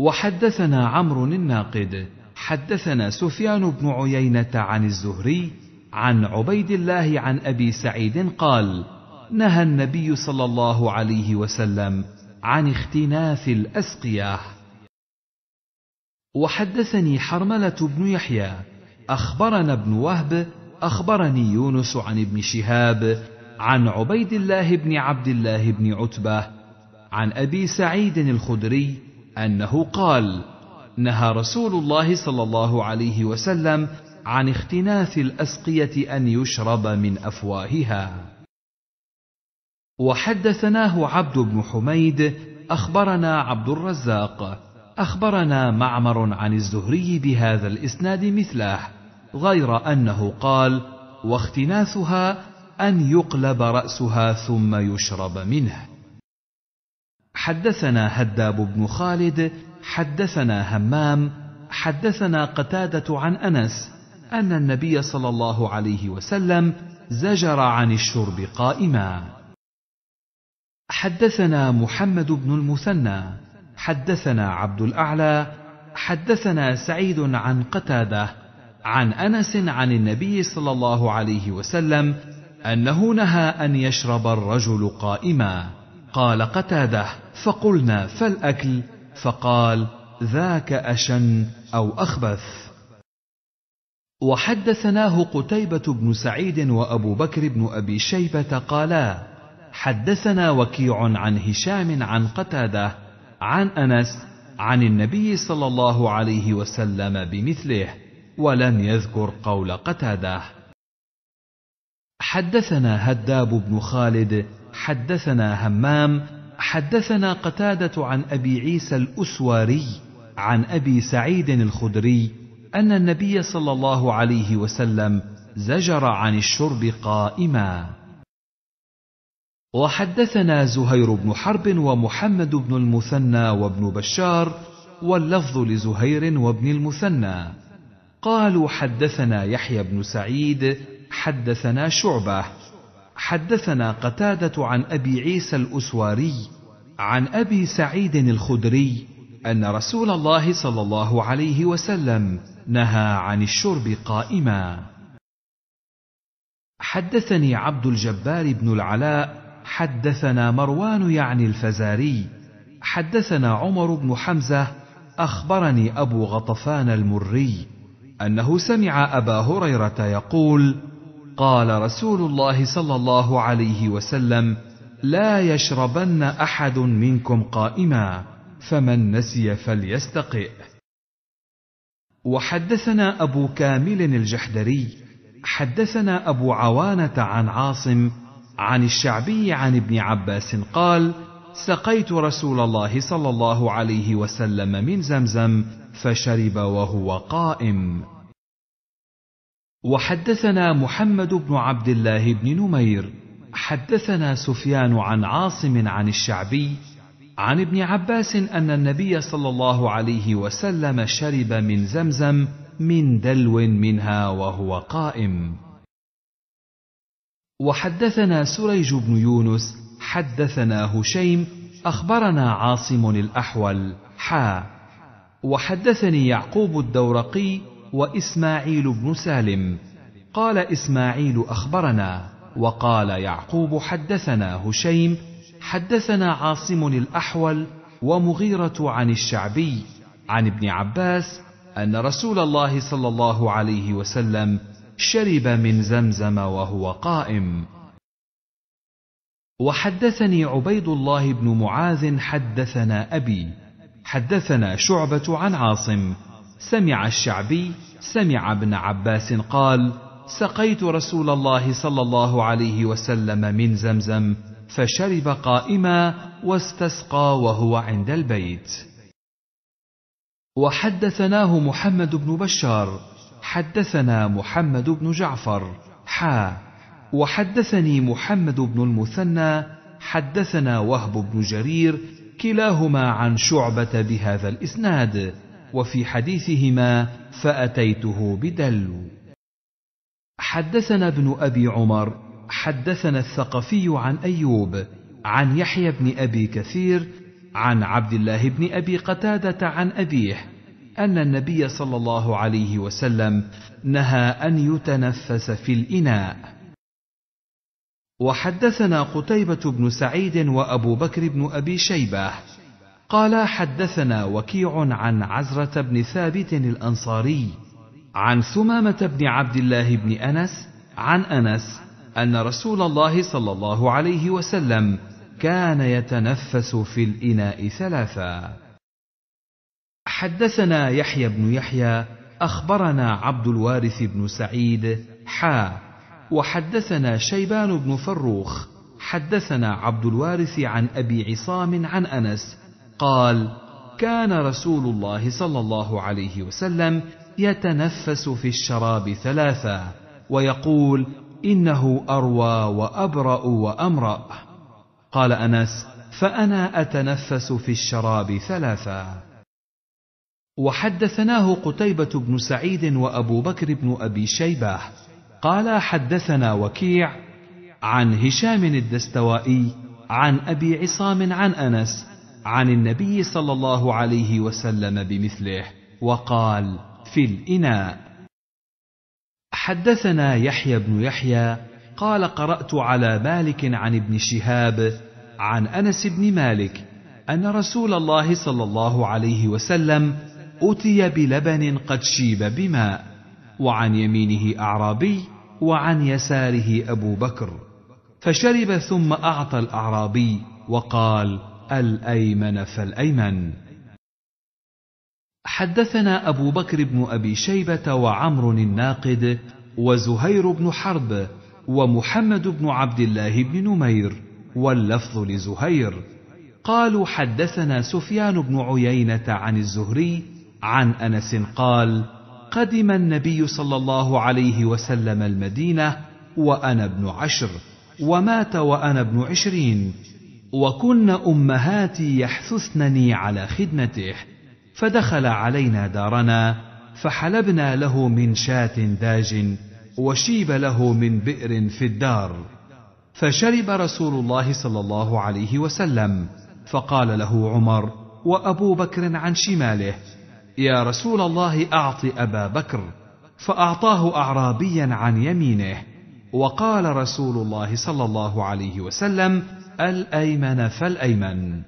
وحدثنا عمرو الناقد حدثنا سفيان بن عيينه عن الزهري عن عبيد الله عن ابي سعيد قال نهى النبي صلى الله عليه وسلم عن اختناث الاسقياء وحدثني حرمله بن يحيى اخبرنا ابن وهب اخبرني يونس عن ابن شهاب عن عبيد الله بن عبد الله بن عتبه عن ابي سعيد الخدري انه قال نهى رسول الله صلى الله عليه وسلم عن اختناث الاسقيه ان يشرب من افواهها وحدثناه عبد بن حميد اخبرنا عبد الرزاق اخبرنا معمر عن الزهري بهذا الاسناد مثله غير انه قال واختناثها ان يقلب راسها ثم يشرب منه حدثنا هداب بن خالد حدثنا همام حدثنا قتاده عن انس ان النبي صلى الله عليه وسلم زجر عن الشرب قائما حدثنا محمد بن المثنى حدثنا عبد الاعلى حدثنا سعيد عن قتاده عن انس عن النبي صلى الله عليه وسلم انه نهى ان يشرب الرجل قائما قال قتاده فقلنا فالاكل فقال ذاك اشن او اخبث وحدثناه قتيبه بن سعيد وابو بكر بن ابي شيبه قالا حدثنا وكيع عن هشام عن قتاده عن انس عن النبي صلى الله عليه وسلم بمثله ولم يذكر قول قتاده حدثنا هداب بن خالد حدثنا همام حدثنا قتاده عن ابي عيسى الاسواري عن ابي سعيد الخدري ان النبي صلى الله عليه وسلم زجر عن الشرب قائما وحدثنا زهير بن حرب ومحمد بن المثنى وابن بشار واللفظ لزهير وابن المثنى قالوا حدثنا يحيى بن سعيد حدثنا شعبه حدثنا قتاده عن ابي عيسى الاسواري عن ابي سعيد الخدري ان رسول الله صلى الله عليه وسلم نهى عن الشرب قائما حدثني عبد الجبار بن العلاء حدثنا مروان يعني الفزاري حدثنا عمر بن حمزه اخبرني ابو غطفان المري انه سمع ابا هريره يقول قال رسول الله صلى الله عليه وسلم لا يشربن احد منكم قائما فمن نسي فليستقئ وحدثنا ابو كامل الجحدري حدثنا ابو عوانه عن عاصم عن الشعبي عن ابن عباس قال سقيت رسول الله صلى الله عليه وسلم من زمزم فشرب وهو قائم وحدثنا محمد بن عبد الله بن نمير حدثنا سفيان عن عاصم عن الشعبي عن ابن عباس ان النبي صلى الله عليه وسلم شرب من زمزم من دلو منها وهو قائم وحدثنا سريج بن يونس حدثنا هشيم اخبرنا عاصم الاحول حا وحدثني يعقوب الدورقي واسماعيل بن سالم قال اسماعيل اخبرنا وقال يعقوب حدثنا هشيم حدثنا عاصم الاحول ومغيره عن الشعبي عن ابن عباس ان رسول الله صلى الله عليه وسلم شرب من زمزم وهو قائم وحدثني عبيد الله بن معاذ حدثنا ابي حدثنا شعبه عن عاصم سمع الشعبي سمع ابن عباس قال سقيت رسول الله صلى الله عليه وسلم من زمزم فشرب قائما واستسقى وهو عند البيت وحدثناه محمد بن بشار حدثنا محمد بن جعفر حا وحدثني محمد بن المثنى حدثنا وهب بن جرير كلاهما عن شعبة بهذا الإسناد وفي حديثهما فأتيته بدل حدثنا ابن أبي عمر حدثنا الثقفي عن أيوب عن يحيى بن أبي كثير عن عبد الله بن أبي قتادة عن أبيه أن النبي صلى الله عليه وسلم نهى أن يتنفس في الإناء. وحدثنا قتيبة بن سعيد وأبو بكر بن أبي شيبة قال حدثنا وكيع عن عزرة بن ثابت الأنصاري عن ثمامة بن عبد الله بن أنس عن أنس أن رسول الله صلى الله عليه وسلم كان يتنفس في الإناء ثلاثا حدثنا يحيى بن يحيى اخبرنا عبد الوارث بن سعيد حا وحدثنا شيبان بن فروخ حدثنا عبد الوارث عن ابي عصام عن انس قال كان رسول الله صلى الله عليه وسلم يتنفس في الشراب ثلاثا ويقول انه اروى وابرا وامرا قال انس فانا اتنفس في الشراب ثلاثا وحدثناه قتيبة بن سعيد وأبو بكر بن أبي شيبة قال حدثنا وكيع عن هشام الدستوائي عن أبي عصام عن أنس عن النبي صلى الله عليه وسلم بمثله وقال في الإناء حدثنا يحيى بن يحيى قال قرأت على مالك عن ابن شهاب عن أنس بن مالك أن رسول الله صلى الله عليه وسلم أتي بلبن قد شيب بماء وعن يمينه أعرابي وعن يساره أبو بكر فشرب ثم أعطى الأعرابي وقال الأيمن فالأيمن حدثنا أبو بكر بن أبي شيبة وعمر الناقد وزهير بن حرب ومحمد بن عبد الله بن نمير واللفظ لزهير قالوا حدثنا سفيان بن عيينة عن الزهري عن انس قال قدم النبي صلى الله عليه وسلم المدينه وانا ابن عشر ومات وانا ابن عشرين وكن امهاتي يحثثنني على خدمته فدخل علينا دارنا فحلبنا له من شاه داج وشيب له من بئر في الدار فشرب رسول الله صلى الله عليه وسلم فقال له عمر وابو بكر عن شماله يا رسول الله اعط ابا بكر فاعطاه اعرابيا عن يمينه وقال رسول الله صلى الله عليه وسلم الايمن فالايمن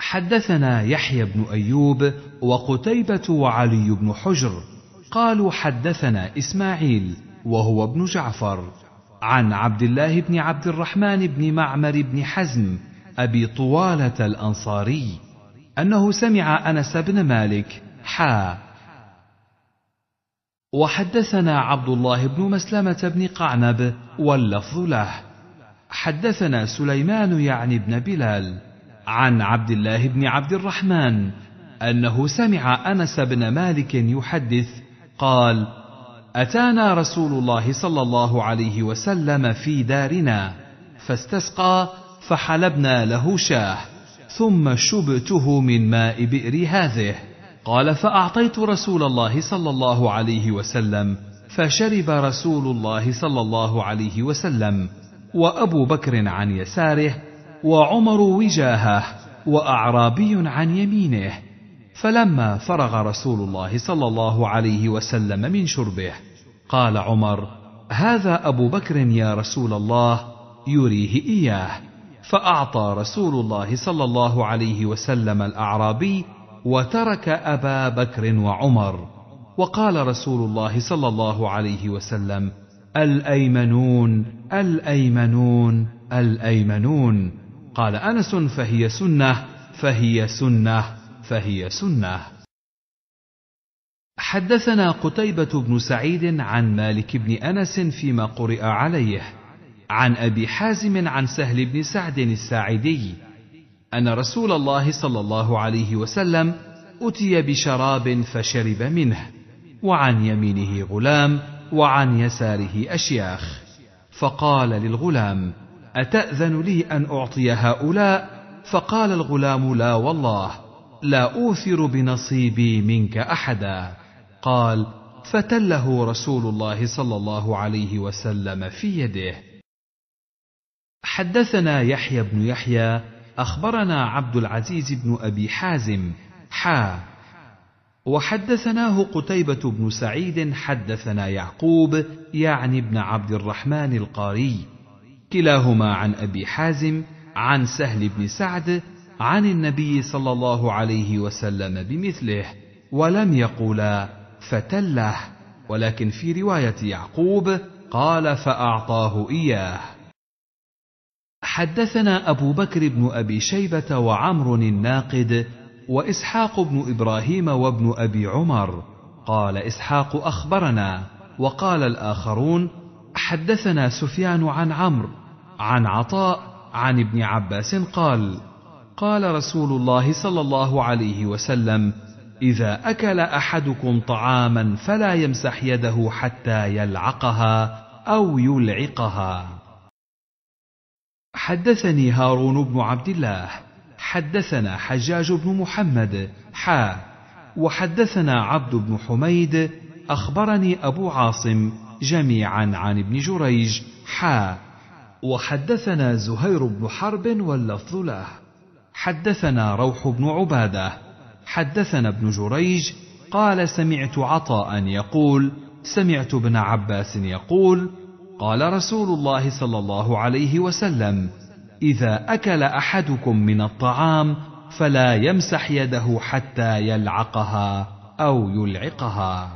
حدثنا يحيى بن ايوب وقتيبه وعلي بن حجر قالوا حدثنا اسماعيل وهو ابن جعفر عن عبد الله بن عبد الرحمن بن معمر بن حزم ابي طواله الانصاري أنه سمع أنس بن مالك حا وحدثنا عبد الله بن مسلمة بن قعنب واللفظ له حدثنا سليمان يعني بن بلال عن عبد الله بن عبد الرحمن أنه سمع أنس بن مالك يحدث قال أتانا رسول الله صلى الله عليه وسلم في دارنا فاستسقى فحلبنا له شاه ثم شبته من ماء بئري هذه قال فاعطيت رسول الله صلى الله عليه وسلم فشرب رسول الله صلى الله عليه وسلم وابو بكر عن يساره وعمر وجاهه واعرابي عن يمينه فلما فرغ رسول الله صلى الله عليه وسلم من شربه قال عمر هذا ابو بكر يا رسول الله يريه اياه فأعطى رسول الله صلى الله عليه وسلم الأعرابي وترك أبا بكر وعمر وقال رسول الله صلى الله عليه وسلم الأيمنون الأيمنون الأيمنون قال أنس فهي سنة فهي سنة فهي سنة حدثنا قتيبة بن سعيد عن مالك بن أنس فيما قرئ عليه عن ابي حازم عن سهل بن سعد الساعدي ان رسول الله صلى الله عليه وسلم اتي بشراب فشرب منه وعن يمينه غلام وعن يساره اشياخ فقال للغلام اتاذن لي ان اعطي هؤلاء فقال الغلام لا والله لا اوثر بنصيبي منك احدا قال فتله رسول الله صلى الله عليه وسلم في يده حدثنا يحيى بن يحيى اخبرنا عبد العزيز بن ابي حازم حا وحدثناه قتيبة بن سعيد حدثنا يعقوب يعني ابن عبد الرحمن القاري كلاهما عن أبي حازم عن سهل بن سعد عن النبي صلى الله عليه وسلم بمثله ولم يقولا فتله ولكن في رواية يعقوب قال فأعطاه إياه حدثنا أبو بكر بن أبي شيبة وعمر الناقد وإسحاق بن إبراهيم وابن أبي عمر قال إسحاق أخبرنا وقال الآخرون حدثنا سفيان عن عمرو عن عطاء عن ابن عباس قال قال رسول الله صلى الله عليه وسلم إذا أكل أحدكم طعاما فلا يمسح يده حتى يلعقها أو يلعقها حدثني هارون بن عبد الله حدثنا حجاج بن محمد حا وحدثنا عبد بن حميد اخبرني ابو عاصم جميعا عن ابن جريج حا وحدثنا زهير بن حرب واللفظ له حدثنا روح بن عباده حدثنا ابن جريج قال سمعت عطاء يقول سمعت ابن عباس يقول قال رسول الله صلى الله عليه وسلم اذا اكل احدكم من الطعام فلا يمسح يده حتى يلعقها او يلعقها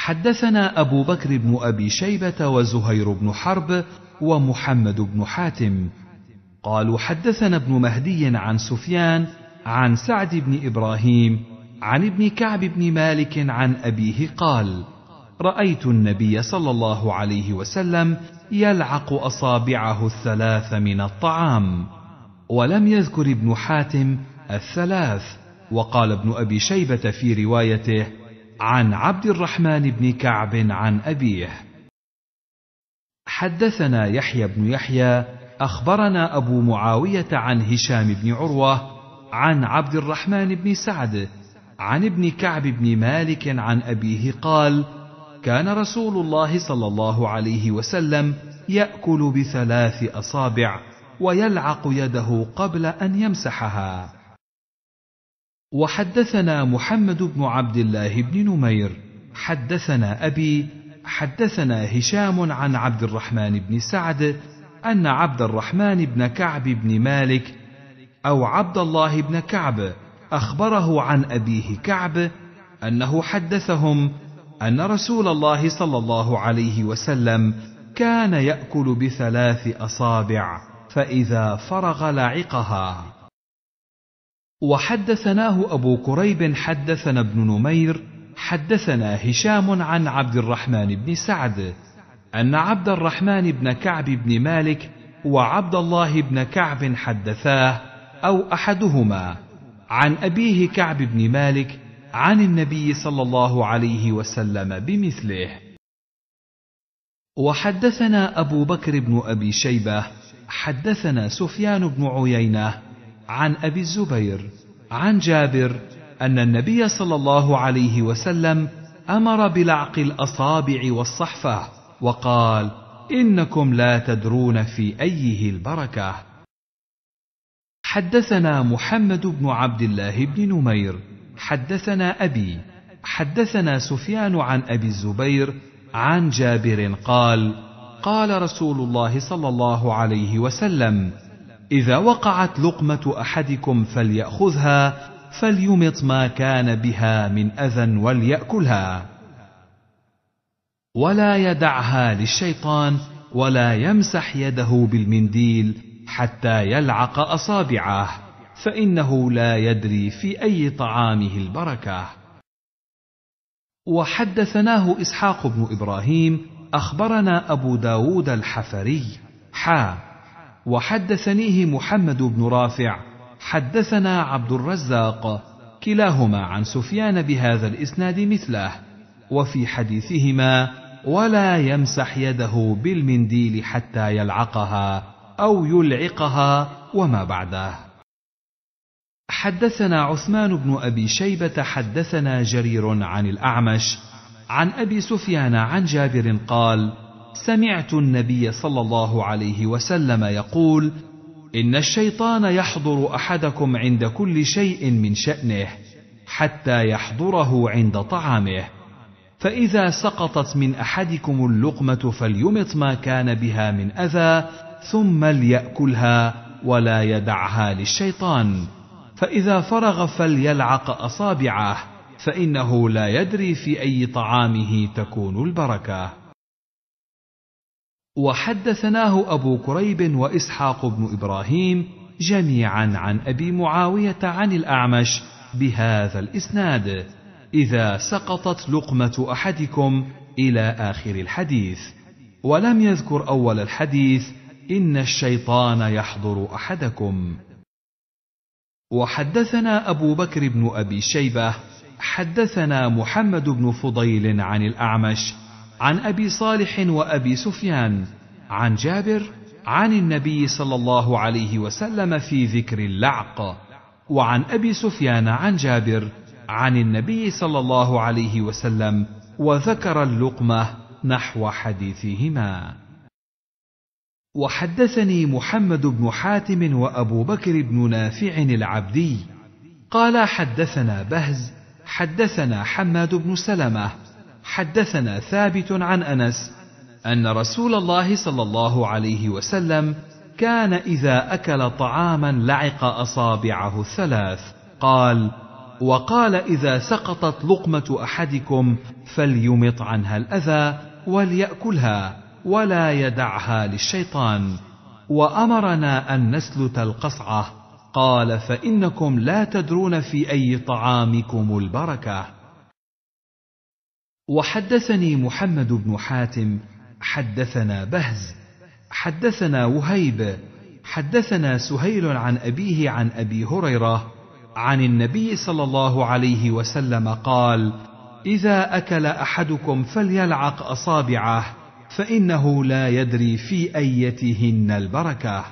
حدثنا ابو بكر بن ابي شيبه وزهير بن حرب ومحمد بن حاتم قالوا حدثنا ابن مهدي عن سفيان عن سعد بن ابراهيم عن ابن كعب بن مالك عن ابيه قال رايت النبي صلى الله عليه وسلم يلعق اصابعه الثلاث من الطعام ولم يذكر ابن حاتم الثلاث وقال ابن ابي شيبه في روايته عن عبد الرحمن بن كعب عن ابيه حدثنا يحيى بن يحيى اخبرنا ابو معاويه عن هشام بن عروه عن عبد الرحمن بن سعد عن ابن كعب بن مالك عن ابيه قال كان رسول الله صلى الله عليه وسلم ياكل بثلاث اصابع ويلعق يده قبل ان يمسحها وحدثنا محمد بن عبد الله بن نمير حدثنا ابي حدثنا هشام عن عبد الرحمن بن سعد ان عبد الرحمن بن كعب بن مالك او عبد الله بن كعب اخبره عن ابيه كعب انه حدثهم ان رسول الله صلى الله عليه وسلم كان ياكل بثلاث اصابع فاذا فرغ لعقها وحدثناه ابو كريب حدثنا ابن نمير حدثنا هشام عن عبد الرحمن بن سعد ان عبد الرحمن بن كعب بن مالك وعبد الله بن كعب حدثاه او احدهما عن ابيه كعب بن مالك عن النبي صلى الله عليه وسلم بمثله وحدثنا ابو بكر بن ابي شيبه حدثنا سفيان بن عيينه عن ابي الزبير عن جابر ان النبي صلى الله عليه وسلم امر بلعق الاصابع والصحفه وقال انكم لا تدرون في ايه البركه حدثنا محمد بن عبد الله بن نمير حدثنا أبي حدثنا سفيان عن أبي الزبير عن جابر قال قال رسول الله صلى الله عليه وسلم إذا وقعت لقمة أحدكم فليأخذها فليمط ما كان بها من أذى وليأكلها ولا يدعها للشيطان ولا يمسح يده بالمنديل حتى يلعق أصابعه فانه لا يدري في اي طعامه البركه وحدثناه اسحاق بن ابراهيم اخبرنا ابو داود الحفري حا وحدثنيه محمد بن رافع حدثنا عبد الرزاق كلاهما عن سفيان بهذا الاسناد مثله وفي حديثهما ولا يمسح يده بالمنديل حتى يلعقها او يلعقها وما بعده حدثنا عثمان بن ابي شيبه حدثنا جرير عن الاعمش عن ابي سفيان عن جابر قال سمعت النبي صلى الله عليه وسلم يقول ان الشيطان يحضر احدكم عند كل شيء من شانه حتى يحضره عند طعامه فاذا سقطت من احدكم اللقمه فليمط ما كان بها من اذى ثم لياكلها ولا يدعها للشيطان فإذا فرغ فليلعق أصابعه فإنه لا يدري في أي طعامه تكون البركة. وحدثناه أبو كريب وإسحاق بن إبراهيم جميعا عن أبي معاوية عن الأعمش بهذا الإسناد إذا سقطت لقمة أحدكم إلى آخر الحديث ولم يذكر أول الحديث إن الشيطان يحضر أحدكم وحدثنا أبو بكر بن أبي شيبة حدثنا محمد بن فضيل عن الأعمش عن أبي صالح وأبي سفيان عن جابر عن النبي صلى الله عليه وسلم في ذكر اللعق وعن أبي سفيان عن جابر عن النبي صلى الله عليه وسلم وذكر اللقمة نحو حديثهما وحدثني محمد بن حاتم وابو بكر بن نافع العبدي قال حدثنا بهز حدثنا حماد بن سلمه حدثنا ثابت عن انس ان رسول الله صلى الله عليه وسلم كان اذا اكل طعاما لعق اصابعه الثلاث قال وقال اذا سقطت لقمه احدكم فليمط عنها الاذى ولياكلها ولا يدعها للشيطان وامرنا ان نسلت القصعه قال فانكم لا تدرون في اي طعامكم البركه وحدثني محمد بن حاتم حدثنا بهز حدثنا وهيب حدثنا سهيل عن ابيه عن ابي هريره عن النبي صلى الله عليه وسلم قال اذا اكل احدكم فليلعق اصابعه فانه لا يدري في ايتهن البركه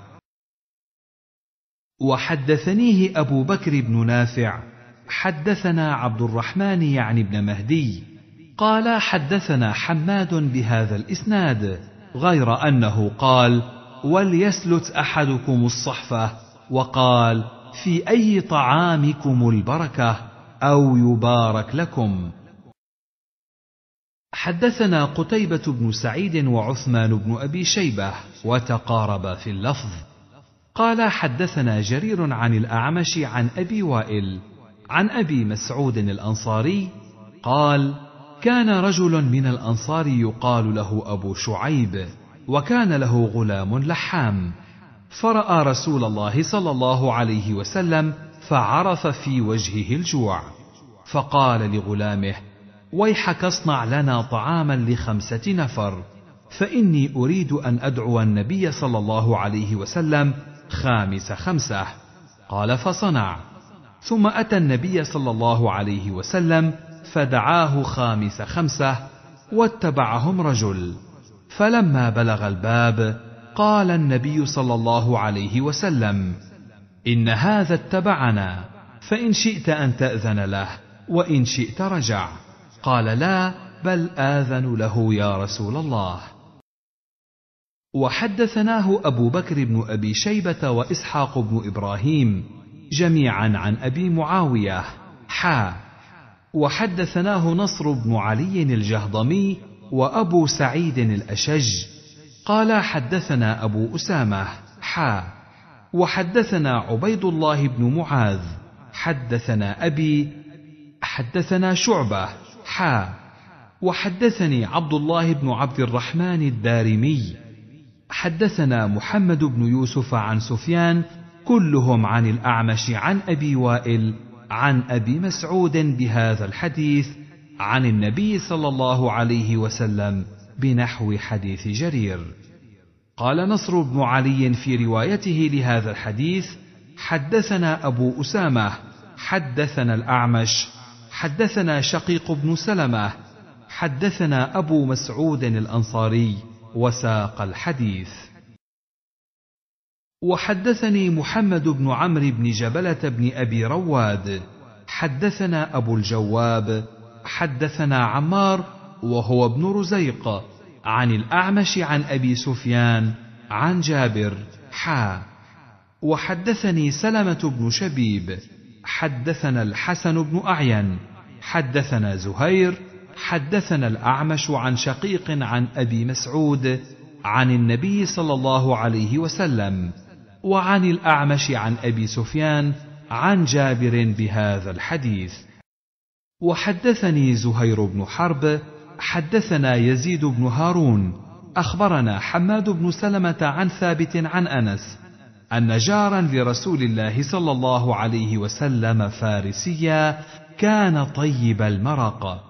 وحدثنيه ابو بكر بن نافع حدثنا عبد الرحمن يعني بن مهدي قال حدثنا حماد بهذا الاسناد غير انه قال وليسلت احدكم الصحفه وقال في اي طعامكم البركه او يبارك لكم حدثنا قتيبة بن سعيد وعثمان بن أبي شيبة وتقاربا في اللفظ قال حدثنا جرير عن الأعمش عن أبي وائل عن أبي مسعود الأنصاري قال كان رجل من الأنصار يقال له أبو شعيب وكان له غلام لحام فرأى رسول الله صلى الله عليه وسلم فعرف في وجهه الجوع فقال لغلامه ويحك اصنع لنا طعاما لخمسه نفر فاني اريد ان ادعو النبي صلى الله عليه وسلم خامس خمسه قال فصنع ثم اتى النبي صلى الله عليه وسلم فدعاه خامس خمسه واتبعهم رجل فلما بلغ الباب قال النبي صلى الله عليه وسلم ان هذا اتبعنا فان شئت ان تاذن له وان شئت رجع قال لا بل آذن له يا رسول الله وحدثناه أبو بكر بن أبي شيبة وإسحاق بن إبراهيم جميعا عن أبي معاوية حا وحدثناه نصر بن علي الجهضمي وأبو سعيد الأشج قال حدثنا أبو أسامة حا وحدثنا عبيد الله بن معاذ حدثنا أبي حدثنا شعبة حا وحدثني عبد الله بن عبد الرحمن الدارمي حدثنا محمد بن يوسف عن سفيان كلهم عن الاعمش عن ابي وائل عن ابي مسعود بهذا الحديث عن النبي صلى الله عليه وسلم بنحو حديث جرير قال نصر بن علي في روايته لهذا الحديث حدثنا ابو اسامه حدثنا الاعمش حدثنا شقيق بن سلمه حدثنا ابو مسعود الانصاري وساق الحديث وحدثني محمد بن عمرو بن جبله بن ابي رواد حدثنا ابو الجواب حدثنا عمار وهو ابن رزيق عن الاعمش عن ابي سفيان عن جابر حا وحدثني سلمه بن شبيب حدثنا الحسن بن أعين حدثنا زهير حدثنا الأعمش عن شقيق عن أبي مسعود عن النبي صلى الله عليه وسلم وعن الأعمش عن أبي سفيان عن جابر بهذا الحديث وحدثني زهير بن حرب حدثنا يزيد بن هارون اخبرنا حماد بن سلمه عن ثابت عن انس أن جارا لرسول الله صلى الله عليه وسلم فارسيا كان طيب المرق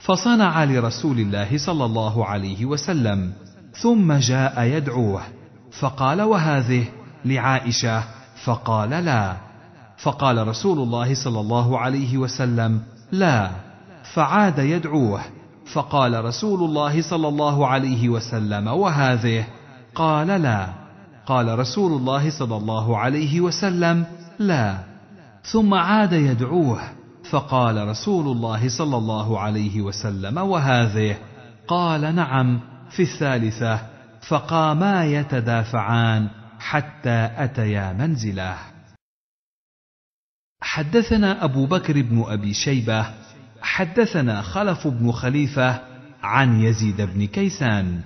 فصنع لرسول الله صلى الله عليه وسلم ثم جاء يدعوه فقال وهذه لعائشه فقال لا فقال رسول الله صلى الله عليه وسلم لا فعاد يدعوه فقال رسول الله صلى الله عليه وسلم وهذه قال لا قال رسول الله صلى الله عليه وسلم لا ثم عاد يدعوه فقال رسول الله صلى الله عليه وسلم وهذه قال نعم في الثالثه فقاما يتدافعان حتى اتيا منزله حدثنا ابو بكر بن ابي شيبه حدثنا خلف بن خليفه عن يزيد بن كيسان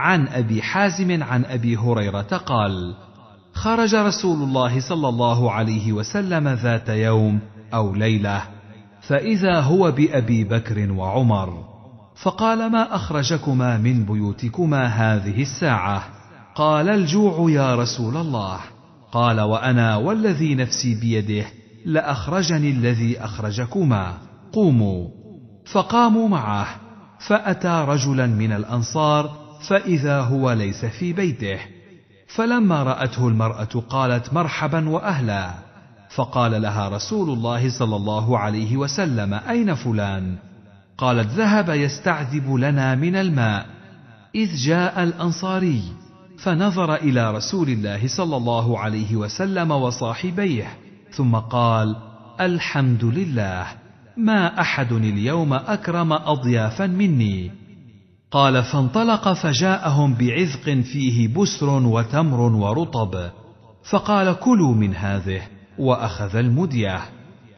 عن ابي حازم عن ابي هريره قال خرج رسول الله صلى الله عليه وسلم ذات يوم او ليله فاذا هو بابي بكر وعمر فقال ما اخرجكما من بيوتكما هذه الساعه قال الجوع يا رسول الله قال وانا والذي نفسي بيده لاخرجني الذي اخرجكما قوموا فقاموا معه فاتى رجلا من الانصار فإذا هو ليس في بيته فلما رأته المرأة قالت مرحبا وأهلا فقال لها رسول الله صلى الله عليه وسلم أين فلان قالت ذهب يستعذب لنا من الماء إذ جاء الأنصاري فنظر إلى رسول الله صلى الله عليه وسلم وصاحبيه ثم قال الحمد لله ما أحد اليوم أكرم أضيافا مني قال فانطلق فجاءهم بعذق فيه بسر وتمر ورطب فقال كلوا من هذه واخذ المديه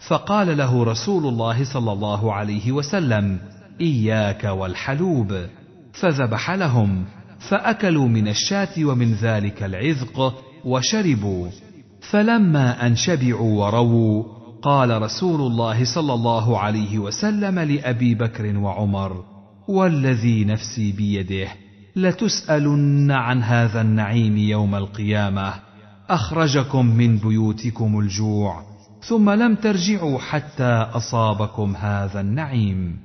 فقال له رسول الله صلى الله عليه وسلم اياك والحلوب فذبح لهم فاكلوا من الشاه ومن ذلك العذق وشربوا فلما ان شبعوا ورووا قال رسول الله صلى الله عليه وسلم لابي بكر وعمر والذي نفسي بيده لتسالن عن هذا النعيم يوم القيامه اخرجكم من بيوتكم الجوع ثم لم ترجعوا حتى اصابكم هذا النعيم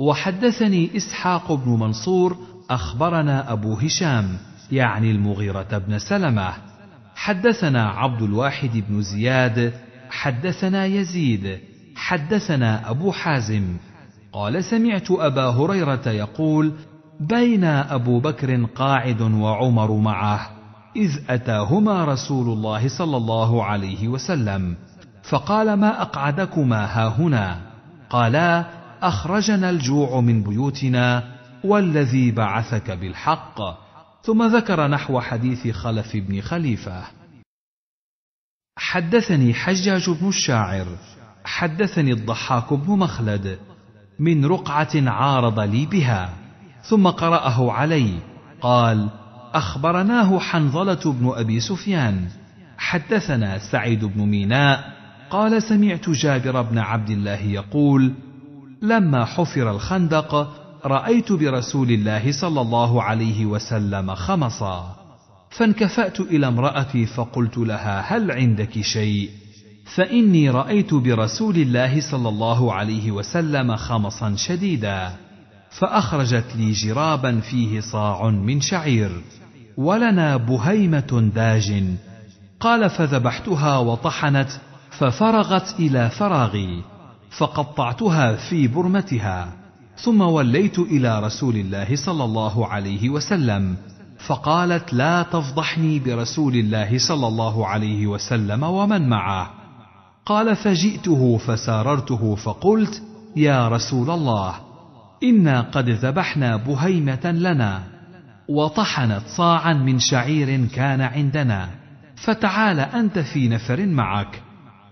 وحدثني اسحاق بن منصور اخبرنا ابو هشام يعني المغيره بن سلمه حدثنا عبد الواحد بن زياد حدثنا يزيد حدثنا ابو حازم قال سمعت ابا هريره يقول بين ابو بكر قاعد وعمر معه اذ اتاهما رسول الله صلى الله عليه وسلم فقال ما اقعدكما هنا قالا اخرجنا الجوع من بيوتنا والذي بعثك بالحق ثم ذكر نحو حديث خلف بن خليفه حدثني حجاج بن الشاعر حدثني الضحاك بن مخلد من رقعه عارض لي بها ثم قراه علي قال اخبرناه حنظله بن ابي سفيان حدثنا سعيد بن ميناء قال سمعت جابر بن عبد الله يقول لما حفر الخندق رايت برسول الله صلى الله عليه وسلم خمصا فانكفات الى امراتي فقلت لها هل عندك شيء فاني رايت برسول الله صلى الله عليه وسلم خمصا شديدا فاخرجت لي جرابا فيه صاع من شعير ولنا بهيمه داج قال فذبحتها وطحنت ففرغت الى فراغي فقطعتها في برمتها ثم وليت الى رسول الله صلى الله عليه وسلم فقالت لا تفضحني برسول الله صلى الله عليه وسلم ومن معه قال فجئته فساررته فقلت يا رسول الله انا قد ذبحنا بهيمه لنا وطحنت صاعا من شعير كان عندنا فتعال انت في نفر معك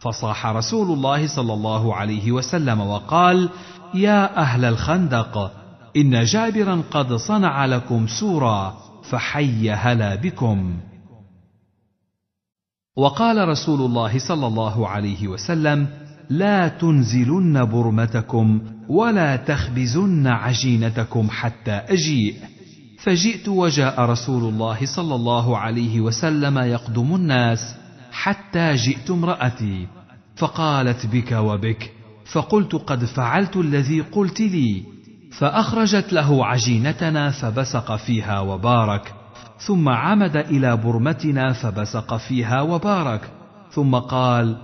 فصاح رسول الله صلى الله عليه وسلم وقال يا اهل الخندق ان جابرا قد صنع لكم سورا فحي هلا بكم وقال رسول الله صلى الله عليه وسلم لا تنزلن برمتكم ولا تخبزن عجينتكم حتى اجيء فجئت وجاء رسول الله صلى الله عليه وسلم يقدم الناس حتى جئت امراتي فقالت بك وبك فقلت قد فعلت الذي قلت لي فاخرجت له عجينتنا فبسق فيها وبارك ثم عمد الى برمتنا فبسق فيها وبارك ثم قال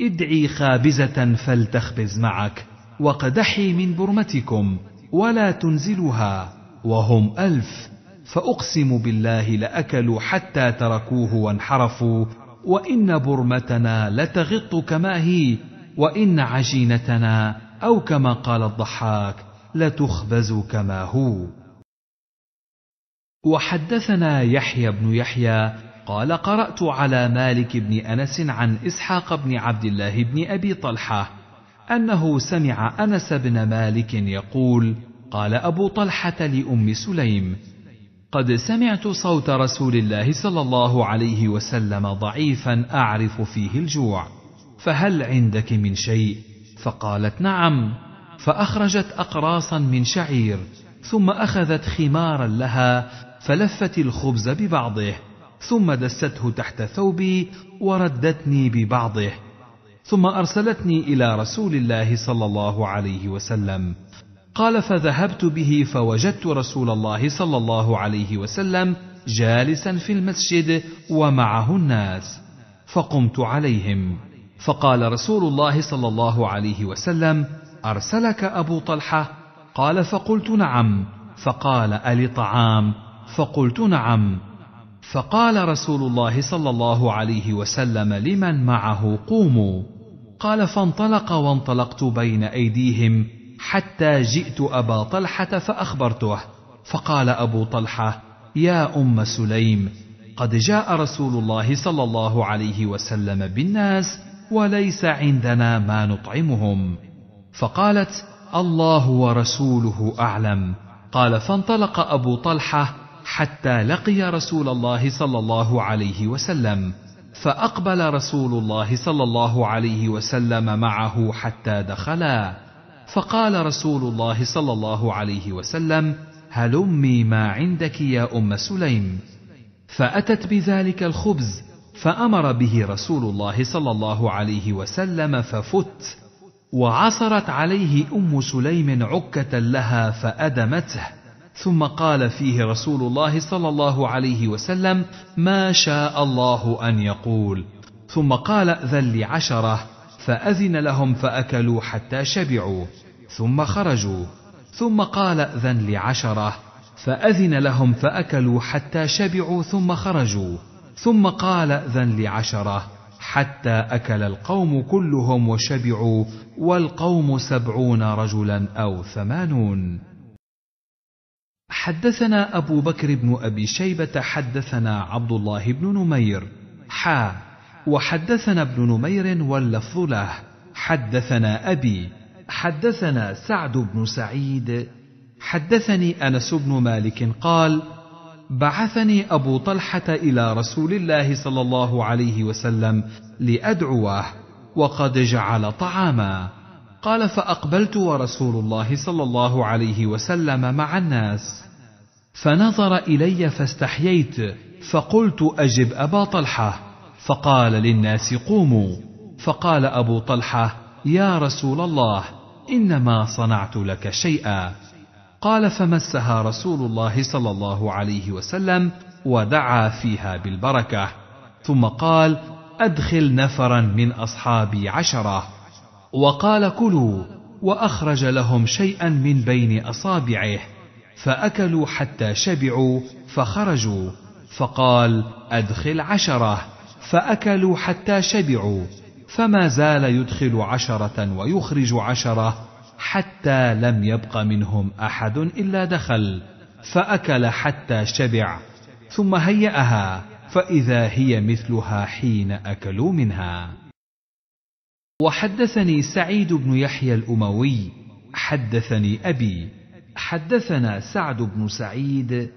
ادعي خابزه فلتخبز معك وقدحي من برمتكم ولا تنزلها وهم الف فاقسم بالله لاكلوا حتى تركوه وانحرفوا وان برمتنا لتغط كما هي وان عجينتنا او كما قال الضحاك لتخبز كما هو وحدثنا يحيى بن يحيى قال قرات على مالك بن انس عن اسحاق بن عبد الله بن ابي طلحه انه سمع انس بن مالك يقول قال ابو طلحه لام سليم قد سمعت صوت رسول الله صلى الله عليه وسلم ضعيفا اعرف فيه الجوع فهل عندك من شيء فقالت نعم فاخرجت اقراصا من شعير ثم اخذت خمارا لها فلفت الخبز ببعضه ثم دسته تحت ثوبي وردتني ببعضه ثم ارسلتني الى رسول الله صلى الله عليه وسلم قال فذهبت به فوجدت رسول الله صلى الله عليه وسلم جالسا في المسجد ومعه الناس فقمت عليهم فقال رسول الله صلى الله عليه وسلم ارسلك ابو طلحه قال فقلت نعم فقال الي طعام فقلت نعم فقال رسول الله صلى الله عليه وسلم لمن معه قوموا قال فانطلق وانطلقت بين ايديهم حتى جئت ابا طلحه فاخبرته فقال ابو طلحه يا ام سليم قد جاء رسول الله صلى الله عليه وسلم بالناس وليس عندنا ما نطعمهم فقالت الله ورسوله اعلم قال فانطلق ابو طلحه حتى لقي رسول الله صلى الله عليه وسلم فاقبل رسول الله صلى الله عليه وسلم معه حتى دخلا فقال رسول الله صلى الله عليه وسلم هلمي ما عندك يا ام سليم فاتت بذلك الخبز فامر به رسول الله صلى الله عليه وسلم ففت وعصرت عليه ام سليم عكه لها فادمته ثم قال فيه رسول الله صلى الله عليه وسلم ما شاء الله ان يقول ثم قال ذل عشره فاذن لهم فاكلوا حتى شبعوا ثم خرجوا ثم قال ذن لعشره فاذن لهم فاكلوا حتى شبعوا ثم خرجوا ثم قال ذن لعشره حتى اكل القوم كلهم وشبعوا والقوم سبعون رجلا او ثمانون حدثنا أبو بكر بن أبي شيبة حدثنا عبد الله بن نمير حا وحدثنا ابن نمير واللفظ له حدثنا أبي حدثنا سعد بن سعيد حدثني أنس بن مالك قال بعثني أبو طلحة إلى رسول الله صلى الله عليه وسلم لأدعوه وقد جعل طعاما قال فاقبلت ورسول الله صلى الله عليه وسلم مع الناس فنظر الي فاستحييت فقلت اجب ابا طلحه فقال للناس قوموا فقال ابو طلحه يا رسول الله انما صنعت لك شيئا قال فمسها رسول الله صلى الله عليه وسلم ودعا فيها بالبركه ثم قال ادخل نفرا من اصحابي عشره وقال كلوا واخرج لهم شيئا من بين اصابعه فاكلوا حتى شبعوا فخرجوا فقال ادخل عشره فاكلوا حتى شبعوا فما زال يدخل عشره ويخرج عشره حتى لم يبق منهم احد الا دخل فاكل حتى شبع ثم هياها فاذا هي مثلها حين اكلوا منها وحدثني سعيد بن يحيى الاموي حدثني ابي حدثنا سعد بن سعيد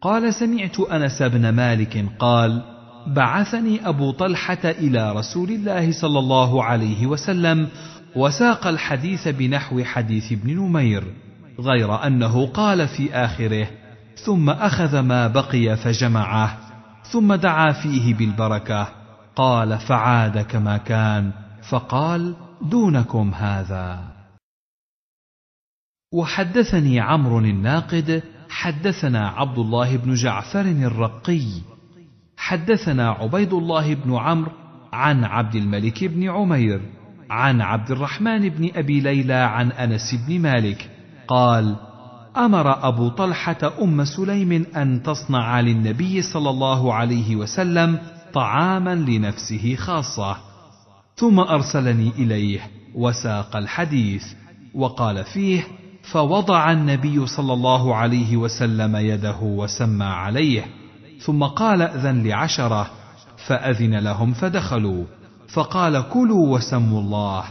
قال سمعت انس بن مالك قال بعثني ابو طلحه الى رسول الله صلى الله عليه وسلم وساق الحديث بنحو حديث ابن نمير غير انه قال في اخره ثم اخذ ما بقي فجمعه ثم دعا فيه بالبركه قال فعاد كما كان فقال دونكم هذا وحدثني عمرو الناقد حدثنا عبد الله بن جعفر الرقي حدثنا عبيد الله بن عمرو عن عبد الملك بن عمير عن عبد الرحمن بن ابي ليلى عن انس بن مالك قال امر ابو طلحه ام سليم ان تصنع للنبي صلى الله عليه وسلم طعاما لنفسه خاصه ثم ارسلني اليه وساق الحديث وقال فيه فوضع النبي صلى الله عليه وسلم يده وسمى عليه ثم قال اذن لعشره فاذن لهم فدخلوا فقال كلوا وسموا الله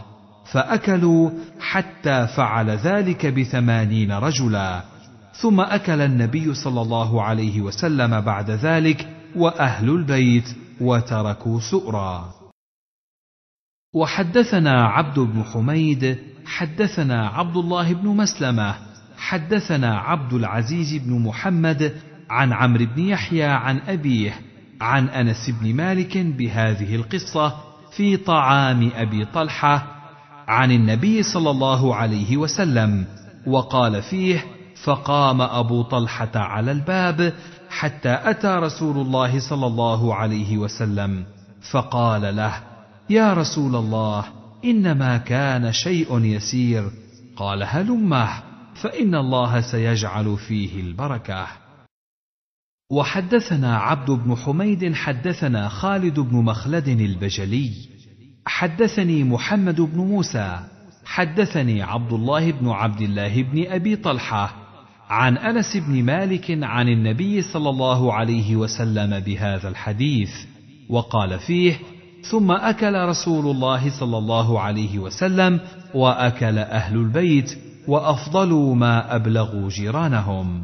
فاكلوا حتى فعل ذلك بثمانين رجلا ثم اكل النبي صلى الله عليه وسلم بعد ذلك واهل البيت وتركوا سؤرا وحدثنا عبد بن حميد حدثنا عبد الله بن مسلمه حدثنا عبد العزيز بن محمد عن عمرو بن يحيى عن ابيه عن انس بن مالك بهذه القصه في طعام ابي طلحه عن النبي صلى الله عليه وسلم وقال فيه فقام ابو طلحه على الباب حتى اتى رسول الله صلى الله عليه وسلم فقال له يا رسول الله انما كان شيء يسير قال هلمه فان الله سيجعل فيه البركه وحدثنا عبد بن حميد حدثنا خالد بن مخلد البجلي حدثني محمد بن موسى حدثني عبد الله بن عبد الله بن ابي طلحه عن انس بن مالك عن النبي صلى الله عليه وسلم بهذا الحديث وقال فيه ثم اكل رسول الله صلى الله عليه وسلم واكل اهل البيت وافضلوا ما ابلغوا جيرانهم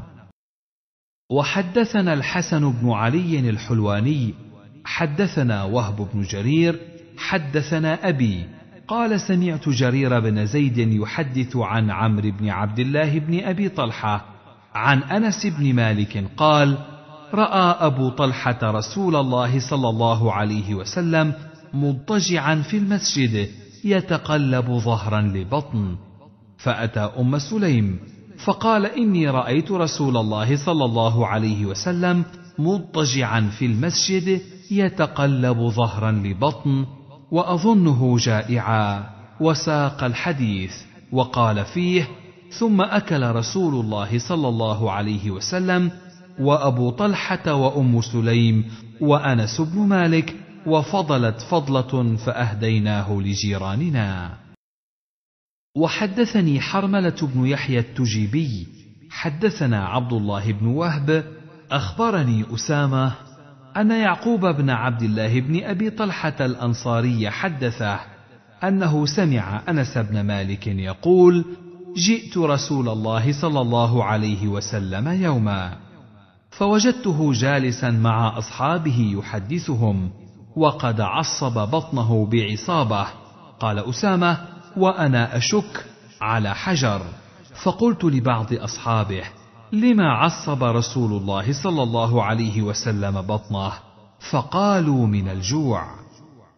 وحدثنا الحسن بن علي الحلواني حدثنا وهب بن جرير حدثنا ابي قال سمعت جرير بن زيد يحدث عن عمرو بن عبد الله بن ابي طلحه عن انس بن مالك قال راى ابو طلحه رسول الله صلى الله عليه وسلم مضطجعا في المسجد يتقلب ظهرا لبطن فاتى ام سليم فقال اني رايت رسول الله صلى الله عليه وسلم مضطجعا في المسجد يتقلب ظهرا لبطن واظنه جائعا وساق الحديث وقال فيه ثم اكل رسول الله صلى الله عليه وسلم وابو طلحه وام سليم وانس بن مالك وفضلت فضله فاهديناه لجيراننا وحدثني حرمله بن يحيى التجيبي حدثنا عبد الله بن وهب اخبرني اسامه ان يعقوب بن عبد الله بن ابي طلحه الانصاري حدثه انه سمع انس بن مالك يقول جئت رسول الله صلى الله عليه وسلم يوما فوجدته جالسا مع اصحابه يحدثهم وقد عصب بطنه بعصابه قال اسامه وانا اشك على حجر فقلت لبعض اصحابه لما عصب رسول الله صلى الله عليه وسلم بطنه فقالوا من الجوع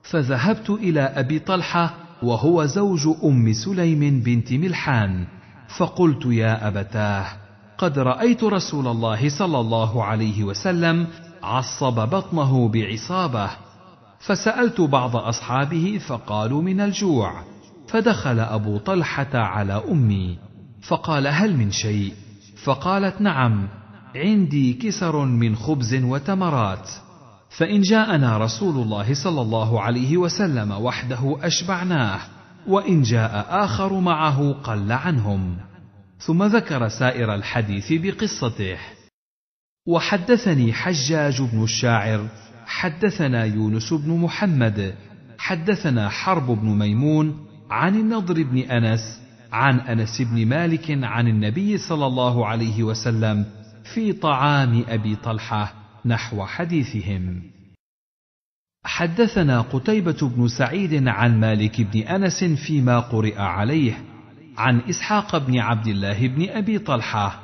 فذهبت الى ابي طلحه وهو زوج ام سليم بنت ملحان فقلت يا ابتاه قد رايت رسول الله صلى الله عليه وسلم عصب بطنه بعصابه فسالت بعض اصحابه فقالوا من الجوع فدخل ابو طلحه على امي فقال هل من شيء فقالت نعم عندي كسر من خبز وتمرات فان جاءنا رسول الله صلى الله عليه وسلم وحده اشبعناه وان جاء اخر معه قل عنهم ثم ذكر سائر الحديث بقصته وحدثني حجاج بن الشاعر حدثنا يونس بن محمد حدثنا حرب بن ميمون عن النضر بن انس عن انس بن مالك عن النبي صلى الله عليه وسلم في طعام ابي طلحه نحو حديثهم حدثنا قتيبه بن سعيد عن مالك بن انس فيما قرئ عليه عن اسحاق بن عبد الله بن ابي طلحه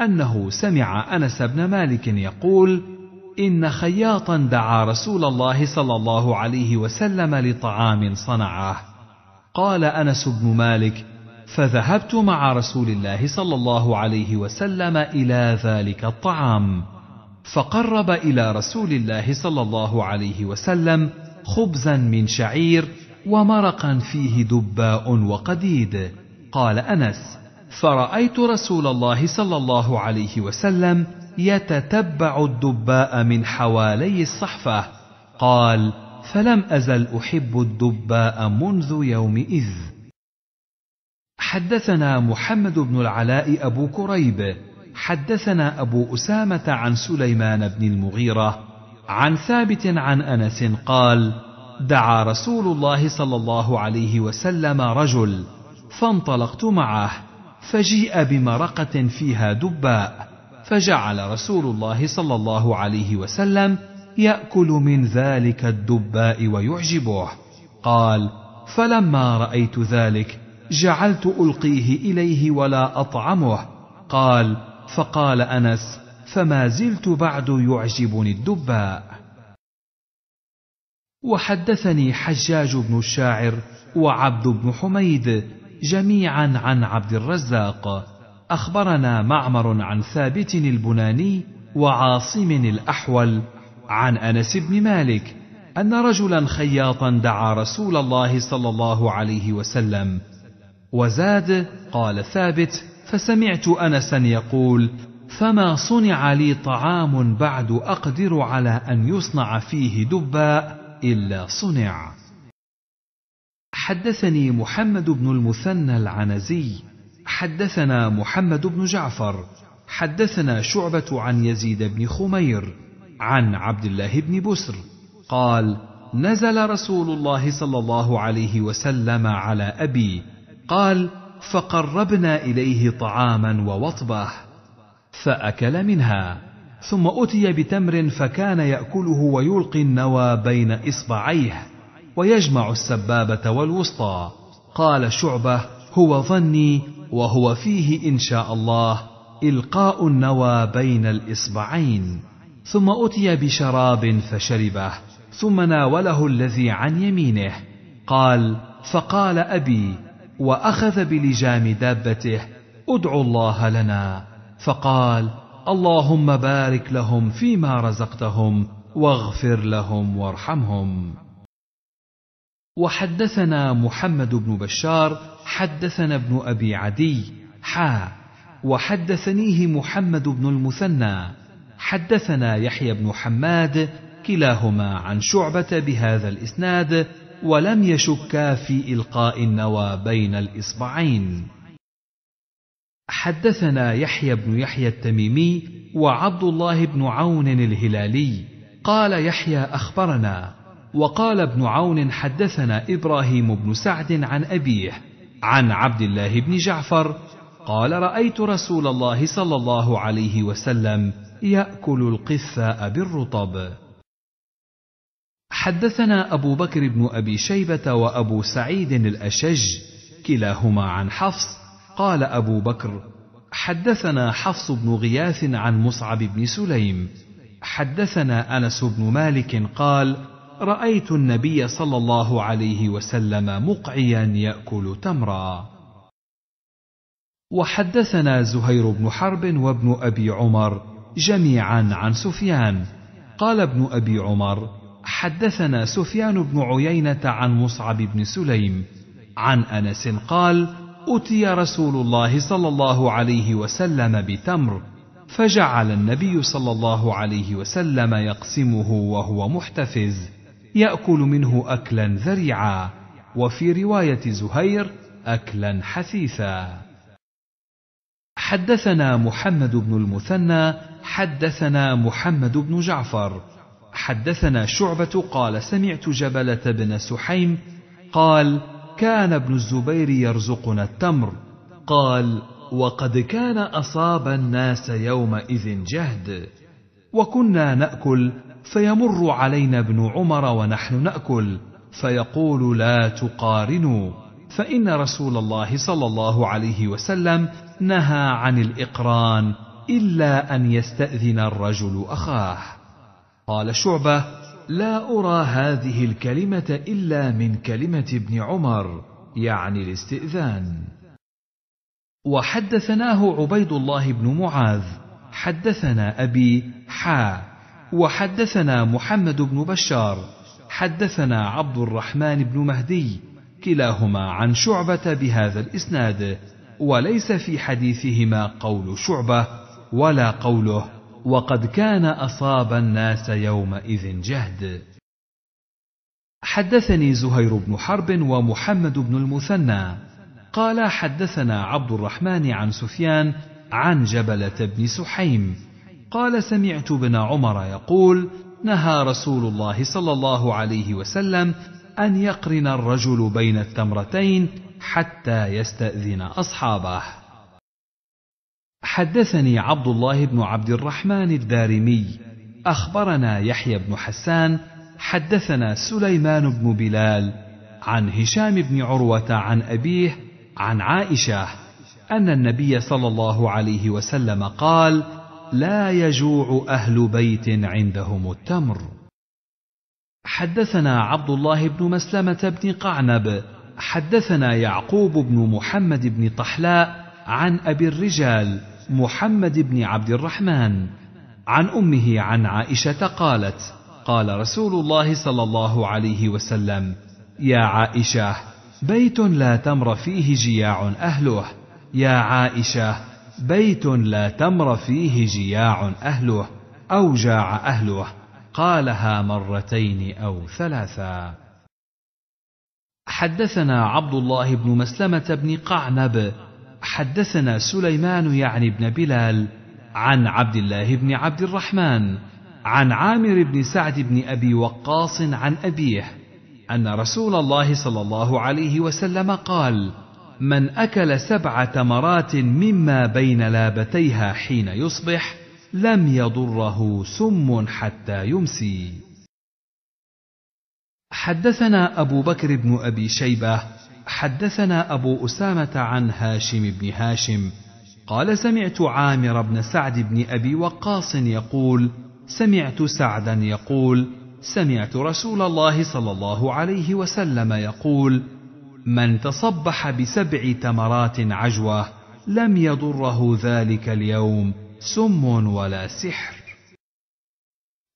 انه سمع انس بن مالك يقول إن خياطا دعا رسول الله صلى الله عليه وسلم لطعام صنعه قال أنس بن مالك فذهبت مع رسول الله صلى الله عليه وسلم إلى ذلك الطعام فقرب إلى رسول الله صلى الله عليه وسلم خبزا من شعير ومرقا فيه دباء وقديد قال أنس فرأيت رسول الله صلى الله عليه وسلم يتتبع الدباء من حوالي الصحفة قال فلم أزل أحب الدباء منذ يومئذ حدثنا محمد بن العلاء أبو كريب حدثنا أبو أسامة عن سليمان بن المغيرة عن ثابت عن أنس قال دعا رسول الله صلى الله عليه وسلم رجل فانطلقت معه فجيء بمرقة فيها دباء فجعل رسول الله صلى الله عليه وسلم ياكل من ذلك الدباء ويعجبه قال فلما رايت ذلك جعلت القيه اليه ولا اطعمه قال فقال انس فما زلت بعد يعجبني الدباء وحدثني حجاج بن الشاعر وعبد بن حميد جميعا عن عبد الرزاق أخبرنا معمر عن ثابت البناني وعاصم الأحول عن أنس بن مالك أن رجلا خياطا دعا رسول الله صلى الله عليه وسلم وزاد قال ثابت فسمعت أنسا يقول فما صنع لي طعام بعد أقدر على أن يصنع فيه دباء إلا صنع حدثني محمد بن المثنى العنزي حدثنا محمد بن جعفر حدثنا شعبة عن يزيد بن خمير عن عبد الله بن بسر قال نزل رسول الله صلى الله عليه وسلم على أبي قال فقربنا إليه طعاما ووطبه فأكل منها ثم أتي بتمر فكان يأكله ويلقي النوى بين إصبعيه ويجمع السبابة والوسطى قال شعبة هو ظني وهو فيه ان شاء الله القاء النوى بين الاصبعين ثم اتي بشراب فشربه ثم ناوله الذي عن يمينه قال فقال ابي واخذ بلجام دابته ادع الله لنا فقال اللهم بارك لهم فيما رزقتهم واغفر لهم وارحمهم وحدثنا محمد بن بشار حدثنا ابن ابي عدي حا وحدثنيه محمد بن المثنى حدثنا يحيى بن حماد كلاهما عن شعبه بهذا الاسناد ولم يشكا في القاء النوى بين الاصبعين حدثنا يحيى بن يحيى التميمي وعبد الله بن عون الهلالي قال يحيى اخبرنا وقال ابن عون حدثنا ابراهيم بن سعد عن ابيه عن عبد الله بن جعفر قال رايت رسول الله صلى الله عليه وسلم ياكل القثاء بالرطب حدثنا ابو بكر بن ابي شيبه وابو سعيد الاشج كلاهما عن حفص قال ابو بكر حدثنا حفص بن غياث عن مصعب بن سليم حدثنا انس بن مالك قال رايت النبي صلى الله عليه وسلم مقعيا ياكل تمرا وحدثنا زهير بن حرب وابن ابي عمر جميعا عن سفيان قال ابن ابي عمر حدثنا سفيان بن عيينه عن مصعب بن سليم عن انس قال اتي رسول الله صلى الله عليه وسلم بتمر فجعل النبي صلى الله عليه وسلم يقسمه وهو محتفز يأكل منه أكلا ذريعا وفي رواية زهير أكلا حثيثا حدثنا محمد بن المثنى حدثنا محمد بن جعفر حدثنا شعبة قال سمعت جبلة بن سحيم قال كان ابن الزبير يرزقنا التمر قال وقد كان أصاب الناس يومئذ جهد وكنا نأكل فيمر علينا ابن عمر ونحن ناكل فيقول لا تقارنوا فان رسول الله صلى الله عليه وسلم نهى عن الاقران الا ان يستاذن الرجل اخاه قال شعبه لا ارى هذه الكلمه الا من كلمه ابن عمر يعني الاستئذان وحدثناه عبيد الله بن معاذ حدثنا ابي حا وحدثنا محمد بن بشار حدثنا عبد الرحمن بن مهدي كلاهما عن شعبة بهذا الإسناد وليس في حديثهما قول شعبة ولا قوله وقد كان أصاب الناس يومئذ جهد حدثني زهير بن حرب ومحمد بن المثنى قال حدثنا عبد الرحمن عن سفيان عن جبلة بن سحيم قال سمعت ابن عمر يقول نهى رسول الله صلى الله عليه وسلم ان يقرن الرجل بين التمرتين حتى يستاذن اصحابه حدثني عبد الله بن عبد الرحمن الدارمي اخبرنا يحيى بن حسان حدثنا سليمان بن بلال عن هشام بن عروه عن ابيه عن عائشه ان النبي صلى الله عليه وسلم قال لا يجوع اهل بيت عندهم التمر حدثنا عبد الله بن مسلمه بن قعنب حدثنا يعقوب بن محمد بن طحلاء عن ابي الرجال محمد بن عبد الرحمن عن امه عن عائشه قالت قال رسول الله صلى الله عليه وسلم يا عائشه بيت لا تمر فيه جياع اهله يا عائشه بيت لا تمر فيه جياع أهله أو جاع أهله قالها مرتين أو ثلاثا حدثنا عبد الله بن مسلمة بن قعنب حدثنا سليمان يعني بن بلال عن عبد الله بن عبد الرحمن عن عامر بن سعد بن أبي وقاص عن أبيه أن رسول الله صلى الله عليه وسلم قال: من اكل سبع تمرات مما بين لابتيها حين يصبح لم يضره سم حتى يمسي حدثنا ابو بكر بن ابي شيبه حدثنا ابو اسامه عن هاشم بن هاشم قال سمعت عامر بن سعد بن ابي وقاص يقول سمعت سعدا يقول سمعت رسول الله صلى الله عليه وسلم يقول من تصبح بسبع تمرات عجوه لم يضره ذلك اليوم سم ولا سحر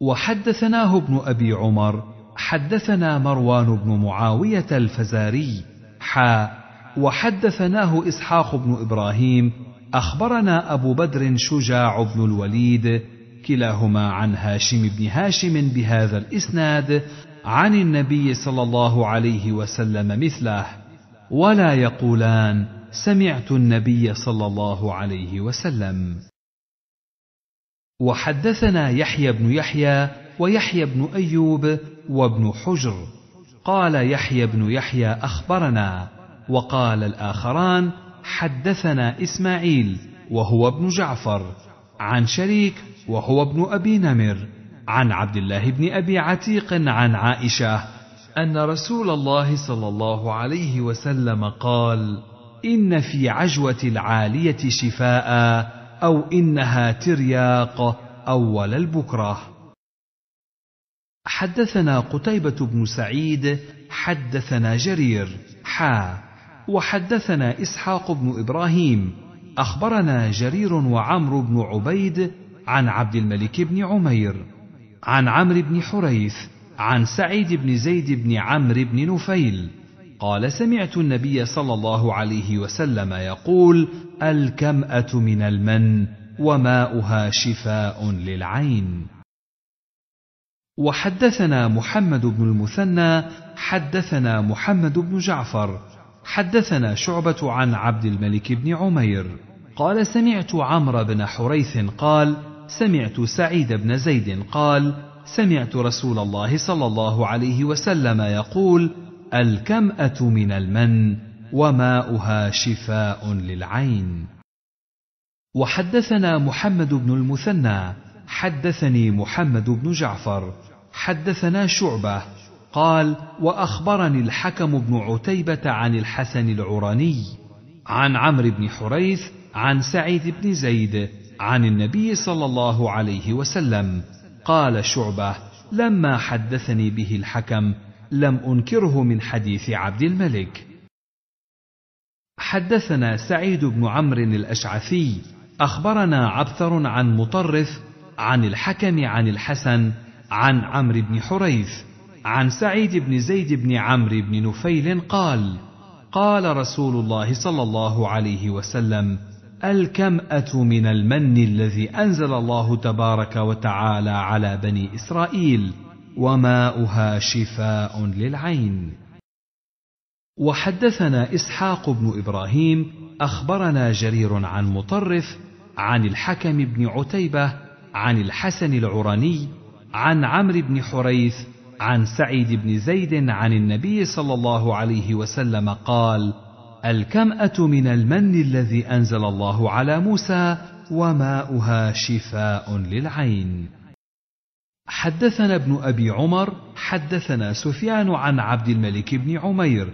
وحدثناه ابن ابي عمر حدثنا مروان بن معاويه الفزاري حا وحدثناه اسحاق بن ابراهيم اخبرنا ابو بدر شجاع بن الوليد كلاهما عن هاشم بن هاشم بهذا الاسناد عن النبي صلى الله عليه وسلم مثله ولا يقولان سمعت النبي صلى الله عليه وسلم وحدثنا يحيى بن يحيى ويحيى بن ايوب وابن حجر قال يحيى بن يحيى اخبرنا وقال الاخران حدثنا اسماعيل وهو ابن جعفر عن شريك وهو ابن ابي نمر عن عبد الله بن ابي عتيق عن عائشه ان رسول الله صلى الله عليه وسلم قال ان في عجوه العاليه شفاء او انها ترياق اول البكره حدثنا قتيبه بن سعيد حدثنا جرير حا وحدثنا اسحاق بن ابراهيم اخبرنا جرير وعمرو بن عبيد عن عبد الملك بن عمير عن عمرو بن حريث عن سعيد بن زيد بن عمرو بن نفيل قال سمعت النبي صلى الله عليه وسلم يقول الكماه من المن وماؤها شفاء للعين وحدثنا محمد بن المثنى حدثنا محمد بن جعفر حدثنا شعبه عن عبد الملك بن عمير قال سمعت عمرو بن حريث قال سمعت سعيد بن زيد قال سمعت رسول الله صلى الله عليه وسلم يقول الكماه من المن وماؤها شفاء للعين وحدثنا محمد بن المثنى حدثني محمد بن جعفر حدثنا شعبه قال واخبرني الحكم بن عتيبه عن الحسن العراني عن عمرو بن حريث عن سعيد بن زيد عن النبي صلى الله عليه وسلم قال شعبه لما حدثني به الحكم لم انكره من حديث عبد الملك حدثنا سعيد بن عمرو الاشعثي اخبرنا عبثر عن مطرف عن الحكم عن الحسن عن عمرو بن حريث عن سعيد بن زيد بن عمرو بن نفيل قال قال رسول الله صلى الله عليه وسلم الكمأة من المن الذي أنزل الله تبارك وتعالى على بني إسرائيل وماؤها شفاء للعين وحدثنا إسحاق بن إبراهيم أخبرنا جرير عن مطرف عن الحكم بن عتيبة عن الحسن العراني عن عمرو بن حريث عن سعيد بن زيد عن النبي صلى الله عليه وسلم قال: الكمأة من المن الذي أنزل الله على موسى وماؤها شفاء للعين. حدثنا ابن أبي عمر حدثنا سفيان عن عبد الملك بن عمير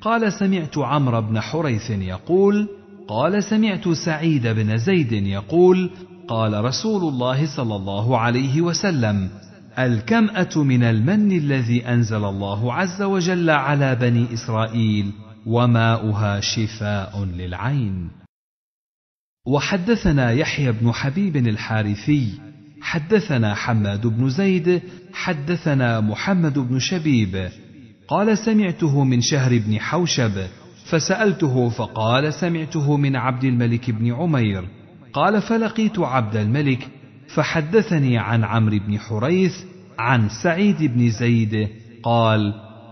قال سمعت عمرو بن حريث يقول قال سمعت سعيد بن زيد يقول قال رسول الله صلى الله عليه وسلم الكمأة من المن الذي أنزل الله عز وجل على بني إسرائيل وماؤها شفاء للعين وحدثنا يحيى بن حبيب الحارثي حدثنا حماد بن زيد حدثنا محمد بن شبيب قال سمعته من شهر بن حوشب فسالته فقال سمعته من عبد الملك بن عمير قال فلقيت عبد الملك فحدثني عن عمرو بن حريث عن سعيد بن زيد قال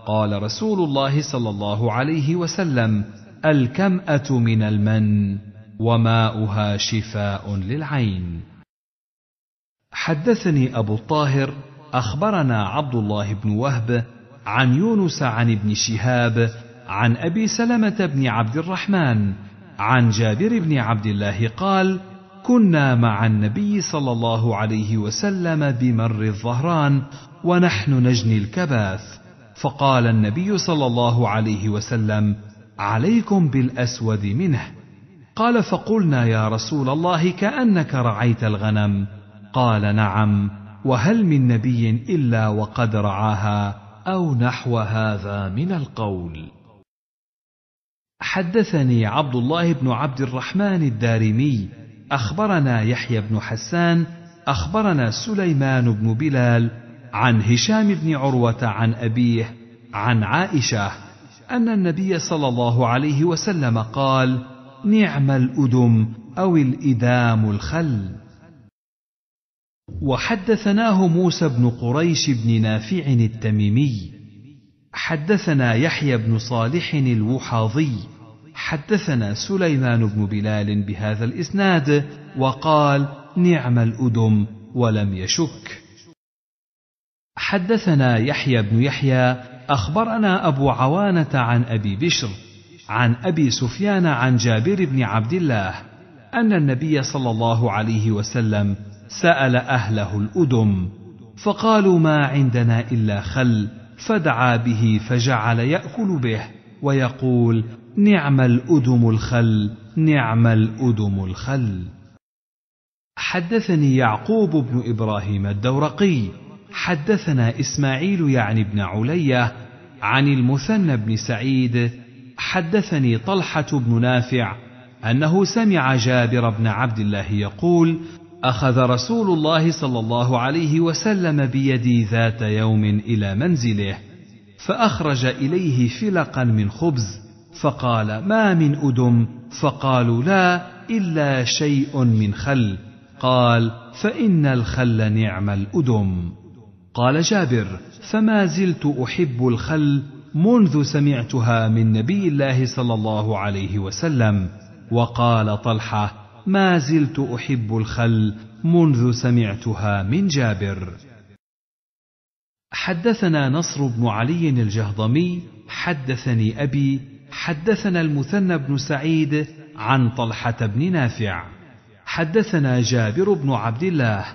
قال رسول الله صلى الله عليه وسلم الكماه من المن وماؤها شفاء للعين حدثني ابو الطاهر اخبرنا عبد الله بن وهب عن يونس عن ابن شهاب عن ابي سلمه بن عبد الرحمن عن جابر بن عبد الله قال كنا مع النبي صلى الله عليه وسلم بمر الظهران ونحن نجني الكباث فقال النبي صلى الله عليه وسلم عليكم بالاسود منه قال فقلنا يا رسول الله كانك رعيت الغنم قال نعم وهل من نبي الا وقد رعاها او نحو هذا من القول حدثني عبد الله بن عبد الرحمن الدارمي اخبرنا يحيى بن حسان اخبرنا سليمان بن بلال عن هشام بن عروه عن ابيه عن عائشه ان النبي صلى الله عليه وسلم قال نعم الادم او الادام الخل وحدثناه موسى بن قريش بن نافع التميمي حدثنا يحيى بن صالح الوحاضي حدثنا سليمان بن بلال بهذا الاسناد وقال نعم الادم ولم يشك حدثنا يحيى بن يحيى اخبرنا ابو عوانه عن ابي بشر عن ابي سفيان عن جابر بن عبد الله ان النبي صلى الله عليه وسلم سال اهله الادم فقالوا ما عندنا الا خل فدعا به فجعل ياكل به ويقول نعم الادم الخل نعم الادم الخل حدثني يعقوب بن ابراهيم الدورقي حدثنا إسماعيل يعني بن علية عن المثنى بن سعيد حدثني طلحة بن نافع أنه سمع جابر بن عبد الله يقول: أخذ رسول الله صلى الله عليه وسلم بيدي ذات يوم إلى منزله، فأخرج إليه فلقا من خبز، فقال: ما من أدم؟ فقالوا: لا، إلا شيء من خل. قال: فإن الخل نعم الأدم. قال جابر فما زلت احب الخل منذ سمعتها من نبي الله صلى الله عليه وسلم وقال طلحه ما زلت احب الخل منذ سمعتها من جابر حدثنا نصر بن علي الجهضمي حدثني ابي حدثنا المثنى بن سعيد عن طلحه بن نافع حدثنا جابر بن عبد الله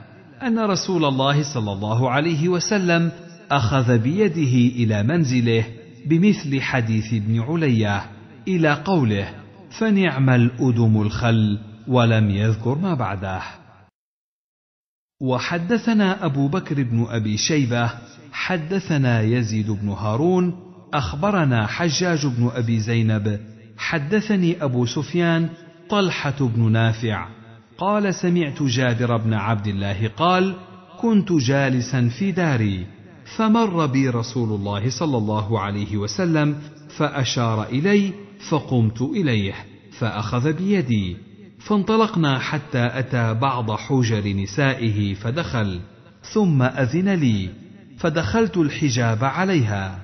ان رسول الله صلى الله عليه وسلم اخذ بيده الى منزله بمثل حديث ابن عليه الى قوله فنعم الادم الخل ولم يذكر ما بعده وحدثنا ابو بكر بن ابي شيبه حدثنا يزيد بن هارون اخبرنا حجاج بن ابي زينب حدثني ابو سفيان طلحه بن نافع قال سمعت جابر بن عبد الله قال كنت جالسا في داري فمر بي رسول الله صلى الله عليه وسلم فاشار الي فقمت اليه فاخذ بيدي فانطلقنا حتى اتى بعض حجر نسائه فدخل ثم اذن لي فدخلت الحجاب عليها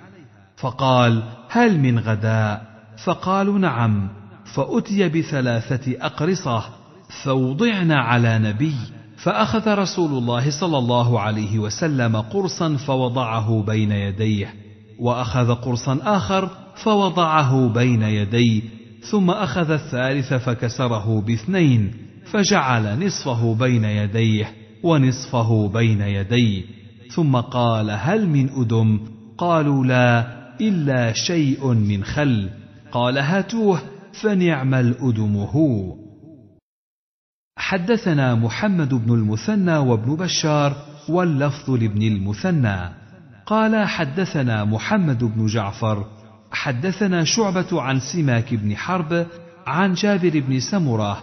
فقال هل من غداء فقالوا نعم فاتي بثلاثه اقرصه فوضعنا على نبي فاخذ رسول الله صلى الله عليه وسلم قرصا فوضعه بين يديه واخذ قرصا اخر فوضعه بين يدي ثم اخذ الثالث فكسره باثنين فجعل نصفه بين يديه ونصفه بين يدي ثم قال هل من ادم قالوا لا الا شيء من خل قال هاتوه فنعم الادم هو حدثنا محمد بن المثنى وابن بشار واللفظ لابن المثنى قال حدثنا محمد بن جعفر حدثنا شعبة عن سماك بن حرب عن جابر بن سمرة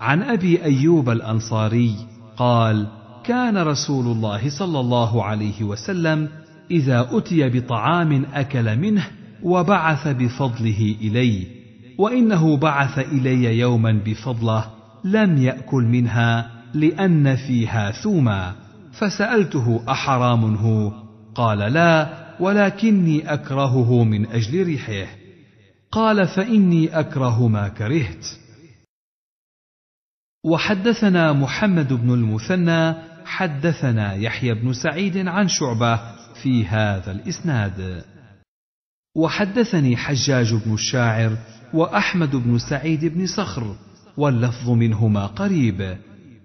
عن أبي أيوب الأنصاري قال كان رسول الله صلى الله عليه وسلم إذا أتي بطعام أكل منه وبعث بفضله إلي وإنه بعث إلي يوما بفضله لم يأكل منها لأن فيها ثوما فسألته أحرام هو قال لا ولكني أكرهه من أجل ريحه قال فإني أكره ما كرهت وحدثنا محمد بن المثنى حدثنا يحيى بن سعيد عن شعبة في هذا الإسناد وحدثني حجاج بن الشاعر وأحمد بن سعيد بن صخر واللفظ منهما قريب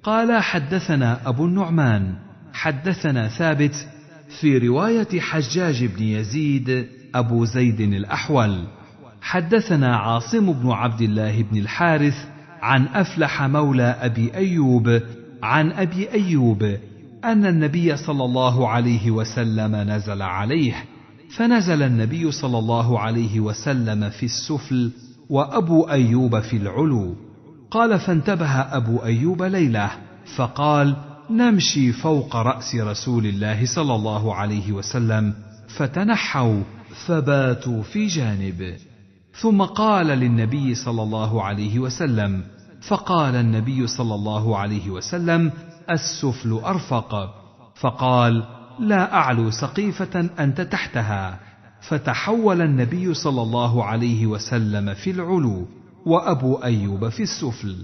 قال حدثنا ابو النعمان حدثنا ثابت في روايه حجاج بن يزيد ابو زيد الاحول حدثنا عاصم بن عبد الله بن الحارث عن افلح مولى ابي ايوب عن ابي ايوب ان النبي صلى الله عليه وسلم نزل عليه فنزل النبي صلى الله عليه وسلم في السفل وابو ايوب في العلو قال فانتبه ابو ايوب ليله فقال نمشي فوق راس رسول الله صلى الله عليه وسلم فتنحوا فباتوا في جانب ثم قال للنبي صلى الله عليه وسلم فقال النبي صلى الله عليه وسلم السفل ارفق فقال لا اعلو سقيفه انت تحتها فتحول النبي صلى الله عليه وسلم في العلو وابو ايوب في السفل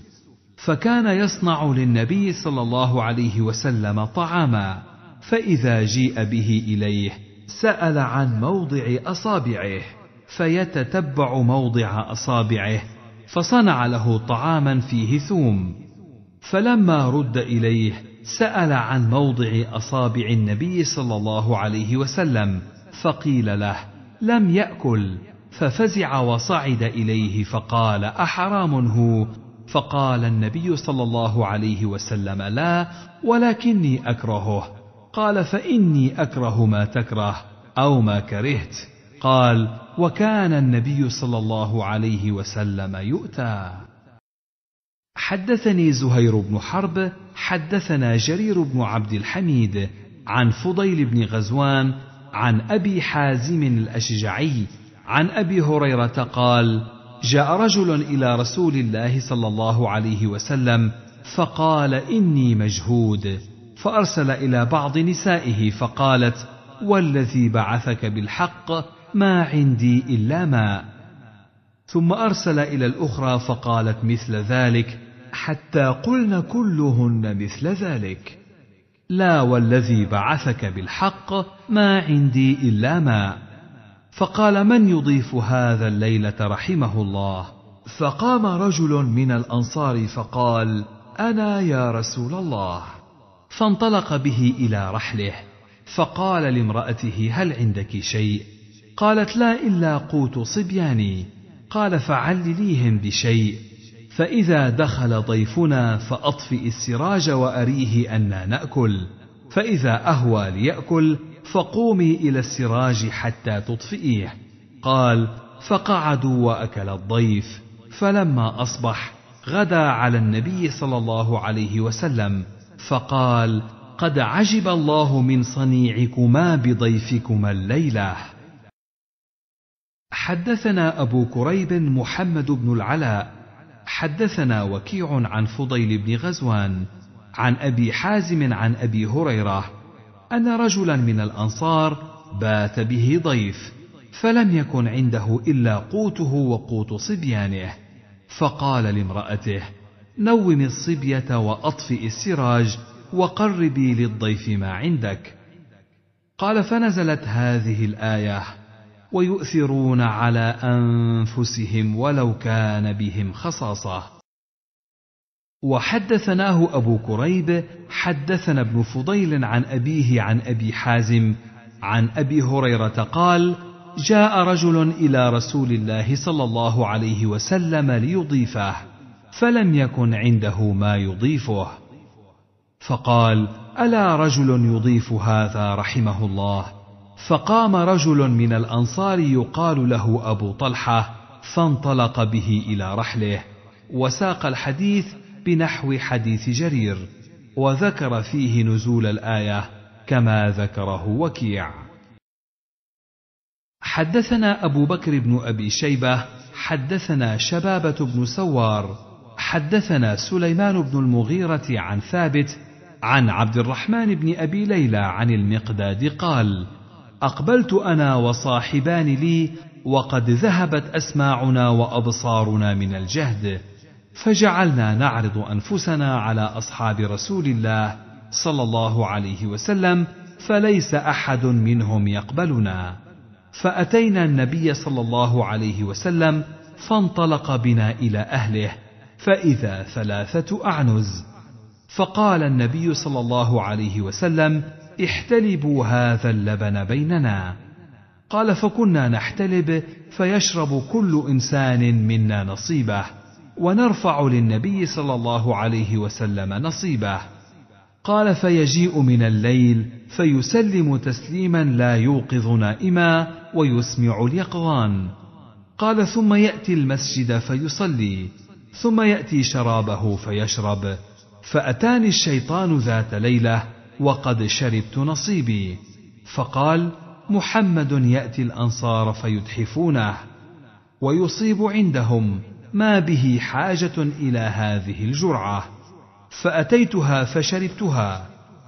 فكان يصنع للنبي صلى الله عليه وسلم طعاما فاذا جيء به اليه سال عن موضع اصابعه فيتتبع موضع اصابعه فصنع له طعاما فيه ثوم فلما رد اليه سال عن موضع اصابع النبي صلى الله عليه وسلم فقيل له لم ياكل ففزع وصعد اليه فقال احرام هو فقال النبي صلى الله عليه وسلم لا ولكني اكرهه قال فاني اكره ما تكره او ما كرهت قال وكان النبي صلى الله عليه وسلم يؤتى حدثني زهير بن حرب حدثنا جرير بن عبد الحميد عن فضيل بن غزوان عن ابي حازم الاشجعي عن ابي هريره قال جاء رجل الى رسول الله صلى الله عليه وسلم فقال اني مجهود فارسل الى بعض نسائه فقالت والذي بعثك بالحق ما عندي الا ماء ثم ارسل الى الاخرى فقالت مثل ذلك حتى قلن كلهن مثل ذلك لا والذي بعثك بالحق ما عندي الا ماء فقال من يضيف هذا الليله رحمه الله فقام رجل من الانصار فقال انا يا رسول الله فانطلق به الى رحله فقال لامراته هل عندك شيء قالت لا الا قوت صبياني قال فعلليهم بشيء فاذا دخل ضيفنا فاطفئ السراج واريه انا ناكل فاذا اهوى ليأكل فقومي الى السراج حتى تطفئيه قال فقعدوا واكل الضيف فلما اصبح غدا على النبي صلى الله عليه وسلم فقال قد عجب الله من صنيعكما بضيفكما الليله حدثنا ابو كريب محمد بن العلاء حدثنا وكيع عن فضيل بن غزوان عن ابي حازم عن ابي هريره ان رجلا من الانصار بات به ضيف فلم يكن عنده الا قوته وقوت صبيانه فقال لامراته نوم الصبيه واطفئ السراج وقربي للضيف ما عندك قال فنزلت هذه الايه ويؤثرون على انفسهم ولو كان بهم خصاصه وحدثناه أبو كريب حدثنا ابن فضيل عن أبيه عن أبي حازم عن أبي هريرة قال: جاء رجل إلى رسول الله صلى الله عليه وسلم ليضيفه، فلم يكن عنده ما يضيفه، فقال: ألا رجل يضيف هذا رحمه الله؟ فقام رجل من الأنصار يقال له أبو طلحة، فانطلق به إلى رحله، وساق الحديث بنحو حديث جرير وذكر فيه نزول الايه كما ذكره وكيع حدثنا ابو بكر بن ابي شيبه حدثنا شبابه بن سوار حدثنا سليمان بن المغيره عن ثابت عن عبد الرحمن بن ابي ليلى عن المقداد قال اقبلت انا وصاحبان لي وقد ذهبت اسماعنا وابصارنا من الجهد فجعلنا نعرض انفسنا على اصحاب رسول الله صلى الله عليه وسلم فليس احد منهم يقبلنا فاتينا النبي صلى الله عليه وسلم فانطلق بنا الى اهله فاذا ثلاثه اعنز فقال النبي صلى الله عليه وسلم احتلبوا هذا اللبن بيننا قال فكنا نحتلب فيشرب كل انسان منا نصيبه ونرفع للنبي صلى الله عليه وسلم نصيبه قال فيجيء من الليل فيسلم تسليما لا يوقظ نائما ويسمع اليقظان قال ثم ياتي المسجد فيصلي ثم ياتي شرابه فيشرب فاتاني الشيطان ذات ليله وقد شربت نصيبي فقال محمد ياتي الانصار فيتحفونه ويصيب عندهم ما به حاجه الى هذه الجرعه فاتيتها فشربتها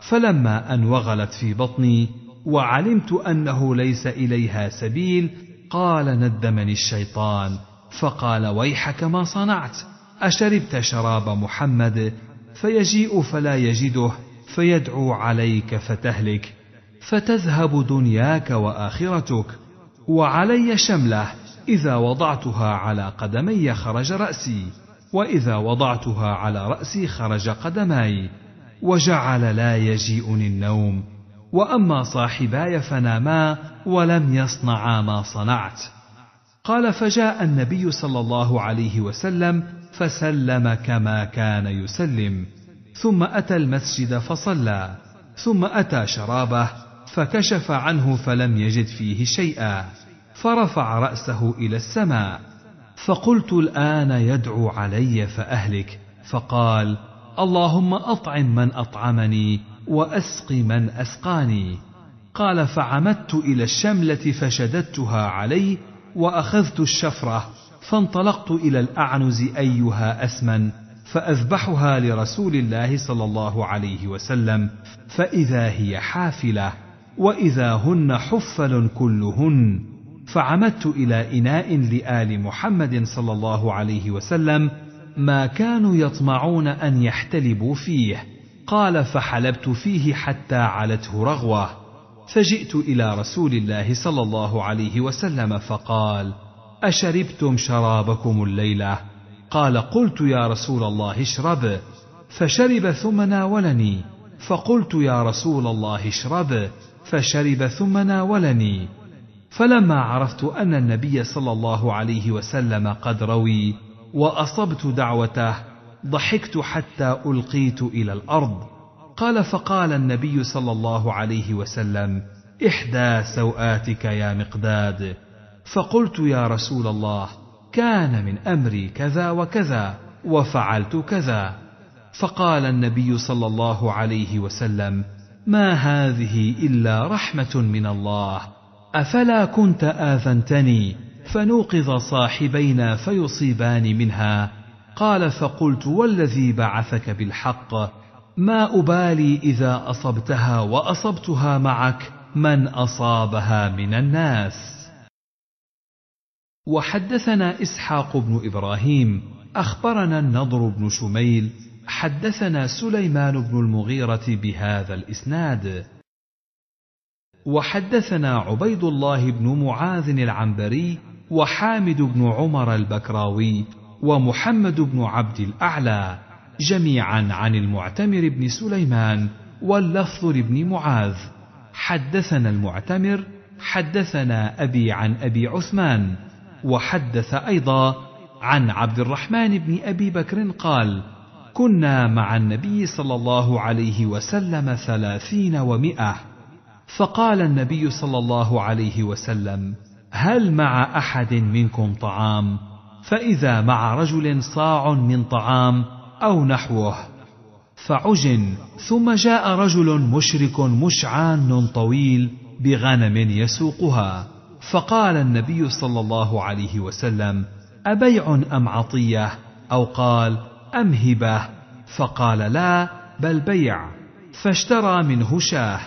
فلما ان وغلت في بطني وعلمت انه ليس اليها سبيل قال ندمني الشيطان فقال ويحك ما صنعت اشربت شراب محمد فيجيء فلا يجده فيدعو عليك فتهلك فتذهب دنياك واخرتك وعلي شمله إذا وضعتها على قدمي خرج رأسي، وإذا وضعتها على رأسي خرج قدماي، وجعل لا يجيئني النوم، وأما صاحباي فناما ولم يصنعا ما صنعت. قال فجاء النبي صلى الله عليه وسلم فسلم كما كان يسلم، ثم أتى المسجد فصلى، ثم أتى شرابه، فكشف عنه فلم يجد فيه شيئا. فرفع رأسه إلى السماء فقلت الآن يدعو علي فأهلك فقال اللهم أطعم من أطعمني وأسق من أسقاني قال فعمدت إلى الشملة فشددتها علي وأخذت الشفرة فانطلقت إلى الأعنز أيها أسمن فأذبحها لرسول الله صلى الله عليه وسلم فإذا هي حافلة وإذا هن حفل كلهن فعمدت الى اناء لال محمد صلى الله عليه وسلم ما كانوا يطمعون ان يحتلبوا فيه قال فحلبت فيه حتى علته رغوه فجئت الى رسول الله صلى الله عليه وسلم فقال اشربتم شرابكم الليله قال قلت يا رسول الله اشرب فشرب ثم ناولني فقلت يا رسول الله اشرب فشرب ثم ناولني فلما عرفت أن النبي صلى الله عليه وسلم قد روي وأصبت دعوته ضحكت حتى ألقيت إلى الأرض قال فقال النبي صلى الله عليه وسلم إحدى سوآتك يا مقداد فقلت يا رسول الله كان من أمري كذا وكذا وفعلت كذا فقال النبي صلى الله عليه وسلم ما هذه إلا رحمة من الله أفلا كنت آذنتني فنوقظ صاحبينا فيصيبان منها قال فقلت والذي بعثك بالحق ما أبالي إذا أصبتها وأصبتها معك من أصابها من الناس وحدثنا إسحاق بن إبراهيم أخبرنا النضر بن شميل حدثنا سليمان بن المغيرة بهذا الإسناد وحدثنا عبيد الله بن معاذ العنبري وحامد بن عمر البكراوي ومحمد بن عبد الاعلى جميعا عن المعتمر بن سليمان واللفظ لابن معاذ حدثنا المعتمر حدثنا ابي عن ابي عثمان وحدث ايضا عن عبد الرحمن بن ابي بكر قال كنا مع النبي صلى الله عليه وسلم ثلاثين ومائه فقال النبي صلى الله عليه وسلم هل مع احد منكم طعام فاذا مع رجل صاع من طعام او نحوه فعجن ثم جاء رجل مشرك مشعان طويل بغنم يسوقها فقال النبي صلى الله عليه وسلم ابيع ام عطيه او قال ام هبه فقال لا بل بيع فاشترى منه شاه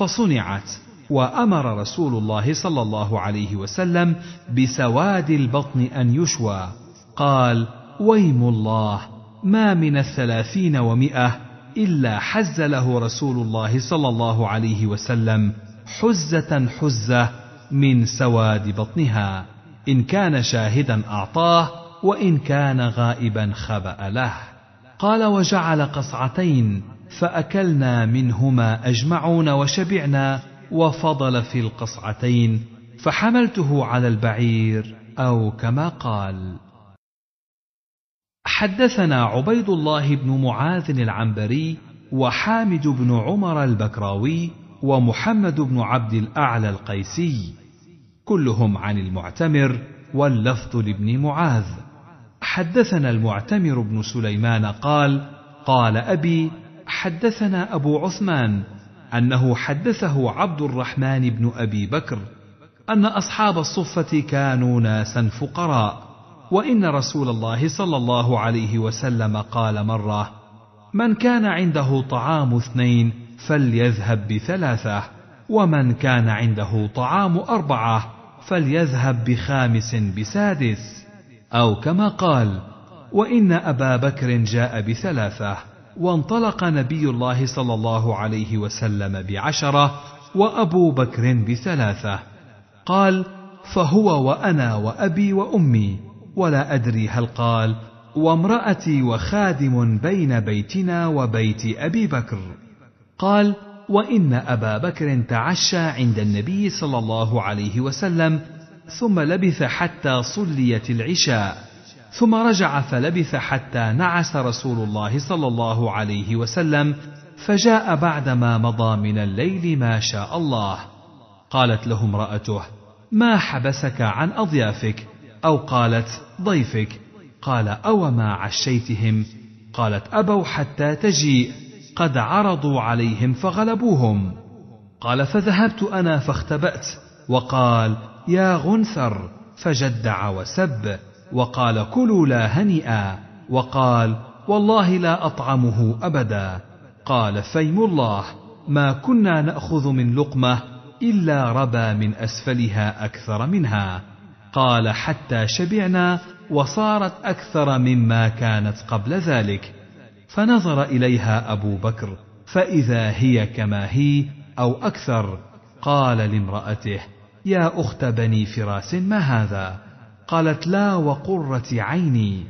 فصنعت وامر رسول الله صلى الله عليه وسلم بسواد البطن ان يشوى قال ويم الله ما من الثلاثين ومئه الا حز له رسول الله صلى الله عليه وسلم حزه حزه من سواد بطنها ان كان شاهدا اعطاه وان كان غائبا خبا له قال وجعل قصعتين فأكلنا منهما أجمعون وشبعنا وفضل في القصعتين فحملته على البعير أو كما قال حدثنا عبيد الله بن معاذ العنبري وحامد بن عمر البكراوي ومحمد بن عبد الأعلى القيسي كلهم عن المعتمر واللفظ لابن معاذ حدثنا المعتمر بن سليمان قال قال أبي حدثنا أبو عثمان أنه حدثه عبد الرحمن بن أبي بكر أن أصحاب الصفة كانوا ناسا فقراء وإن رسول الله صلى الله عليه وسلم قال مرة من كان عنده طعام اثنين فليذهب بثلاثة ومن كان عنده طعام أربعة فليذهب بخامس بسادس أو كما قال وإن أبا بكر جاء بثلاثة وانطلق نبي الله صلى الله عليه وسلم بعشره وابو بكر بثلاثه قال فهو وانا وابي وامي ولا ادري هل قال وامراتي وخادم بين بيتنا وبيت ابي بكر قال وان ابا بكر تعشى عند النبي صلى الله عليه وسلم ثم لبث حتى صليت العشاء ثم رجع فلبث حتى نعس رسول الله صلى الله عليه وسلم فجاء بعدما مضى من الليل ما شاء الله قالت له امراته ما حبسك عن اضيافك او قالت ضيفك قال اوما عشيتهم قالت ابوا حتى تجيء قد عرضوا عليهم فغلبوهم قال فذهبت انا فاختبات وقال يا غنثر فجدع وسب وقال كلوا لا هنيئا وقال والله لا أطعمه أبدا قال فيم الله ما كنا نأخذ من لقمة إلا ربا من أسفلها أكثر منها قال حتى شبعنا وصارت أكثر مما كانت قبل ذلك فنظر إليها أبو بكر فإذا هي كما هي أو أكثر قال لامرأته يا أخت بني فراس ما هذا؟ قالت لا وقرة عيني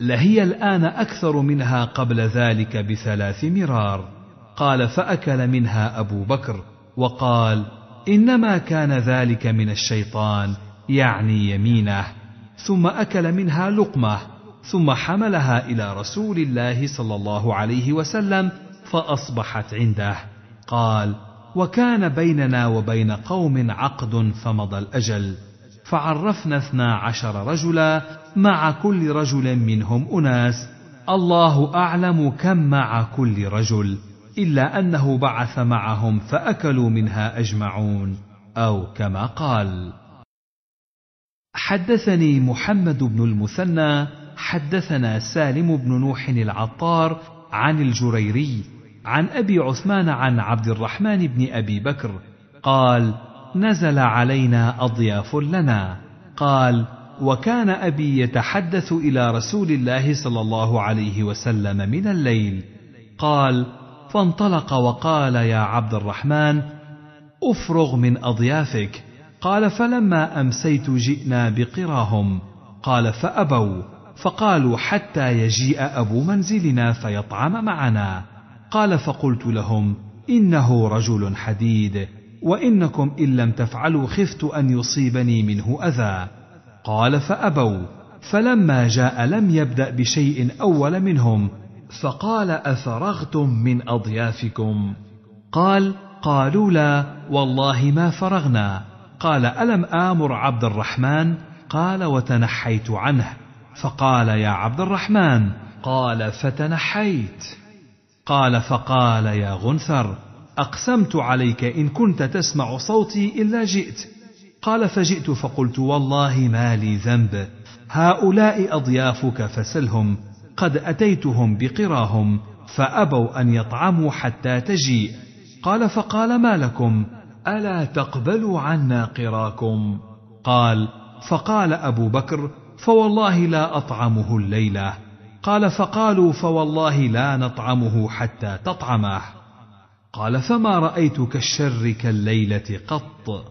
لهي الآن أكثر منها قبل ذلك بثلاث مرار قال فأكل منها أبو بكر وقال إنما كان ذلك من الشيطان يعني يمينه ثم أكل منها لقمة ثم حملها إلى رسول الله صلى الله عليه وسلم فأصبحت عنده قال وكان بيننا وبين قوم عقد فمضى الأجل فعرفنا اثنا عشر رجلا مع كل رجل منهم أناس الله أعلم كم مع كل رجل إلا أنه بعث معهم فأكلوا منها أجمعون أو كما قال حدثني محمد بن المثنى حدثنا سالم بن نوح العطار عن الجريري عن أبي عثمان عن عبد الرحمن بن أبي بكر قال نزل علينا اضياف لنا قال وكان ابي يتحدث الى رسول الله صلى الله عليه وسلم من الليل قال فانطلق وقال يا عبد الرحمن افرغ من اضيافك قال فلما امسيت جئنا بقراهم قال فابوا فقالوا حتى يجيء ابو منزلنا فيطعم معنا قال فقلت لهم انه رجل حديد وانكم ان لم تفعلوا خفت ان يصيبني منه اذى قال فابوا فلما جاء لم يبدا بشيء اول منهم فقال افرغتم من اضيافكم قال قالوا لا والله ما فرغنا قال الم امر عبد الرحمن قال وتنحيت عنه فقال يا عبد الرحمن قال فتنحيت قال فقال يا غنثر اقسمت عليك ان كنت تسمع صوتي الا جئت قال فجئت فقلت والله ما لي ذنب هؤلاء اضيافك فسلهم قد اتيتهم بقراهم فابوا ان يطعموا حتى تجيء قال فقال ما لكم الا تقبلوا عنا قراكم قال فقال ابو بكر فوالله لا اطعمه الليله قال فقالوا فوالله لا نطعمه حتى تطعمه قال فما رايت كالشر كالليله قط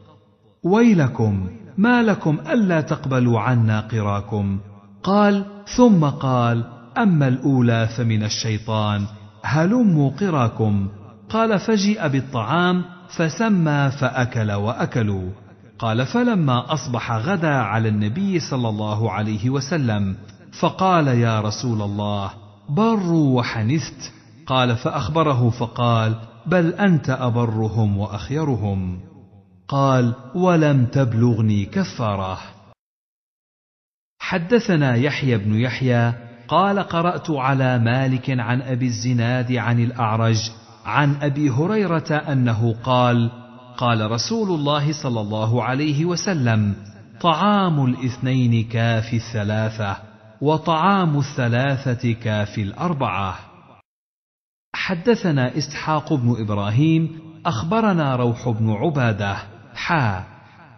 ويلكم ما لكم الا تقبلوا عنا قراكم قال ثم قال اما الاولى فمن الشيطان هلموا قراكم قال فجيء بالطعام فسمى فاكل واكلوا قال فلما اصبح غدا على النبي صلى الله عليه وسلم فقال يا رسول الله بر وحنثت قال فاخبره فقال بل انت ابرهم واخيرهم قال ولم تبلغني كفاره حدثنا يحيى بن يحيى قال قرات على مالك عن ابي الزناد عن الاعرج عن ابي هريره انه قال قال رسول الله صلى الله عليه وسلم طعام الاثنين كافي الثلاثه وطعام الثلاثه كافي الاربعه حدثنا إسحاق بن إبراهيم أخبرنا روح بن عبادة حا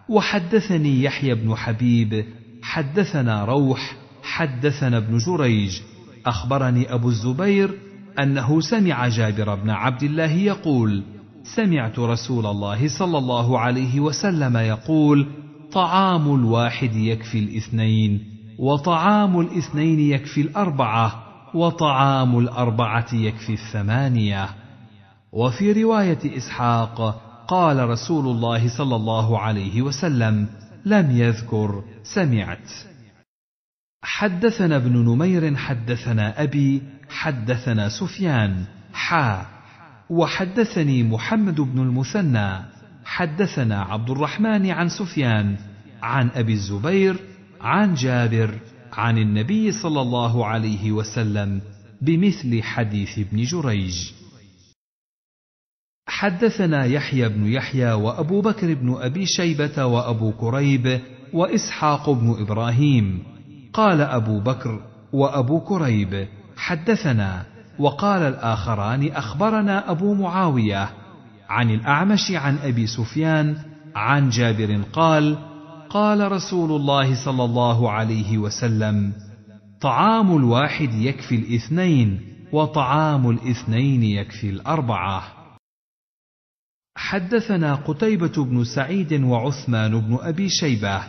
وحدثني يحيى بن حبيب حدثنا روح حدثنا ابن جريج أخبرني أبو الزبير أنه سمع جابر بن عبد الله يقول سمعت رسول الله صلى الله عليه وسلم يقول طعام الواحد يكفي الاثنين وطعام الاثنين يكفي الاربعه وطعام الأربعة يكفي الثمانية وفي رواية إسحاق قال رسول الله صلى الله عليه وسلم لم يذكر سمعت حدثنا ابن نمير حدثنا أبي حدثنا سفيان حا وحدثني محمد بن المثنى حدثنا عبد الرحمن عن سفيان عن أبي الزبير عن جابر عن النبي صلى الله عليه وسلم بمثل حديث ابن جريج حدثنا يحيى بن يحيى وابو بكر بن ابي شيبه وابو كريب واسحاق بن ابراهيم قال ابو بكر وابو كريب حدثنا وقال الاخران اخبرنا ابو معاويه عن الاعمش عن ابي سفيان عن جابر قال قال رسول الله صلى الله عليه وسلم طعام الواحد يكفي الاثنين وطعام الاثنين يكفي الاربعه حدثنا قتيبه بن سعيد وعثمان بن ابي شيبه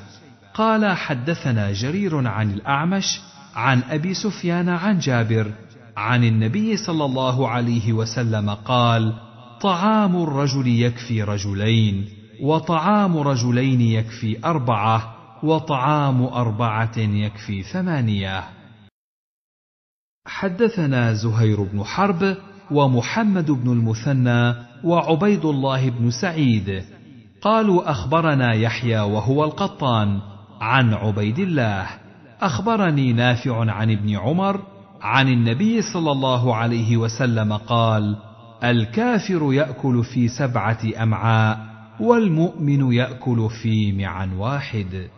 قال حدثنا جرير عن الاعمش عن ابي سفيان عن جابر عن النبي صلى الله عليه وسلم قال طعام الرجل يكفي رجلين وطعام رجلين يكفي أربعة وطعام أربعة يكفي ثمانية حدثنا زهير بن حرب ومحمد بن المثنى وعبيد الله بن سعيد قالوا أخبرنا يحيى وهو القطان عن عبيد الله أخبرني نافع عن ابن عمر عن النبي صلى الله عليه وسلم قال الكافر يأكل في سبعة أمعاء والمؤمن ياكل في معا واحد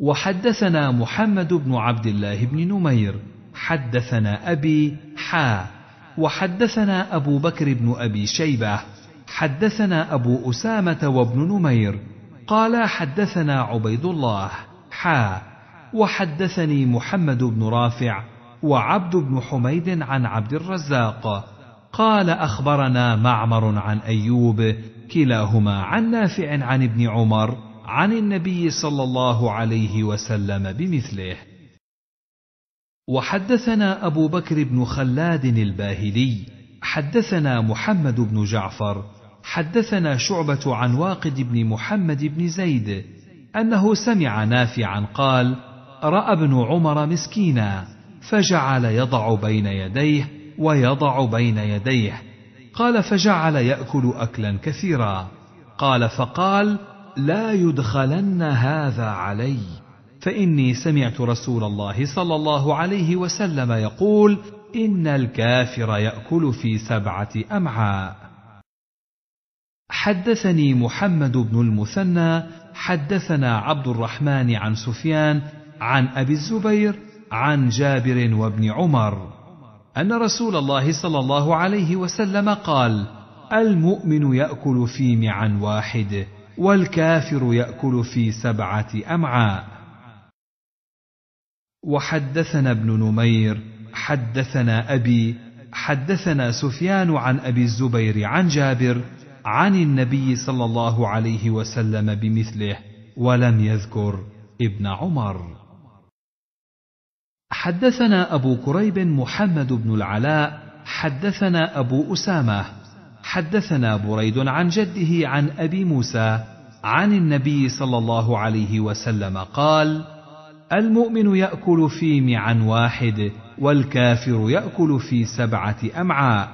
وحدثنا محمد بن عبد الله بن نمير حدثنا ابي حا وحدثنا ابو بكر بن ابي شيبه حدثنا ابو اسامه وابن نمير قال حدثنا عبيد الله حا وحدثني محمد بن رافع وعبد بن حميد عن عبد الرزاق قال اخبرنا معمر عن ايوب كلاهما عن نافع عن ابن عمر عن النبي صلى الله عليه وسلم بمثله وحدثنا ابو بكر بن خلاد الباهلي حدثنا محمد بن جعفر حدثنا شعبه عن واقد بن محمد بن زيد انه سمع نافعا قال راى ابن عمر مسكينا فجعل يضع بين يديه ويضع بين يديه قال فجعل ياكل اكلا كثيرا قال فقال لا يدخلن هذا علي فاني سمعت رسول الله صلى الله عليه وسلم يقول ان الكافر ياكل في سبعه امعاء حدثني محمد بن المثنى حدثنا عبد الرحمن عن سفيان عن ابي الزبير عن جابر وابن عمر ان رسول الله صلى الله عليه وسلم قال المؤمن ياكل في معا واحد والكافر ياكل في سبعه امعاء وحدثنا ابن نمير حدثنا ابي حدثنا سفيان عن ابي الزبير عن جابر عن النبي صلى الله عليه وسلم بمثله ولم يذكر ابن عمر حدثنا أبو كريب محمد بن العلاء حدثنا أبو أسامة حدثنا بريد عن جده عن أبي موسى عن النبي صلى الله عليه وسلم قال المؤمن يأكل في معا واحد والكافر يأكل في سبعة أمعاء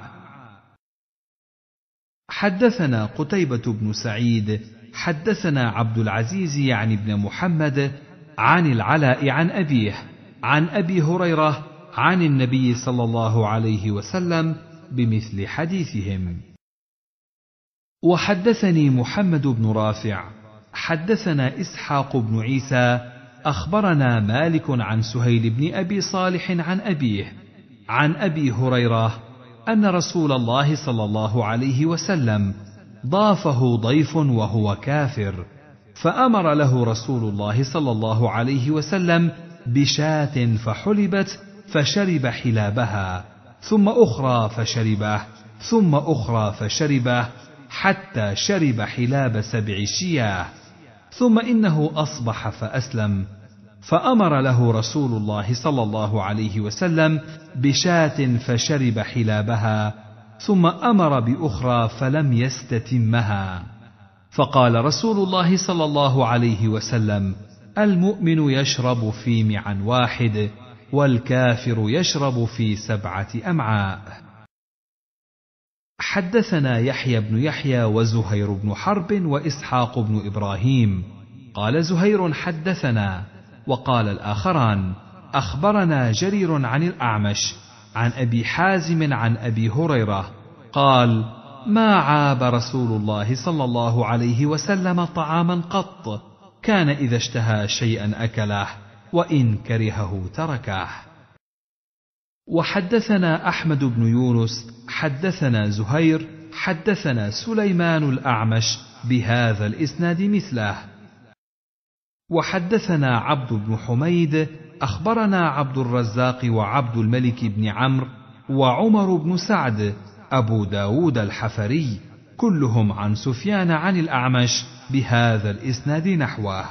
حدثنا قتيبة بن سعيد حدثنا عبد العزيز يعني ابن محمد عن العلاء عن أبيه عن ابي هريره عن النبي صلى الله عليه وسلم بمثل حديثهم وحدثني محمد بن رافع حدثنا اسحاق بن عيسى اخبرنا مالك عن سهيل بن ابي صالح عن ابيه عن ابي هريره ان رسول الله صلى الله عليه وسلم ضافه ضيف وهو كافر فامر له رسول الله صلى الله عليه وسلم بشاة فحلبت فشرب حلابها ثم أخرى فشربه ثم أخرى فشربه حتى شرب حلاب سبع شياه ثم إنه أصبح فأسلم فأمر له رسول الله صلى الله عليه وسلم بشاة فشرب حلابها ثم أمر بأخرى فلم يستتمها فقال رسول الله صلى الله عليه وسلم: المؤمن يشرب في معا واحد والكافر يشرب في سبعه امعاء حدثنا يحيى بن يحيى وزهير بن حرب واسحاق بن ابراهيم قال زهير حدثنا وقال الاخران اخبرنا جرير عن الاعمش عن ابي حازم عن ابي هريره قال ما عاب رسول الله صلى الله عليه وسلم طعاما قط كان إذا اشتهى شيئا أكله وإن كرهه تركه وحدثنا أحمد بن يونس حدثنا زهير حدثنا سليمان الأعمش بهذا الإسناد مثله وحدثنا عبد بن حميد أخبرنا عبد الرزاق وعبد الملك بن عمرو وعمر بن سعد أبو داود الحفري كلهم عن سفيان عن الأعمش بهذا الإسناد نحوه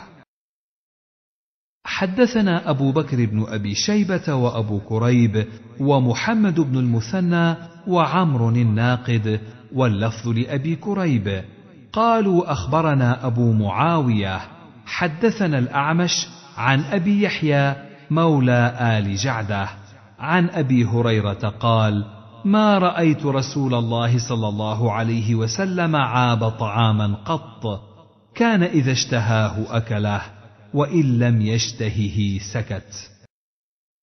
حدثنا أبو بكر بن أبي شيبة وأبو كريب ومحمد بن المثنى وعمر الناقد واللفظ لأبي كريب قالوا أخبرنا أبو معاوية حدثنا الأعمش عن أبي يحيى مولى آل جعدة عن أبي هريرة قال ما رأيت رسول الله صلى الله عليه وسلم عاب طعاما قط كان إذا اشتهاه أكله وإن لم يشتهه سكت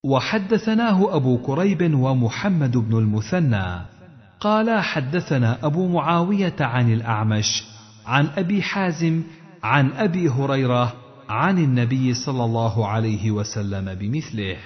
وحدثناه أبو كريب ومحمد بن المثنى قالا حدثنا أبو معاوية عن الأعمش عن أبي حازم عن أبي هريرة عن النبي صلى الله عليه وسلم بمثله